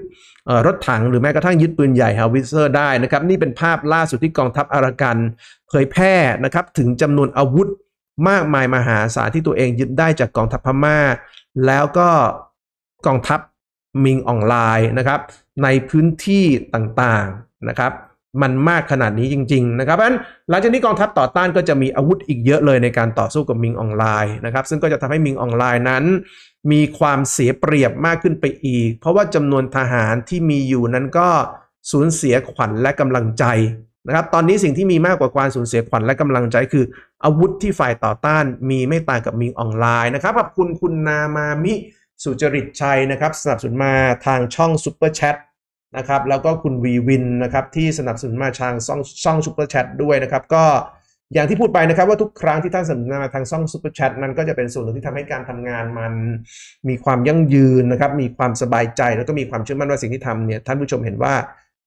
รถถังหรือแม้กระทั่งยึดปืนใหญ่ ฮาวิเซอร์ได้นะครับนี่เป็นภาพล่าสุดที่กองทัพอารากัน เผยแพร่นะครับถึงจำนวนอาวุธมากมายมหาศาลที่ตัวเองยึดได้จากกองทัพพม่า แล้วก็กองทัพมิงออนไลน์นะครับ ในพื้นที่ต่างๆนะครับมันมากขนาดนี้จริงๆนะครับเพราะฉะนั้นหลังจากนี้กองทัพต่อต้านก็จะมีอาวุธอีกเยอะเลยในการต่อสู้กับมิงออนไลน์นะครับซึ่งก็จะทำให้มิงออนไลน์นั้น มีความเสียเปรียบมากขึ้นไปอีก เพราะว่าจำนวนทหารที่มีอยู่นั้นก็สูญเสียขวัญและกำลังใจนะครับตอนนี้สิ่งที่มีมากกว่าความสูญเสียขวัญและกำลังใจ คือ อาวุธที่ฝ่ายต่อต้าน มีไม่ต่างกับมิงออนไลน์นะครับขอบคุณคุณนามามิสุจริตชัยนะครับสนับสนุนมาทางช่องซุปเปอร์แชทนะครับแล้วก็คุณวีวินนะครับที่สนับสนุนมาทางช่องช่องซุปเปอร์แชทด้วยนะครับก็อย่างที่พูดไปนะครับ ว่าทุกครั้งที่ท่านสนับสนุนมาทางช่องซุปเปอร์แชทนั้นก็จะเป็นส่วนหนึ่งที่ทำให้การทำงานมัน มีความยั่งยืนนะครับ มีความสบายใจแล้วก็มีความเชื่อมั่นว่าสิ่งที่ทำเนี่ยท่านผู้ชมเห็นว่า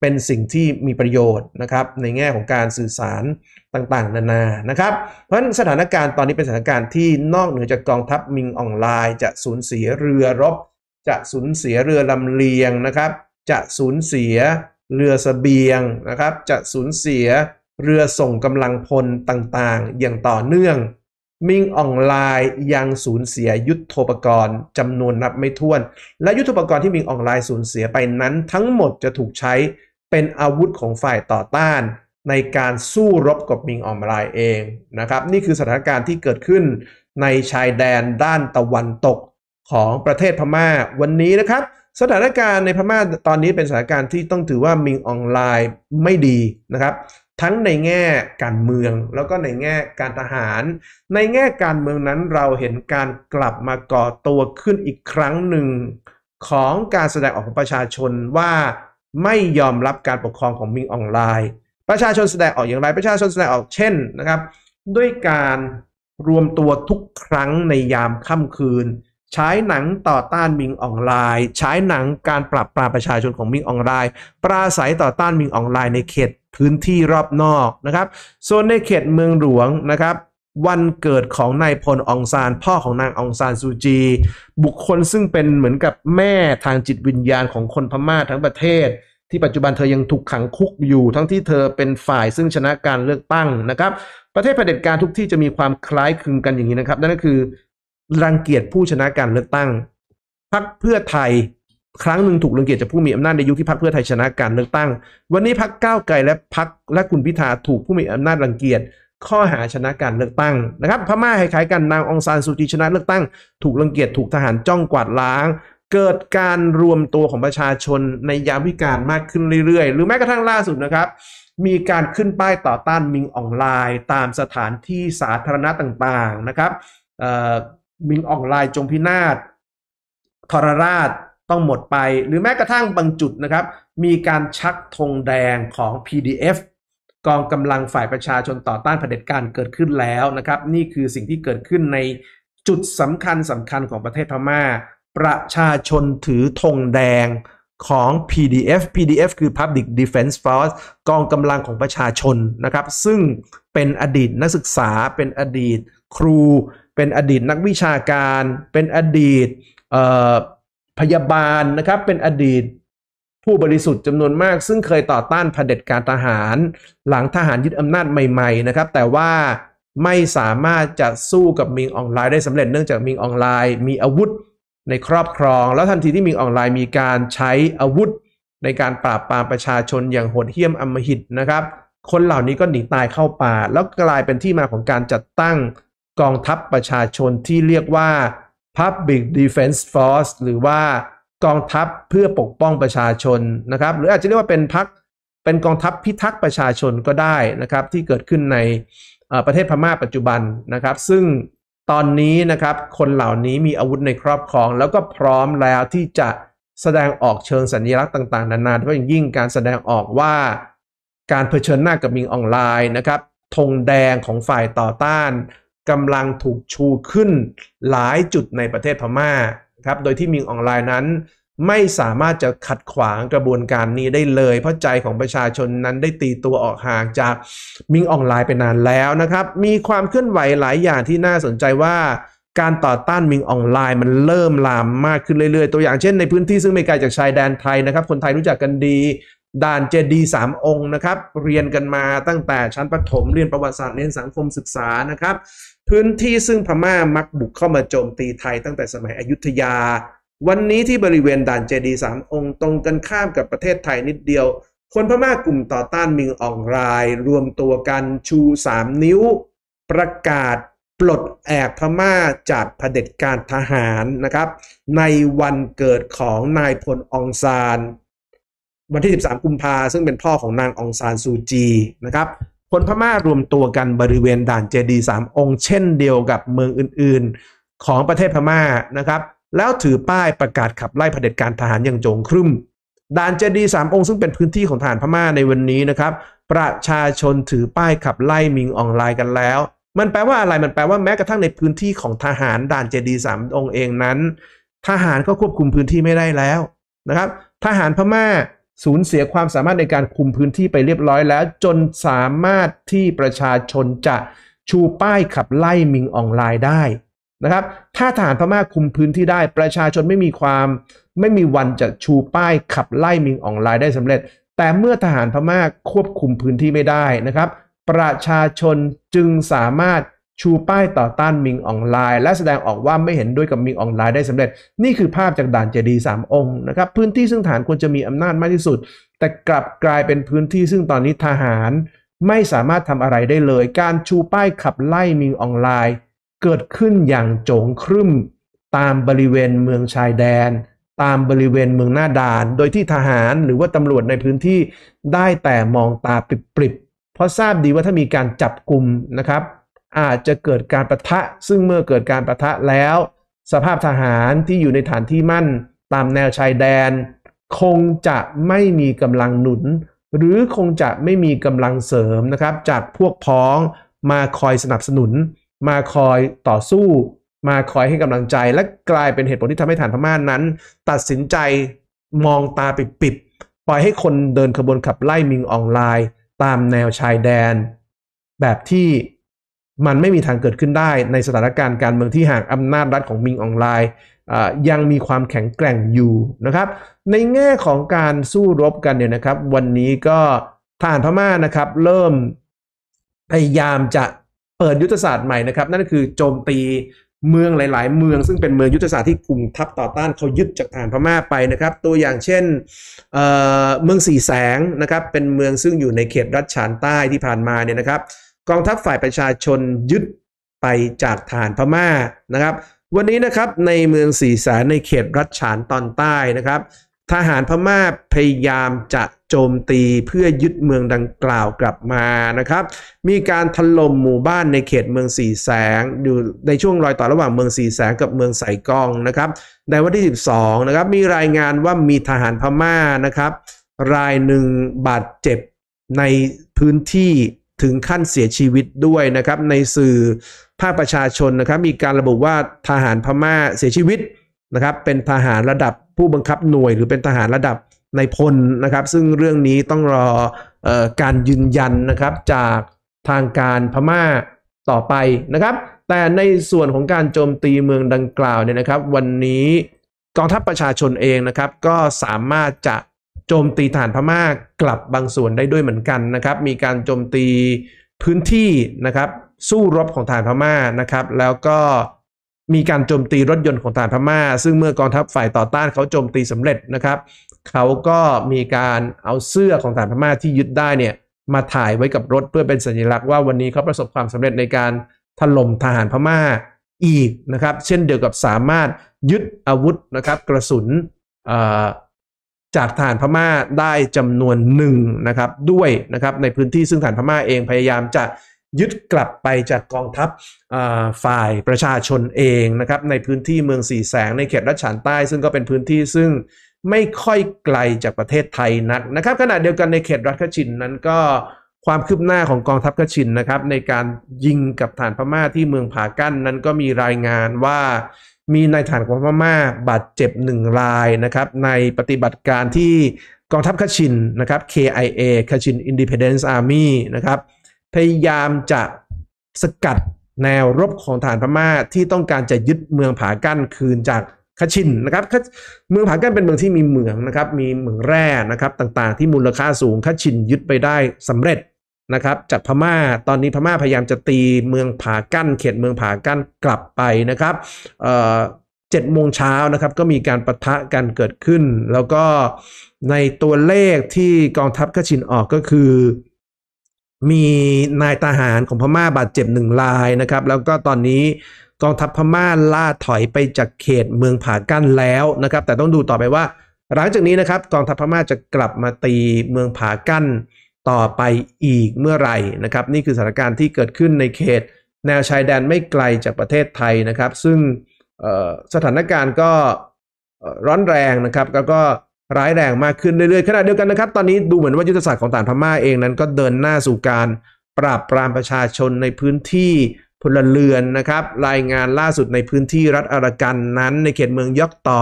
เป็นสิ่งที่มีประโยชน์นะครับ ในแง่ของการสื่อสารต่างๆ นานานะครับเพราะฉะนั้นสถานการณ์ตอนนี้เป็นสถานการณ์ที่นอกเหนือจากกองทัพมิงออนไลน์ จะสูญเสียเรือรบ จะสูญเสียเรือลำเลียงนะครับจะสูญเสียเรือสเสบียงนะครับ จะสูญเสียเรือส่งกำลังพลต่างๆ อย่างต่อเนื่อง มิงออนไลน์ยังสูญเสียยุทธปกรณ์จำนวนนับไม่ถ้วน และยุทธปกรณ์ที่มิงออนไลน์สูญเสียไปนั้นทั้งหมดจะถูกใช้เป็นอาวุธของฝ่ายต่อต้าน ในการสู้รบกับมิงออนไลน์เองนะครับ นี่คือสถานการณ์ที่เกิดขึ้นในชายแดนด้านตะวันตกของประเทศพมา่าวันนี้นะครับสถานการณ์ในพม่าตอนนี้เป็นสถานการณ์ที่ต้องถือว่ามิงออนไลน์ไม่ดีนะครับ ทั้งในแง่การเมืองแล้วก็ในแง่การทหาร ในแง่การเมืองนั้นเราเห็นการกลับมาก่อตัวขึ้นอีกครั้งหนึ่ง ของการแสดงออกของประชาชนว่าไม่ยอมรับการปกครองของมิงออนไลน์ ประชาชนแสดงออกอย่างไร ประชาชนแสดงออกเช่นนะครับ ด้วยการรวมตัวทุกครั้งในยามค่ำคืนใช้หนังต่อต้านมิงออนไลน์ ใช้หนังการปรับปราประชาชนของมิงออนไลน์ ปราศัยต่อต้านมิงออนไลน์ในเขตพื้นที่รอบนอกนะครับส่วนในเขตเมืองหลวงนะครับ วันเกิดของนายพลองซานพ่อของนางองซานซูจี บุคคลซึ่งเป็นเหมือนกับแม่ทางจิตวิญญาณของคนพม่าทั้งประเทศ ที่ปัจจุบันเธอยังถูกขังคุกอยู่ ทั้งที่เธอเป็นฝ่ายซึ่งชนะการเลือกตั้งนะครับ ประเทศเผด็จการทุกที่จะมีความคล้ายคลึงกันอย่างนี้นะครับ นั่นก็คือรังเกียจผู้ชนะการเลือกตั้งพักเพื่อไทยครั้งหนึ่งถูกรังเกียจจากผู้มีอำนาจในยุคที่พักเพื่อไทยชนะการเลือกตั้ง วันนี้พักก้าวไกลและพักและคุณพิธาถูกผู้มีอำนาจรังเกียจข้อหาชนะการเลือกตั้งนะครับพม่าคล้ายๆกันนางองซานสุจีชนะเลือกตั้งถูกรังเกียจถูกทหารจ้องกวาดล้าง เกิดการรวมตัวของประชาชนในยามวิการมากขึ้นเรื่อยๆหรือแม้กระทั่งล่าสุดนะครับ มีการขึ้นป้ายต่อต้านมิงออนไลน์ตามสถานที่สาธารณะต่างๆนะครับมิงออนไลน์จงพินาศทรราชต้องหมดไป หรือแม้กระทั่งบางจุดนะครับ มีการชักธงแดงของ PDF กองกำลังฝ่ายประชาชนต่อต้านเผด็จการเกิดขึ้นแล้วนะครับนี่คือสิ่งที่เกิดขึ้นในจุดสำคัญสำคัญของประเทศพมา่า ประชาชนถือธงแดงของ PDF PDF คือ Public Defense Force กองกำลังของประชาชนนะครับซึ่งเป็นอดีตนักศึกษาเป็นอดีต ครูเป็นอดีตนักวิชาการ เป็นอดีตพยาบาลนะครับ เป็นอดีตผู้บริสุทธิ์จำนวนมาก ซึ่งเคยต่อต้านเผด็จการทหารหลังทหารยึดอำนาจใหม่ๆนะครับแต่ว่าไม่สามารถจะสู้กับมิงออนไลน์ได้สำเร็จเนื่องจากมิงออนไลน์ มีอาวุธในครอบครอง แล้วทันทีที่มิงออนไลน์มีการใช้อาวุธในการปราบปรามประชาชนอย่างโหดเหี้ยมอำมหิตนะครับ คนเหล่านี้ก็หนีตายเข้าป่า แล้วกลายเป็นที่มาของการจัดตั้งกองทัพประชาชนที่เรียกว่า Public Defense Force หรือว่ากองทัพเพื่อปกป้องประชาชนนะครับหรืออาจจะเรียกว่าเป็นพักเป็นกองทัพพิทักษ์ประชาชนก็ได้นะครับที่เกิดขึ้นในประเทศพม่าปัจจุบันนะครับ ซึ่งตอนนี้นะครับคนเหล่านี้มีอาวุธในครอบครอง แล้วก็พร้อมแล้วที่จะแสดงออกเชิงสัญลักษณ์ต่างๆ นานาโดยเฉพาะยิ่งการแสดงออกว่าการเผชิญหน้ากับมิงออนไลน์นะครับธงแดงของฝ่ายต่อต้านกำลังถูกชูขึ้นหลายจุดในประเทศพม่าครับ โดยที่มิงออนไลน์นั้นไม่สามารถ จะขัดขวางกระบวนการนี้ได้เลย เพราะใจของประชาชนนั้นได้ตีตัวออกห่างจากมิงออนไลน์ไปนานแล้วนะครับ มีความเคลื่อนไหวหลายอย่างที่น่าสนใจว่าการต่อต้านมิงออนไลน์มันเริ่มลามมากขึ้นเรื่อยๆ ตัวอย่างเช่นในพื้นที่ซึ่งไม่ไกลจากชายแดนไทยนะครับ คนไทยรู้จักกันดีด่านเจดีสามองค์นะครับ เรียนกันมาตั้งแต่ชั้นประถมเรียนประวัติศาสตร์เรียนสังคมศึกษานะครับพื้นที่ซึ่งพม่ามักบุกเข้ามาโจมตีไทยตั้งแต่สมัยอยุธยา วันนี้ที่บริเวณด่านเจดีสามองค์ตรงกันข้ามกับประเทศไทยนิดเดียว คนพม่ากลุ่มต่อต้านมิงอองรายรวมตัวกันชูสามนิ้ว ประกาศปลดแอกพม่าจากเผด็จการทหารนะครับ ในวันเกิดของนายพลองซานวันที่ 13 กุมภาซึ่งเป็นพ่อของนางองซานซูจีนะครับคนพม่ารวมตัวกันบริเวณด่านเจดีสามองค์เช่นเดียวกับเมืองอื่นๆของประเทศพม่านะครับแล้วถือป้ายประกาศขับไล่เผด็จการทหารอย่างโจงครึ่ม ด่านเจดีสามองค์ซึ่งเป็นพื้นที่ของทหารพม่าในวันนี้นะครับ ประชาชนถือป้ายขับไล่มิงออนไลน์กันแล้ว มันแปลว่าอะไรมันแปลว่าแม้กระทั่งในพื้นที่ของทหาร ด่านเจดีสามองค์เองนั้น ทหารก็ควบคุมพื้นที่ไม่ได้แล้วนะครับ ทหารพม่าสูญเสียความสามารถในการคุมพื้นที่ไปเรียบร้อย แล้วจนสามารถที่ประชาชนจะชูป้ายขับไล่มิงออนไลน์ได้นะครับถ้าทหารพม่าคุมพื้นที่ได้ประชาชนไม่มีความไม่มีวันจะชูป้ายขับไล่มิงออนไลน์ได้สำเร็จ แต่เมื่อทหารพม่าควบคุมพื้นที่ไม่ได้นะครับ ประชาชนจึงสามารถชูป้ายต่อต้านมิงออนไลน์ และแสดงออกว่าไม่เห็นด้วยกับมิงออนไลน์ได้สำเร็จ นี่คือภาพจากด่านเจดีสามองค์นะครับ พื้นที่ซึ่งฐานควรจะมีอำนาจมากที่สุด แต่กลับกลายเป็นพื้นที่ซึ่งตอนนี้ทหาร ไม่สามารถทำอะไรได้เลย การชูป้ายขับไล่มิงออนไลน์ เกิดขึ้นอย่างโจงครึ่ม ตามบริเวณเมืองชายแดนตามบริเวณเมืองหน้าด่าน โดยที่ทหารหรือว่าตำรวจในพื้นที่ได้แต่มองตาปริบๆเพราะทราบดีว่าถ้ามีการจับกลุ่มนะครับอาจจะเกิดการประทะซึ่งเมื่อเกิดการประทะแล้ว สภาพทหารที่อยู่ในฐานที่มั่นตามแนวชายแดน คงจะไม่มีกำลังหนุน หรือคงจะไม่มีกำลังเสริมนะครับจากพวกพ้อง มาคอยสนับสนุน มาคอยต่อสู้ มาคอยให้กำลังใจและกลายเป็นเหตุผลที่ทำให้ฐานพม่านั้น ตัดสินใจมองตาปิดๆปล่อยให้คนเดินขบวนขับไล่มิงออนไลน์ ตามแนวชายแดน แบบที่มันไม่มีทางเกิดขึ้นได้ในสถานการณ์การเมืองที่หากอำนาจรัฐของมิงออนไลน์ยังมีความแข็งแกร่งอยู่นะครับ ในแง่ของการสู้รบกันเนี่ยนะครับ วันนี้ก็ทหารพม่านะครับเริ่ม พยายามจะเปิดยุทธศาสตร์ใหม่นะครับนั่นคือโจมตีเมืองหลายๆ เมืองซึ่งเป็นเมืองยุทธศาสตร์ที่กลุ่มทัพต่อต้านเขายึดจากหานพม่าไปนะครับ ตัวอย่างเช่นเเมืองสีแสงนะครับเป็นเมืองซึ่งอยู่ในเขตรัชฉานใต้ที่ผ่านมาเนี่ยนะครับกองทัพฝ่ายประชาชนยึดไปจากฐานพม่านะครับ วันนี้นะครับในเมืองสีสาในเขตรัชฉานตอนใต้นะครับ ทหารพม่าพยายามจะโจมตีเพื่อยึดเมืองดังกล่าวกลับมานะครับ มีการถล่มหมู่บ้านในเขตเมืองสีแสงอยู่ในช่วงรอยต่อระหว่างเมืองสีแสงกับเมืองสายกองนะครับในวันที่ 12นะครับมีรายงานว่ามีทหารพม่านะครับรายหนึ่งบาดเจ็บในพื้นที่ถึงขั้นเสียชีวิตด้วยนะครับ ในสื่อภาคประชาชนนะครับ มีการระบุว่าทหารพม่าเสียชีวิตนะครับ เป็นทหารระดับผู้บังคับหน่วย หรือเป็นทหารระดับในพลนะครับ ซึ่งเรื่องนี้ต้องรออการยืนยันนะครับจากทางการพม่าต่อไปนะครับ แต่ในส่วนของการโจมตีเมืองดังกล่าวเนี่ยนะครับ วันนี้กองทัพประชาชนเองนะครับก็สามารถจะโจมตีฐานพม่ากลับบางส่วนได้ด้วยเหมือนกันนะครับ มีการโจมตีพื้นที่นะครับ สู้รบของฐานพม่านะครับ แล้วก็มีการโจมตีรถยนต์ของฐานพม่า ซึ่งเมื่อกองทัพฝ่ายต่อต้านเขาโจมตีสำเร็จนะครับเขาก็มีการเอาเสื้อของฐานพม่าที่ยึดได้เนี่ย มาถ่ายไว้กับรถเพื่อเป็นสัญลักษณ์ ว่าวันนี้เขาประสบความสำเร็จในการถล่มทหารพม่าอีกนะครับ เช่นเดียวกับสามารถยึดอาวุธนะครับ กระสุนจากฐานพม่าได้จำนวนหนึ่งนะครับด้วยนะครับในพื้นที่ซึ่งฐานพม่าเองพยายามจะยึดกลับไปจากกองทัพฝ่ายประชาชนเองนะครับในพื้นที่เมืองสีแสงในเขตรัชฉานใต้ ซึ่งก็เป็นพื้นที่ซึ่งไม่ค่อยไกลจากประเทศไทยนักนะครับขณะเดียวกันในเขตรัชกชินนั้นก็ความคืบหน้าของกองทัพกชินนะครับในการยิงกับฐานพม่าที่เมืองผากั้นนั้นก็มีรายงานว่ามีนายฐานของพม่าบาดเจ็บหนึ่งรายนะครับในปฏิบัติการที่กองทัพคาชินนะครับ KIA คาชิน Independence Army นะครับพยายามจะสกัดแนวรบของฐานพม่า ที่ต้องการจะยึดเมืองผากั้นคืนจากคาชินนะครับเมืองผากั้นเป็นเมืองที่มีเหมืองนะครับมีเหมืองแร่นะครับต่างๆที่มูลค่าสูงคาชินยึดไปได้สำเร็จนะครับจากพม่าตอนนี้พม่าพยายามจะตีเมืองผากั้นเขตเมืองผากั้นกลับไปนะครับเจ็ดโมงเช้านะครับก็มีการประทะกันเกิดขึ้น แล้วก็ในตัวเลขที่กองทัพกชินออกก็คือ มีนายทหารของพม่าบาดเจ็บหนึ่งรายนะครับ แล้วก็ตอนนี้กองทัพพม่าล่าถอยไปจากเขตเมืองผากั้นแล้วนะครับ แต่ต้องดูต่อไปว่า หลังจากนี้นะครับกองทัพพม่าจะกลับมาตีเมืองผากั้นต่อไปอีกเมื่อไหร่นะครับ นี่คือสถานการณ์ที่เกิดขึ้นในเขต แนวชายแดนไม่ไกลจากประเทศไทยนะครับ ซึ่งสถานการณ์ก็ร้อนแรงนะครับแล้วก็ร้ายแรงมากขึ้นเรื่อยๆขณะเดียวกันนะครับ ตอนนี้ดูเหมือนว่ายุทธศาสตร์ของต่างพม่าเองนั้น ก็เดินหน้าสู่การปราบปรามประชาชนในพื้นที่พลเรือนนะครับรายงานล่าสุดในพื้นที่รัฐอารากันนั้น ในเขตเมืองยอกต่อ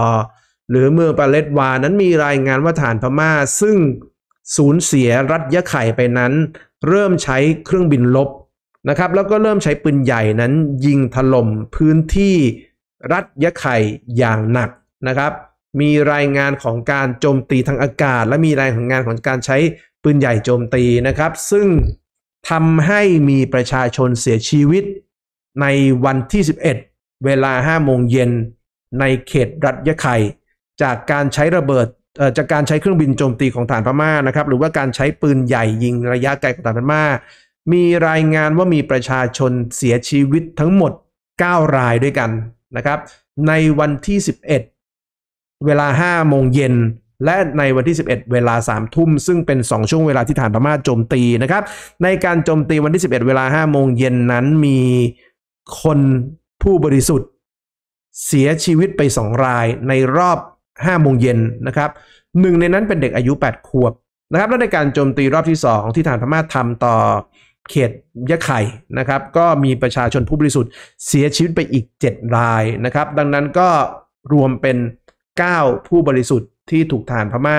หรือเมืองปาเลสวานั้นมีรายงานว่าฐานพม่า ซึ่งสูญเสียรัฐยะไข่ไปนั้น เริ่มใช้เครื่องบินลบนะครับแล้วก็เริ่มใช้ปืนใหญ่นั้นยิงถล่มพื้นที่รัฐยะไข่อย่างหนักนะครับ มีรายงานของการโจมตีทางอากาศ และมีรายงานของการใช้ปืนใหญ่โจมตีนะครับ ซึ่งทำให้มีประชาชนเสียชีวิต ในวันที่ 11เวลา5โมงเย็นในเขตรัฐยะไข่จากการใช้ระเบิดจากการใช้เครื่องบินโจมตีของฐานพม่านะครับหรือว่าการใช้ปืนใหญ่ยิงระยะไกลของฐานพม่ามีรายงานว่ามีประชาชนเสียชีวิตทั้งหมด 9 รายด้วยกันนะครับ ในวันที่11เวลา5โมงเย็นและในวันที่ 11 เวลา3ทุ่ม ซึ่งเป็น 2 ช่วงเวลาที่ฐานพม่าโจมตีนะครับในการโจมตีวันที่11 เวลา5โมงเย็นนั้นมีคนผู้บริสุทธิ์เสียชีวิตไป2รายในรอบ5โมงเย็นนะครับหนึ่งในนั้นเป็นเด็กอายุ8ขวบนะครับและในการโจมตีรอบที่2ที่ฐานพม่าทำต่อเขตยะไข่นะครับ ก็มีประชาชนผู้บริสุทธิ์เสียชีวิตไปอีก7รายนะครับ ดังนั้นก็รวมเป็น 9 ผู้บริสุทธิ์ที่ถูกฐานพม่า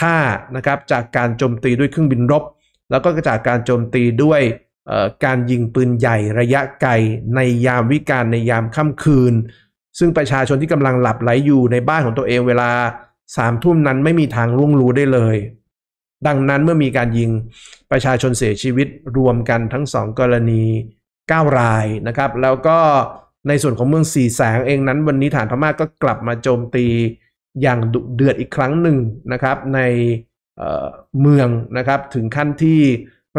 ฆ่านะครับจากการโจมตีด้วยเครื่องบินรบ แล้วก็จากการโจมตีด้วยการยิงปืนใหญ่ระยะไกลในยามวิกาลในยามค่ำคืนซึ่งประชาชนที่กำลังหลับไหลอยู่ในบ้านของตัวเอง เวลาสามทุ่มนั้นไม่มีทางล่วงรู้ได้เลย ดังนั้นเมื่อมีการยิงประชาชนเสียชีวิตรวมกันทั้งสองกรณี 9 รายนะครับ แล้วก็ในส่วนของเมืองสีแสงเองนั้นวันนี้ฐานพม่ากก็กลับมาโจมตีอย่างดุเดือดอีกครั้งหนึ่งนะครับ ในเมืองนะครับถึงขั้นที่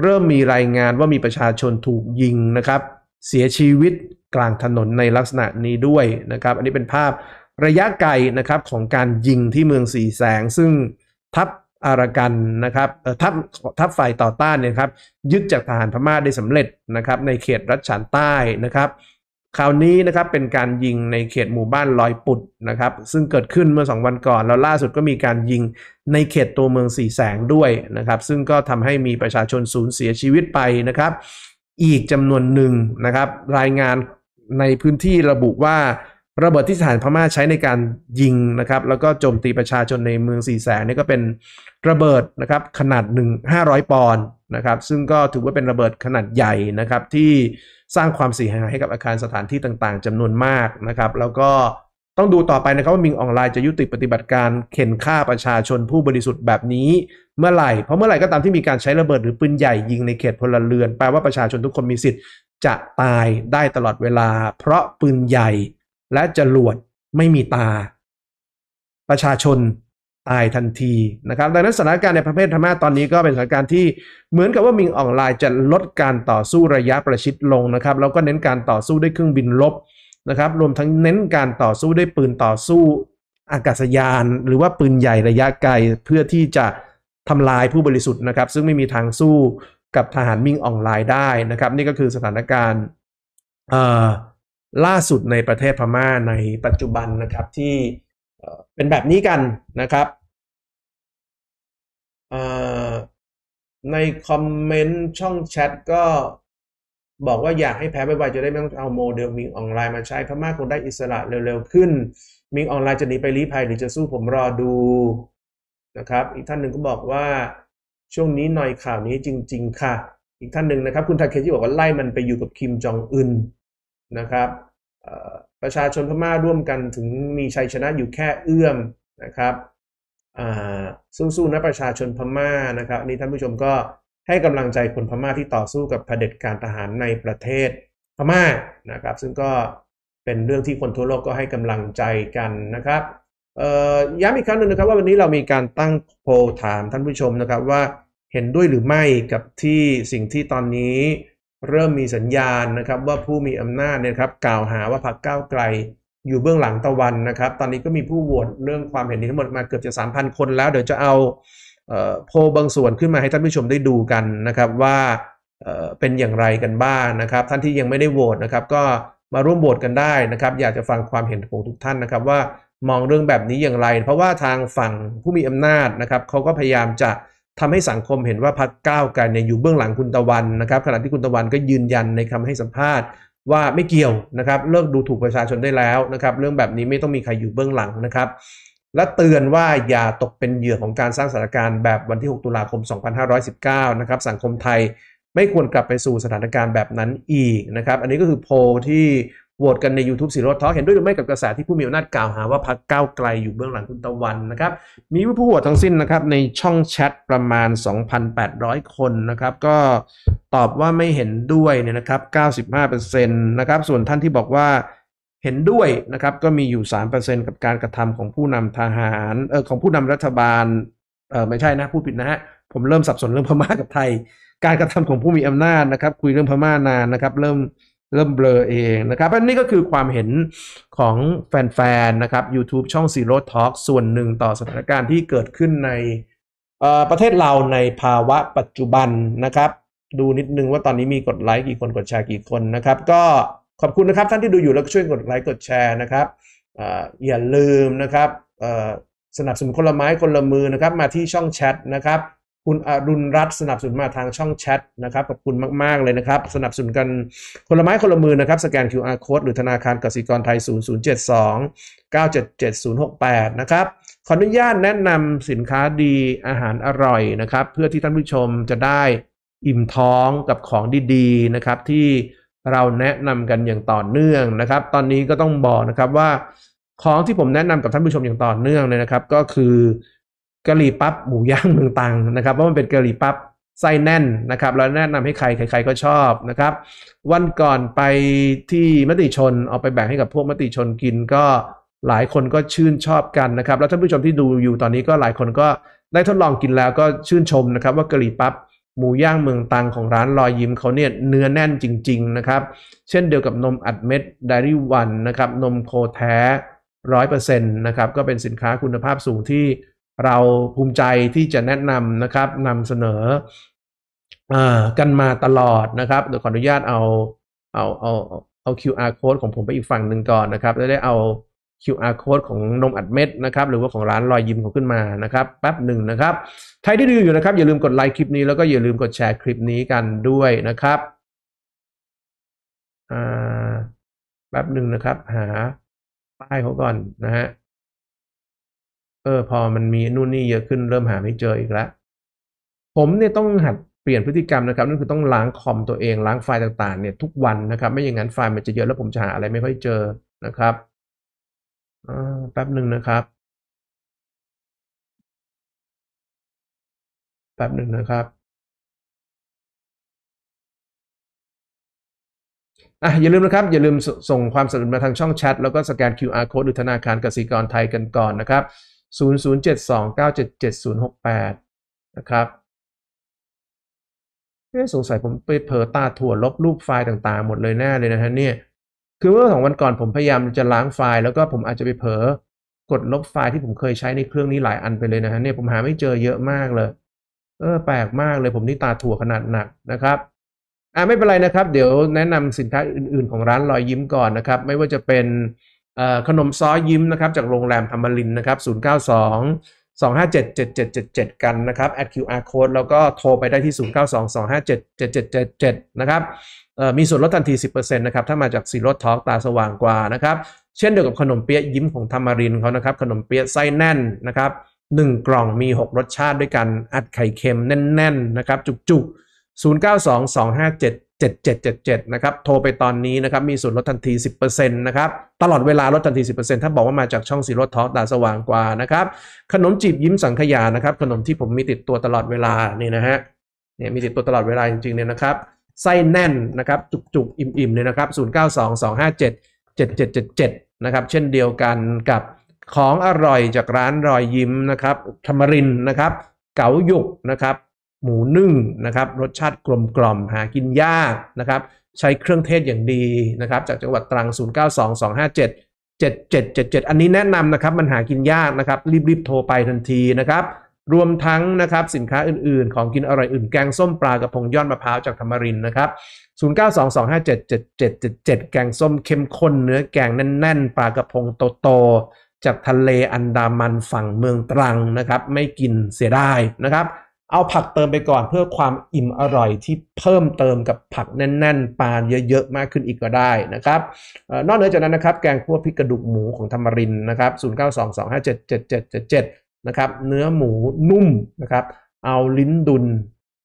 เริ่มมีรายงานว่ามีประชาชนถูกยิงนะครับเสียชีวิตกลางถนนในลักษณะนี้ด้วยนะครับ อันนี้เป็นภาพระยะไกลนะครับของการยิงที่เมืองสีแสง ซึ่งทัพอารากันนะครับทัพทัพฝ่ายต่อต้านเนี่ยครับยึดจากทหารพม่าได้สำเร็จนะครับในเขตรัชฉานใต้นะครับ คราวนี้นะครับเป็นการยิงในเขตหมู่บ้านลอยปุดนะครับ ซึ่งเกิดขึ้นเมื่อ 2 วันก่อน แล้วล่าสุดก็มีการยิงในเขตตัวเมืองสีแสงด้วยนะครับซึ่งก็ทำให้มีประชาชนสูญเสียชีวิตไปนะครับอีกจำนวนหนึ่งนะครับ รายงานในพื้นที่ระบุว่า ระเบิดที่ทหารพม่าใช้ในการยิงนะครับ แล้วก็โจมตีประชาชนในเมืองสี่แสนนี่ก็เป็นระเบิดนะครับขนาดหนึ่งห้าร้อยปอนด์นะครับ ซึ่งก็ถือว่าเป็นระเบิดขนาดใหญ่นะครับที่สร้างความเสียหายให้กับอาคารสถานที่ต่าง ๆ จำนวนมากนะครับ แล้วก็ต้องดูต่อไปนะครับว่ามิงออนไลน์จะยุติปฏิบัติการเข็นฆ่าประชาชนผู้บริสุทธิ์แบบนี้ เมื่อไหร่ เพราะเมื่อไหร่ก็ตามที่มีการใช้ระเบิดหรือปืนใหญ่ ยิงในเขตพลเรือน แปลว่าประชาชนทุกคนมีสิทธิ์ จะตายได้ตลอดเวลา เพราะปืนใหญ่และจรวดไม่มีตา ประชาชนตายทันทีนะครับดังนั้นสถานการณ์ในประเทศพม่าตอนนี้ก็เป็นสถานการณ์ที่เหมือนกับว่ามิงออนไลน์จะลดการต่อสู้ระยะประชิดลงนะครับ แล้วก็เน้นการต่อสู้ด้วยเครื่องบินลบนะครับรวมทั้งเน้นการต่อสู้ด้วยปืนต่อสู้อากาศยานหรือว่าปืนใหญ่ระยะไกล เพื่อที่จะทำลายผู้บริสุทธิ์นะครับ ซึ่งไม่มีทางสู้กับทหารมิงออนไลน์ได้นะครับ นี่ก็คือสถานการณ์ล่าสุดในประเทศพม่าในปัจจุบันนะครับที่เป็นแบบนี้กันนะครับในคอมเมนต์ช่องแชทก็บอกว่าอยากให้แพ้ไปไวจะได้ไม่ต้องเอาโมเดลมิงออนไลน์มาใช้พม่าคงได้อิสระเร็วๆ ขึ้นมิงออนไลน์จะหนีไปรีภัยหรือจะสู้ผมรอดูนะครับ อีกท่านหนึ่งก็บอกว่าช่วงนี้หน่อยข่าวนี้จริงๆ ค่ะ อีกท่านหนึ่งนะครับคุณทาเคจิบอกว่า ไล่มันไปอยู่กับคิมจองอึนนะครับประชาชนพม่าร่วมกันถึงมีชัยชนะอยู่แค่เอื้อมนะครับสู้ๆนะประชาชนพม่านะครับนี่ท่านผู้ชมก็ให้กำลังใจคนพม่าที่ต่อสู้กับเผด็จการทหารในประเทศพม่านะครับ ซึ่งก็เป็นเรื่องที่คนทั่วโลกก็ให้กำลังใจกันนะครับย้ำอีกครั้งหนึ่งนะครับ ว่าวันนี้เรามีการตั้งโพลถามท่านผู้ชมนะครับ ว่าเห็นด้วยหรือไม่กับที่สิ่งที่ตอนนี้เริ่มมีสัญญาณนะครับว่าผู้มีอำนาจนะครับ กล่าวหาว่าพรรคก้าวไกล อยู่เบื้องหลังตะวันนะครับ ตอนนี้ก็มีผู้โหวตเรื่องความเห็นนี้ทั้งหมดมาเกือบจะ3,000คนแล้วเดี๋ยวจะเอาโพบางส่วนขึ้นมาให้ท่านผู้ชมได้ดูกันนะครับว่าเป็นอย่างไรกันบ้างนะครับ ท่านที่ยังไม่ได้โหวตนะครับ ก็มาร่วมโหวตกันได้นะครับ อยากจะฟังความเห็นของทุกท่านนะครับว่ามองเรื่องแบบนี้อย่างไร เพราะว่าทางฝั่งผู้มีอำนาจนะครับเขาก็พยายามจะทำให้สังคมเห็นว่าพรรคก้าวไกลเนี่ยอยู่เบื้องหลังคุณตะวันนะครับ ขณะที่คุณตะวันก็ยืนยันในคำให้สัมภาษณ์ว่าไม่เกี่ยวนะครับเลิกดูถูกประชาชนได้แล้วนะครับ เรื่องแบบนี้ไม่ต้องมีใครอยู่เบื้องหลังนะครับและเตือนว่าอย่าตกเป็นเหยื่อของการสร้างสถานการณ์แบบวันที่ 6 ตุลาคม 2519 นะครับ สังคมไทยไม่ควรกลับไปสู่สถานการณ์แบบนั้นอีกนะครับ อันนี้ก็คือโพลที่โหวตกันใน YouTube สีรถท้อเห็นด้วยหรือไม่กับกระแสที่ผู้มีอำนาจกล่าวหาว่าพรรคก้าวไกลอยู่เบื้องหลังคุณตะวันนะครับ มีผู้โหวตทั้งสิ้นนะครับในช่องแชทประมาณ 2,800 คนนะครับก็ตอบว่าไม่เห็นด้วยเนี่ยนะครับ 95%นะครับส่วนท่านที่บอกว่าเห็นด้วยนะครับก็มีอยู่3%กับการกระทำของผู้นำทหารเออของผู้นำรัฐบาลเออไม่ใช่นะผู้ผิดนะฮะผมเริ่มสับสนเรื่องพม่ากับไทย การกระทำของผู้มีอำนาจนะครับคุยเรื่องพม่านานนะครับ เริ่มเริ่มเบลอเองนะครับอันนี้ก็คือความเห็นของแฟน ๆ นะครับ YouTube ช่อง Zero Talk ส่วนหนึ่งต่อสถานการณ์ที่เกิดขึ้นในประเทศเราในภาวะปัจจุบันนะครับ ดูนิดนึงว่าตอนนี้มีกดไลค์กี่คนกดแชร์กี่คนนะครับก็ขอบคุณนะครับท่านที่ดูอยู่แล้วช่วยกดไลค์กดแชร์นะครับอย่าลืมนะครับสนับสนุนคนละไม้คนละมือนะครับมาที่ช่องแชทนะครับ คุณอรุณรัตน์สนับสนุนมาทางช่องแชทนะครับขอบคุณมากๆเลยนะครับ สนับสนุนกันคนละไม้คนละมือนะครับสแกน QR code หรือธนาคารกสิกรไทย 0072 9777068นะครับขออนุญาตแนะนำสินค้าดีอาหารอร่อยนะครับเพื่อที่ท่านผู้ชมจะได้อิ่มท้องกับของดีๆนะครับที่เราแนะนำกันอย่างต่อเนื่องนะครับ ตอนนี้ก็ต้องบอกนะครับว่าของที่ผมแนะนำกับท่านผู้ชมอย่างต่อเนื่องเลยนะครับ ก็คือกะหรี่ปั๊บหมูย่างเมืองตังนะครับเพราะมันเป็นกะหรี่ปั๊บไส้แน่นนะครับ แล้วแนะนำให้ใครใคร ๆก็ชอบนะครับ วันก่อนไปที่มติชนเอาไปแบ่งให้กับพวกมติชนกินก็หลายคนก็ชื่นชอบกันนะครับ แล้วท่านผู้ชมที่ดูอยู่ตอนนี้ก็หลายคนก็ได้ทดลองกินแล้วก็ชื่นชมนะครับว่ากะหรี่ปั๊บหมูย่างเมืองตังของร้านรอยยิ้มเขาเนี่ยเนื้อแน่นจริง ๆ นะครับ เช่นเดียวกับนมอัดเม็ดไดรี่วันนะครับ นมโคแท้ร้อยเปอร์เซ็นต์นะครับ ก็เป็นสินค้าคุณภาพสูงที่เราภูมิใจที่จะแนะนำนะครับนำเสนออกันมาตลอดนะครับ เดี๋ยวขออนุญาตเอา เอาเอาเอา QR code ของผมไปอีกฝั่งหนึ่งก่อนนะครับจะได้เอา QR code ของ นมอัดเม็ดนะครับหรือว่าของร้านรอยยิ้มเขาขึ้นมานะครับ แป๊บหนึ่งนะครับใครที่ดูอยู่นะครับ อย่าลืมกดไลค์คลิปนี้แล้วก็อย่าลืมกดแชร์คลิปนี้กันด้วยนะครับแป๊บหนึ่งนะครับ หา ป้ายเขาก่อนนะฮะเออพอมันมีนู่นนี่เยอะขึ้นเริ่มหาไม่เจออีกแล้ว ผมเนี่ยต้องหัดเปลี่ยนพฤติกรรมนะครับนั่นคือต้องล้างคอมตัวเองล้างไฟล์ต่างๆเนี่ย ทุกวันนะครับ ไม่อย่างนั้นไฟล์มันจะเยอะแล้วผมจะหาอะไรไม่ค่อยเจอนะครับแป๊บหนึ่งนะครับ แป๊บหนึ่งนะครับอ่ะอย่าลืมนะครับ อย่าลืมส่งความสนุนมาทางช่องแชทแล้วก็สแกน QR code ดรธนาคารกสิกรไทยกันก่อนนะครับ 0072977068 นะครับเสงสัยผมไปเผลอตาถั่วลบรูปไฟล์ต่างๆ หมดเลยแน่เลยนะฮะเนี่ยคือเมื่อสองวันก่อนผมพยายามจะล้างไฟล์แล้วก็ผมอาจจะไปเผลอกดลบไฟล์ที่ผมเคยใช้ในเครื่องนี้หลายอันไปเลยนะฮะเนี่ยผมหาไม่เจอเยอะมากเลย เออแปลกมากเลยผมนี่ตาถั่วขนาดหนักนะครับอ่าไม่เป็นไรนะครับเดี๋ยวแนะนำสินค้าอื่นๆ ของร้านรอยยิ้มก่อนนะครับ ไม่ว่าจะเป็นขนมซอยิ้มนะครับจากโรงแรมธรรมลินนะครับ 092 2577777 กันนะครับ a QR code แล้วก็โทรไปได้ที่ 092 2577777นะครับมีส่วนลดทันที 10%นะครับ ถ้ามาจากซีรถท็อกตาสว่างกว่านะครับ เช่น เดียวกับขนมเปี๊ยะยิ้มของธรรมรินเขานะครับ ขนมเปี๊ยะไส้แน่นนะครับหกล่องมี 6 รสชาติด้วยกัน อัดไข่เค็มแน่นๆนะครับจุกๆ092257 7777 นะครับ โทรไปตอนนี้นะครับ มีส่วนลดทันที 10%นะครับ ตลอดเวลาลดทันที 10%ถ้าบอกว่า มาจากช่องสีรถท็อกตาสว่างกว่านะครับ ขนมจีบยิ้มสังขยา นะครับ ขนมที่ผมมีติดตัวตลอดเวลา นี่นะฮะ เนี่ยมีติดตัวตลอดเวลาจริงๆเนี่ยนะครับไส้แน่นนะครับ จุกๆ อิ่มๆเลยนะครับ 092257 7777 นะครับเช่นเดียวกันกับของอร่อยจากร้านรอยยิ้มนะครับธรรมรินนะครับ เก๋าหยุกนะครับ หมูนึ่งนะครับ รสชาติกลมกล่อมหากินยากนะครับ ใช้เครื่องเทศอย่างดีนะครับ จากจังหวัดตรัง 092257 7777 อันนี้แนะนำนะครับมันหากินยากนะครับ รีบๆ โทรไปทันทีนะครับรวมทั้งนะครับสินค้าอื่นๆ ของกินอร่อยอื่นแกงส้มปลากระพงยอดมะพร้าวจากธรรมรินนะครับ0922577777 แกงส้มเข้มข้นเนื้อแกงแน่นๆปลากระพงโตๆจากทะเลอันดามันฝั่งเมืองตรังนะครับไม่กินเสียดายนะครับเอาผักเติมไปก่อนเพื่อความอิ่มอร่อยที่เพิ่มเติมกับผักแน่นๆปลาเยอะๆ มากขึ้นอีกก็ได้นะครับนอกเหนือจากนั้นนะครับแกงคั่วพริกกระดูกหมูของธรรมรินนะครับ0922577777นะครับเนื้อหมูนุ่มนะครับเอาลิ้นดุล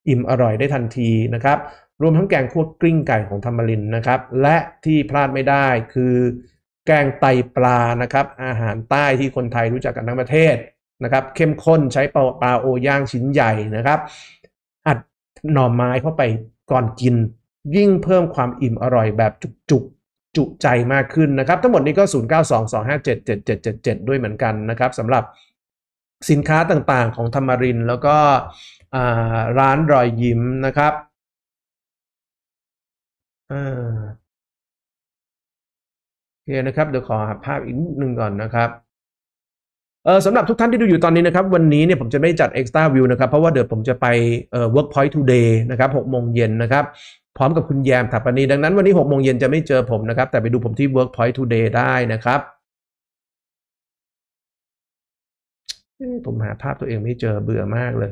อิ่มอร่อยได้ทันทีนะครับรวมทั้งแกงคั่วกลิ้งไก่ของธรรมรินนะครับและที่พลาดไม่ได้คือแกงไตปลานะครับอาหารใต้ที่คนไทยรู้จักกันทั้งประเทศนะครับเข้มข้นใช้ปลาปลาโอย่างชิ้นใหญ่นะครับอัดหน่อไม้เข้าไปก่อนกิน ยิ่งเพิ่มความอิ่มอร่อยแบบจุกๆ จุใจมากขึ้นนะครับ ทั้งหมดนี้ก็ 0922577777 ด้วยเหมือนกันนะครับสำหรับสินค้าต่างๆ ของธรรมริน แล้วก็ร้านรอยยิ้มนะครับโอเคนะครับเดี๋ยวขอหาภาพอีกนิดนึงก่อนนะครับ เออสำหรับทุกท่านที่ดูอยู่ตอนนี้นะครับ วันนี้เนี่ยผมจะไม่จัด Extra View นะครับเพราะว่าเดี๋ยวผมจะไปเอ่อ Workpoint Today นะครับหกโมงเย็นนะครับ พร้อมกับคุณแยมถัปปนีดังนั้นวันนี้หกโมงเย็นจะไม่เจอผมนะครับ แต่ไปดูผมที่ Workpoint Today ได้นะครับผมหาภาพตัวเองไม่เจอเบื่อมากเลย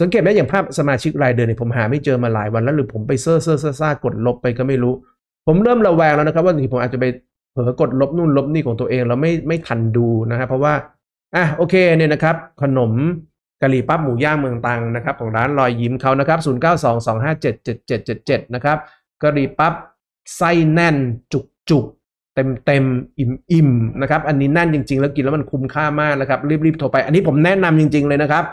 สังเกตไหมอย่างภาพสมาชิกรายเดือนเนี่ยผมหาไม่เจอมาหลายวันแล้ว หรือผมไปเซ่อเซ่อซ่ากดลบไปก็ไม่รู้ ผมเริ่มระแวงแล้วนะครับว่าบางทีผมอาจจะไปเผลอกดลบนู่นลบนี่ของตัวเองแล้วไม่ไม่ทันดูนะครับเพราะว่าอ่ะโอเคเนี่ยนะครับ ขนมกะหรี่ปั๊บหมูย่างเมืองตังนะครับของร้านรอยยิ้มเขานะครับ0922577777นะครับกะหรี่ปั๊บไส้แน่นจุกจุกเต็มเต็มอิ่มอิ่มนะครับอันนี้แน่นจริงๆแล้วกินแล้วมันคุ้มค่ามากนะครับรีบๆโทรไป อันนี้ผมแนะนำจริงๆเลยนะครับ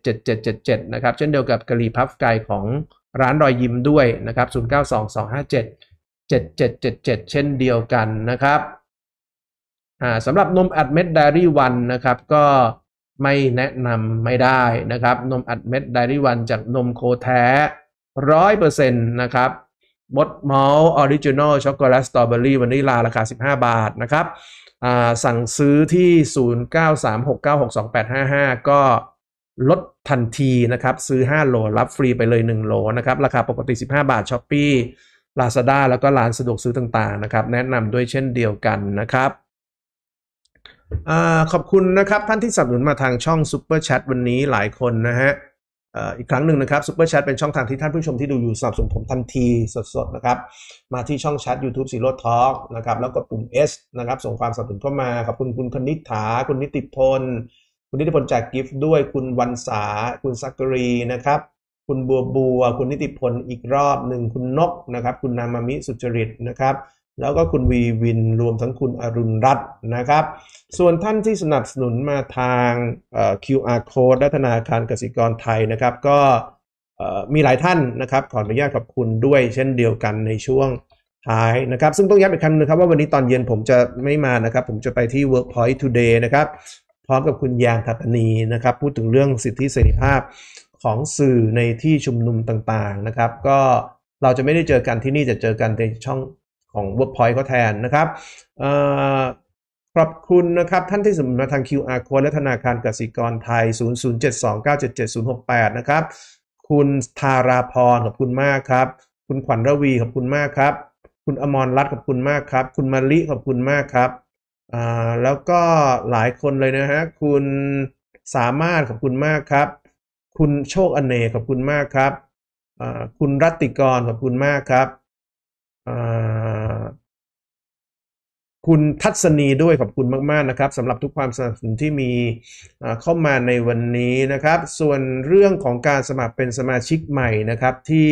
0922577777นะครับเช่นเดียวกับกะหรี่พับไก่ของร้านรอยยิ้มด้วยนะครับ0922577777เช่นเดียวกันนะครับสำหรับนมอัดเม็ดดดรี่วันนะครับก็ไม่แนะนำไม่ได้นะครับ นมอัดเม็ดดดรี่วันจากนมโคแท้ร้อยเปอร์เซ็นต์นะครับมดมอลออริจินอลช็อกโกแลตสตรอเบอรี่วันนี้ลาราคา 15 บาทนะครับสั่งซื้อที่ 0936962855 ก็ลดทันทีนะครับ ซื้อ 5 โหล รับฟรีไปเลย 1 โหลนะครับราคาปกติ 15 บาทช้อปปี้ลาซาด้าแล้วก็ร้านสะดวกซื้อต่าง ๆนะครับ แนะนำด้วยเช่นเดียวกันนะครับอขอบคุณนะครับ ท่านที่สนับสนุนมาทางช่องซ u ปอร์แชทวันนี้หลายคนนะฮะอีกครั้งหนึ่งนะครับซุปเปอร์แชทเป็นช่องทางที่ท่านผู้ชมที่ดูอยู่สนับสนุนผมทันทีสดๆนะครับ มาที่ช่องแชท YouTube สีโรดทอล์กนะครับแล้วกดปุ่ม S นะครับส่งความสนับสนุนเข้ามาขอบคุณคุณคณิษฐาคุณนิติพล คุณนิติพลจากกิฟต์ด้วยคุณวันสาคุณสักรีนะครับ คุณบัวบัว คุณนิติพลอีกรอบหนึ่งคุณนกนะครับคุณนามามิสุจริตนะครับแล้วก็คุณวีวินรวมทั้งคุณอรุณรัตน์นะครับ ส่วนท่านที่สนับสนุนมาทาง QR code และธนาคารกสิกรไทยนะครับ ก็มีหลายท่านนะครับขออนุญาตขอบคุณด้วย เช่นเดียวกันในช่วงท้ายนะครับ ซึ่งต้องย้ำอีกครั้งนึงครับ ว่าวันนี้ตอนเย็นผมจะไม่มานะครับ ผมจะไปที่ Workpoint Today นะครับพร้อมกับคุณยางทัตนีนะครับ พูดถึงเรื่องสิทธิเสรีภาพของสื่อในที่ชุมนุมต่างๆนะครับ ก็เราจะไม่ได้เจอกันที่นี่จะเจอกันในช่องของ Workpoint ก็แทนนะครับขอบคุณนะครับท่านที่สมัครมาทาง QR code และธนาคารกสิกรไทย 0 0 7 2 9 7 7 0 6 8 นะครับ คุณธาราพรขอบคุณมากครับ คุณขวัญรวีขอบคุณมากครับ คุณอมรรัตน์ขอบคุณมากครับ คุณมาริขอบคุณมากครับ แล้วก็หลายคนเลยนะฮะ คุณสามารถขอบคุณมากครับ คุณโชคอเนกขอบคุณมากครับ คุณรัติกรขอบคุณมากครับคุณทัศนีด้วยขอบคุณมากๆนะครับสำหรับทุกความสนับสนุนที่มีเข้ามาในวันนี้นะครับ ส่วนเรื่องของการสมัครเป็นสมาชิกใหม่นะครับที่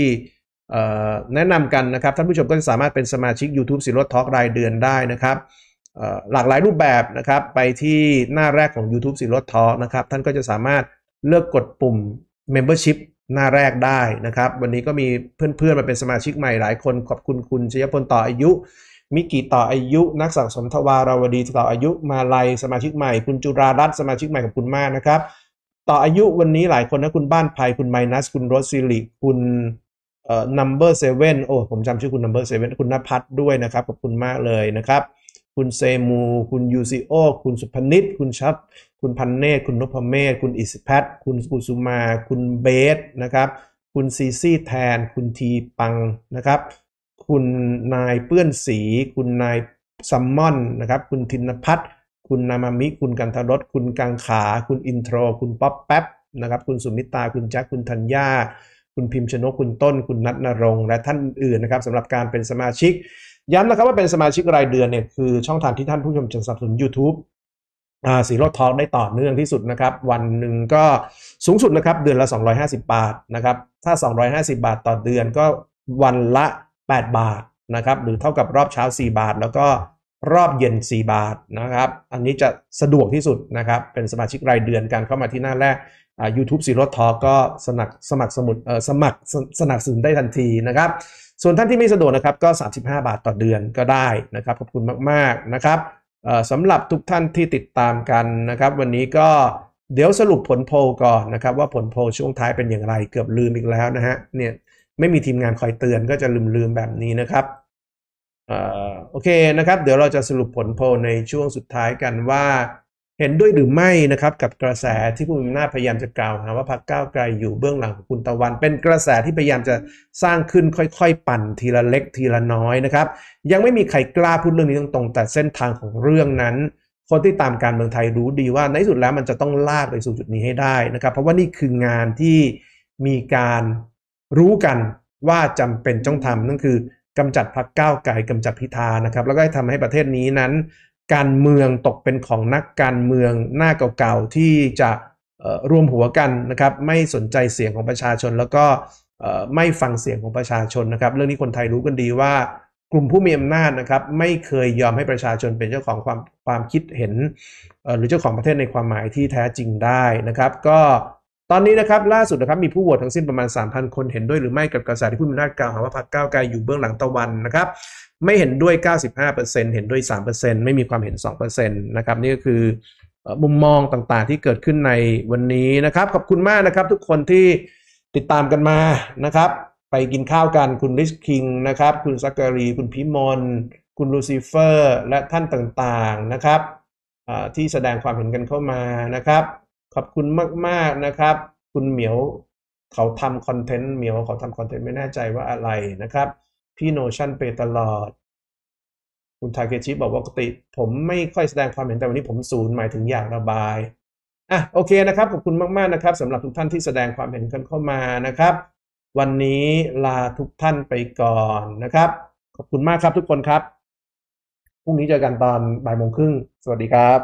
แนะนำกันนะครับท่านผู้ชมก็สามารถเป็นสมาชิก YouTube สิรถทอล์กรายเดือนได้นะครับหลากหลายรูปแบบนะครับไปที่หน้าแรกของ YouTube สิรถทอล์กนะครับท่านก็จะสามารถเลือกกดปุ่ม Membership หน้าแรกได้นะครับวันนี้ก็มีเพื่อนๆมาเป็นสมาชิกใหม่หลายคนขอบคุณคุณชยพลต่ออายุมิกิต่ออายุนักสังสมทวารวดีต่ออายุมาลัยสมาชิกใหม่คุณจุรารัตน์สมาชิกใหม่กับคุณมากนะครับ ต่ออายุวันนี้หลายคนนะคุณบ้านภัยคุณไมนัสคุณโรสซิลิคุณเอ่อนัมเบอร์เซเว่นโอ้ผมจำชื่อคุณนัมเบอร์เซเว่นคุณนภัทรด้วยนะครับขอบคุณมากเลยนะครับ คุณเซมู คุณยูซิโอคุณสุพนิตคุณชัดคุณพันเนตคุณนพเมศคุณอิสแพทคุณกุสุมา คุณเบสนะครับคุณซีซี่แทน คุณทีปังนะครับคุณนายเปื้อนสี คุณนายซัมมอนนะครับ คุณธินพัฒน์คุณนามามิ คุณกันทรสคุณกังขา คุณอินโทรคุณป๊อปแป๊บนะครับ คุณสุมิตาคุณแจ็คคุณธัญญาคุณพิมพ์ชนกคุณต้น คุณนัทนรงและท่านอื่นนะครับสำหรับการเป็นสมาชิกย้ำนะครับว่าเป็นสมาชิกรายเดือนเนี่ยคือช่องทางที่ท่านผู้ชมจะสนับสนุน YouTube สีรถทอลได้ต่อเนื่องที่สุดนะครับ วันหนึ่งก็สูงสุดนะครับ เดือนละ250 บาทนะครับ ถ้า 250 บาทต่อเดือนก็วันละ8 บาทนะครับหรือเท่ากับรอบเช้า 4 บาท แล้วก็รอบเย็น 4 บาทนะครับอันนี้จะสะดวกที่สุดนะครับเป็นสมาชิกรายเดือนการเข้ามาที่หน้าแรกยูทูบสีรถทอก็สมัครสมัครสมุดสมัครสนับสนุนได้ทันทีนะครับส่วนท่านที่ไม่สะดวกนะครับก็ 35 บาทต่อเดือนก็ได้นะครับขอบคุณมากๆนะครับสำหรับทุกท่านที่ติดตามกันนะครับวันนี้ก็เดี๋ยวสรุปผลโพลก่อนนะครับว่าผลโพลช่วงท้ายเป็นอย่างไรเกือบลืมอีกแล้วนะฮะเนี่ยไม่มีทีมงานคอยเตือน ก็จะลืม ๆ แบบนี้นะครับอโอเคนะครับเดี๋ยวเราจะสรุปผลโพลในช่วงสุดท้ายกันว่า เห็นด้วยหรือไม่นะครับกับกระแสที่ผู้มีอำนาจพยายามจะกล่าวหาว่าพรรคก้าวไกลอยู่เบื้องหลังของคุณตะวัน เป็นกระแสที่พยายามจะสร้างขึ้นค่อย ๆ ปั่นทีละเล็กทีละน้อยนะครับ ยังไม่มีใครกล้าพูดเรื่องนี้ตรงๆแต่เส้นทางของเรื่องนั้น คนที่ตามการเมืองไทยรู้ดีว่าในสุดแล้วมันจะต้องลากไปสู่จุดนี้ให้ได้นะครับ เพราะว่านี่คืองานที่มีการรู้กันว่าจำเป็นต้องทำ นั่นคือกำจัดพรรคก้าวไกลกำจัดพิธานะครับ แล้วก็ทำให้ประเทศนี้นั้น การเมืองตกเป็นของนักการเมืองหน้าเก่าๆที่จะรวมหัวกันนะครับ ไม่สนใจเสียงของประชาชนแล้วก็ไม่ฟังเสียงของประชาชนนะครับ เรื่องนี้คนไทยรู้กันดีว่ากลุ่มผู้มีอำนาจนะครับ ไม่เคยยอมให้ประชาชนเป็นเจ้าของความความคิดเห็นหรือเจ้าของประเทศในความหมายที่แท้จริงได้นะครับ ก็ตอนนี้นะครับล่าสุดนะครับมีผู้โหวตทั้งสิ้นประมาณ 3,000 คนเห็นด้วยหรือไม่กับกระแสที่ผู้มีอำนาจกล่าวหาว่าพรรคก้าวไกลอยู่เบื้องหลังตะวันนะครับ ไม่เห็นด้วย 95%เห็นด้วย 3%ไม่มีความเห็น2%นะครับ นี่ก็คือมุมมองต่างๆที่เกิดขึ้นในวันนี้นะครับ ขอบคุณมากนะครับทุกคนที่ติดตามกันมานะครับ ไปกินข้าวกันคุณริชคิงนะครับ คุณซักการี คุณพิมลคุณลูซิเฟอร์และท่านต่างๆนะครับที่แสดงความเห็นกันเข้ามานะครับขอบคุณมากๆนะครับ คุณเหมียวเขาทำคอนเทนต์เหมียวเขาทำคอนเทนต์ไม่แน่ใจว่าอะไรนะครับ พี่โนชั่นไปตลอด คุณทาเกชิบอกว่าปกติ ผมไม่ค่อยแสดงความเห็นแต่วันนี้ ผมศูนย์หมายถึงอยากระบาย อ่ะ โอเคนะครับขอบคุณมากๆนะครับสำหรับทุกท่านที่แสดงความเห็นกันเข้ามานะครับ วันนี้ลาทุกท่านไปก่อนนะครับ ขอบคุณมากครับทุกคนครับพรุ่งนี้เจอกันตอนบ่ายโมงครึ่งสวัสดีครับ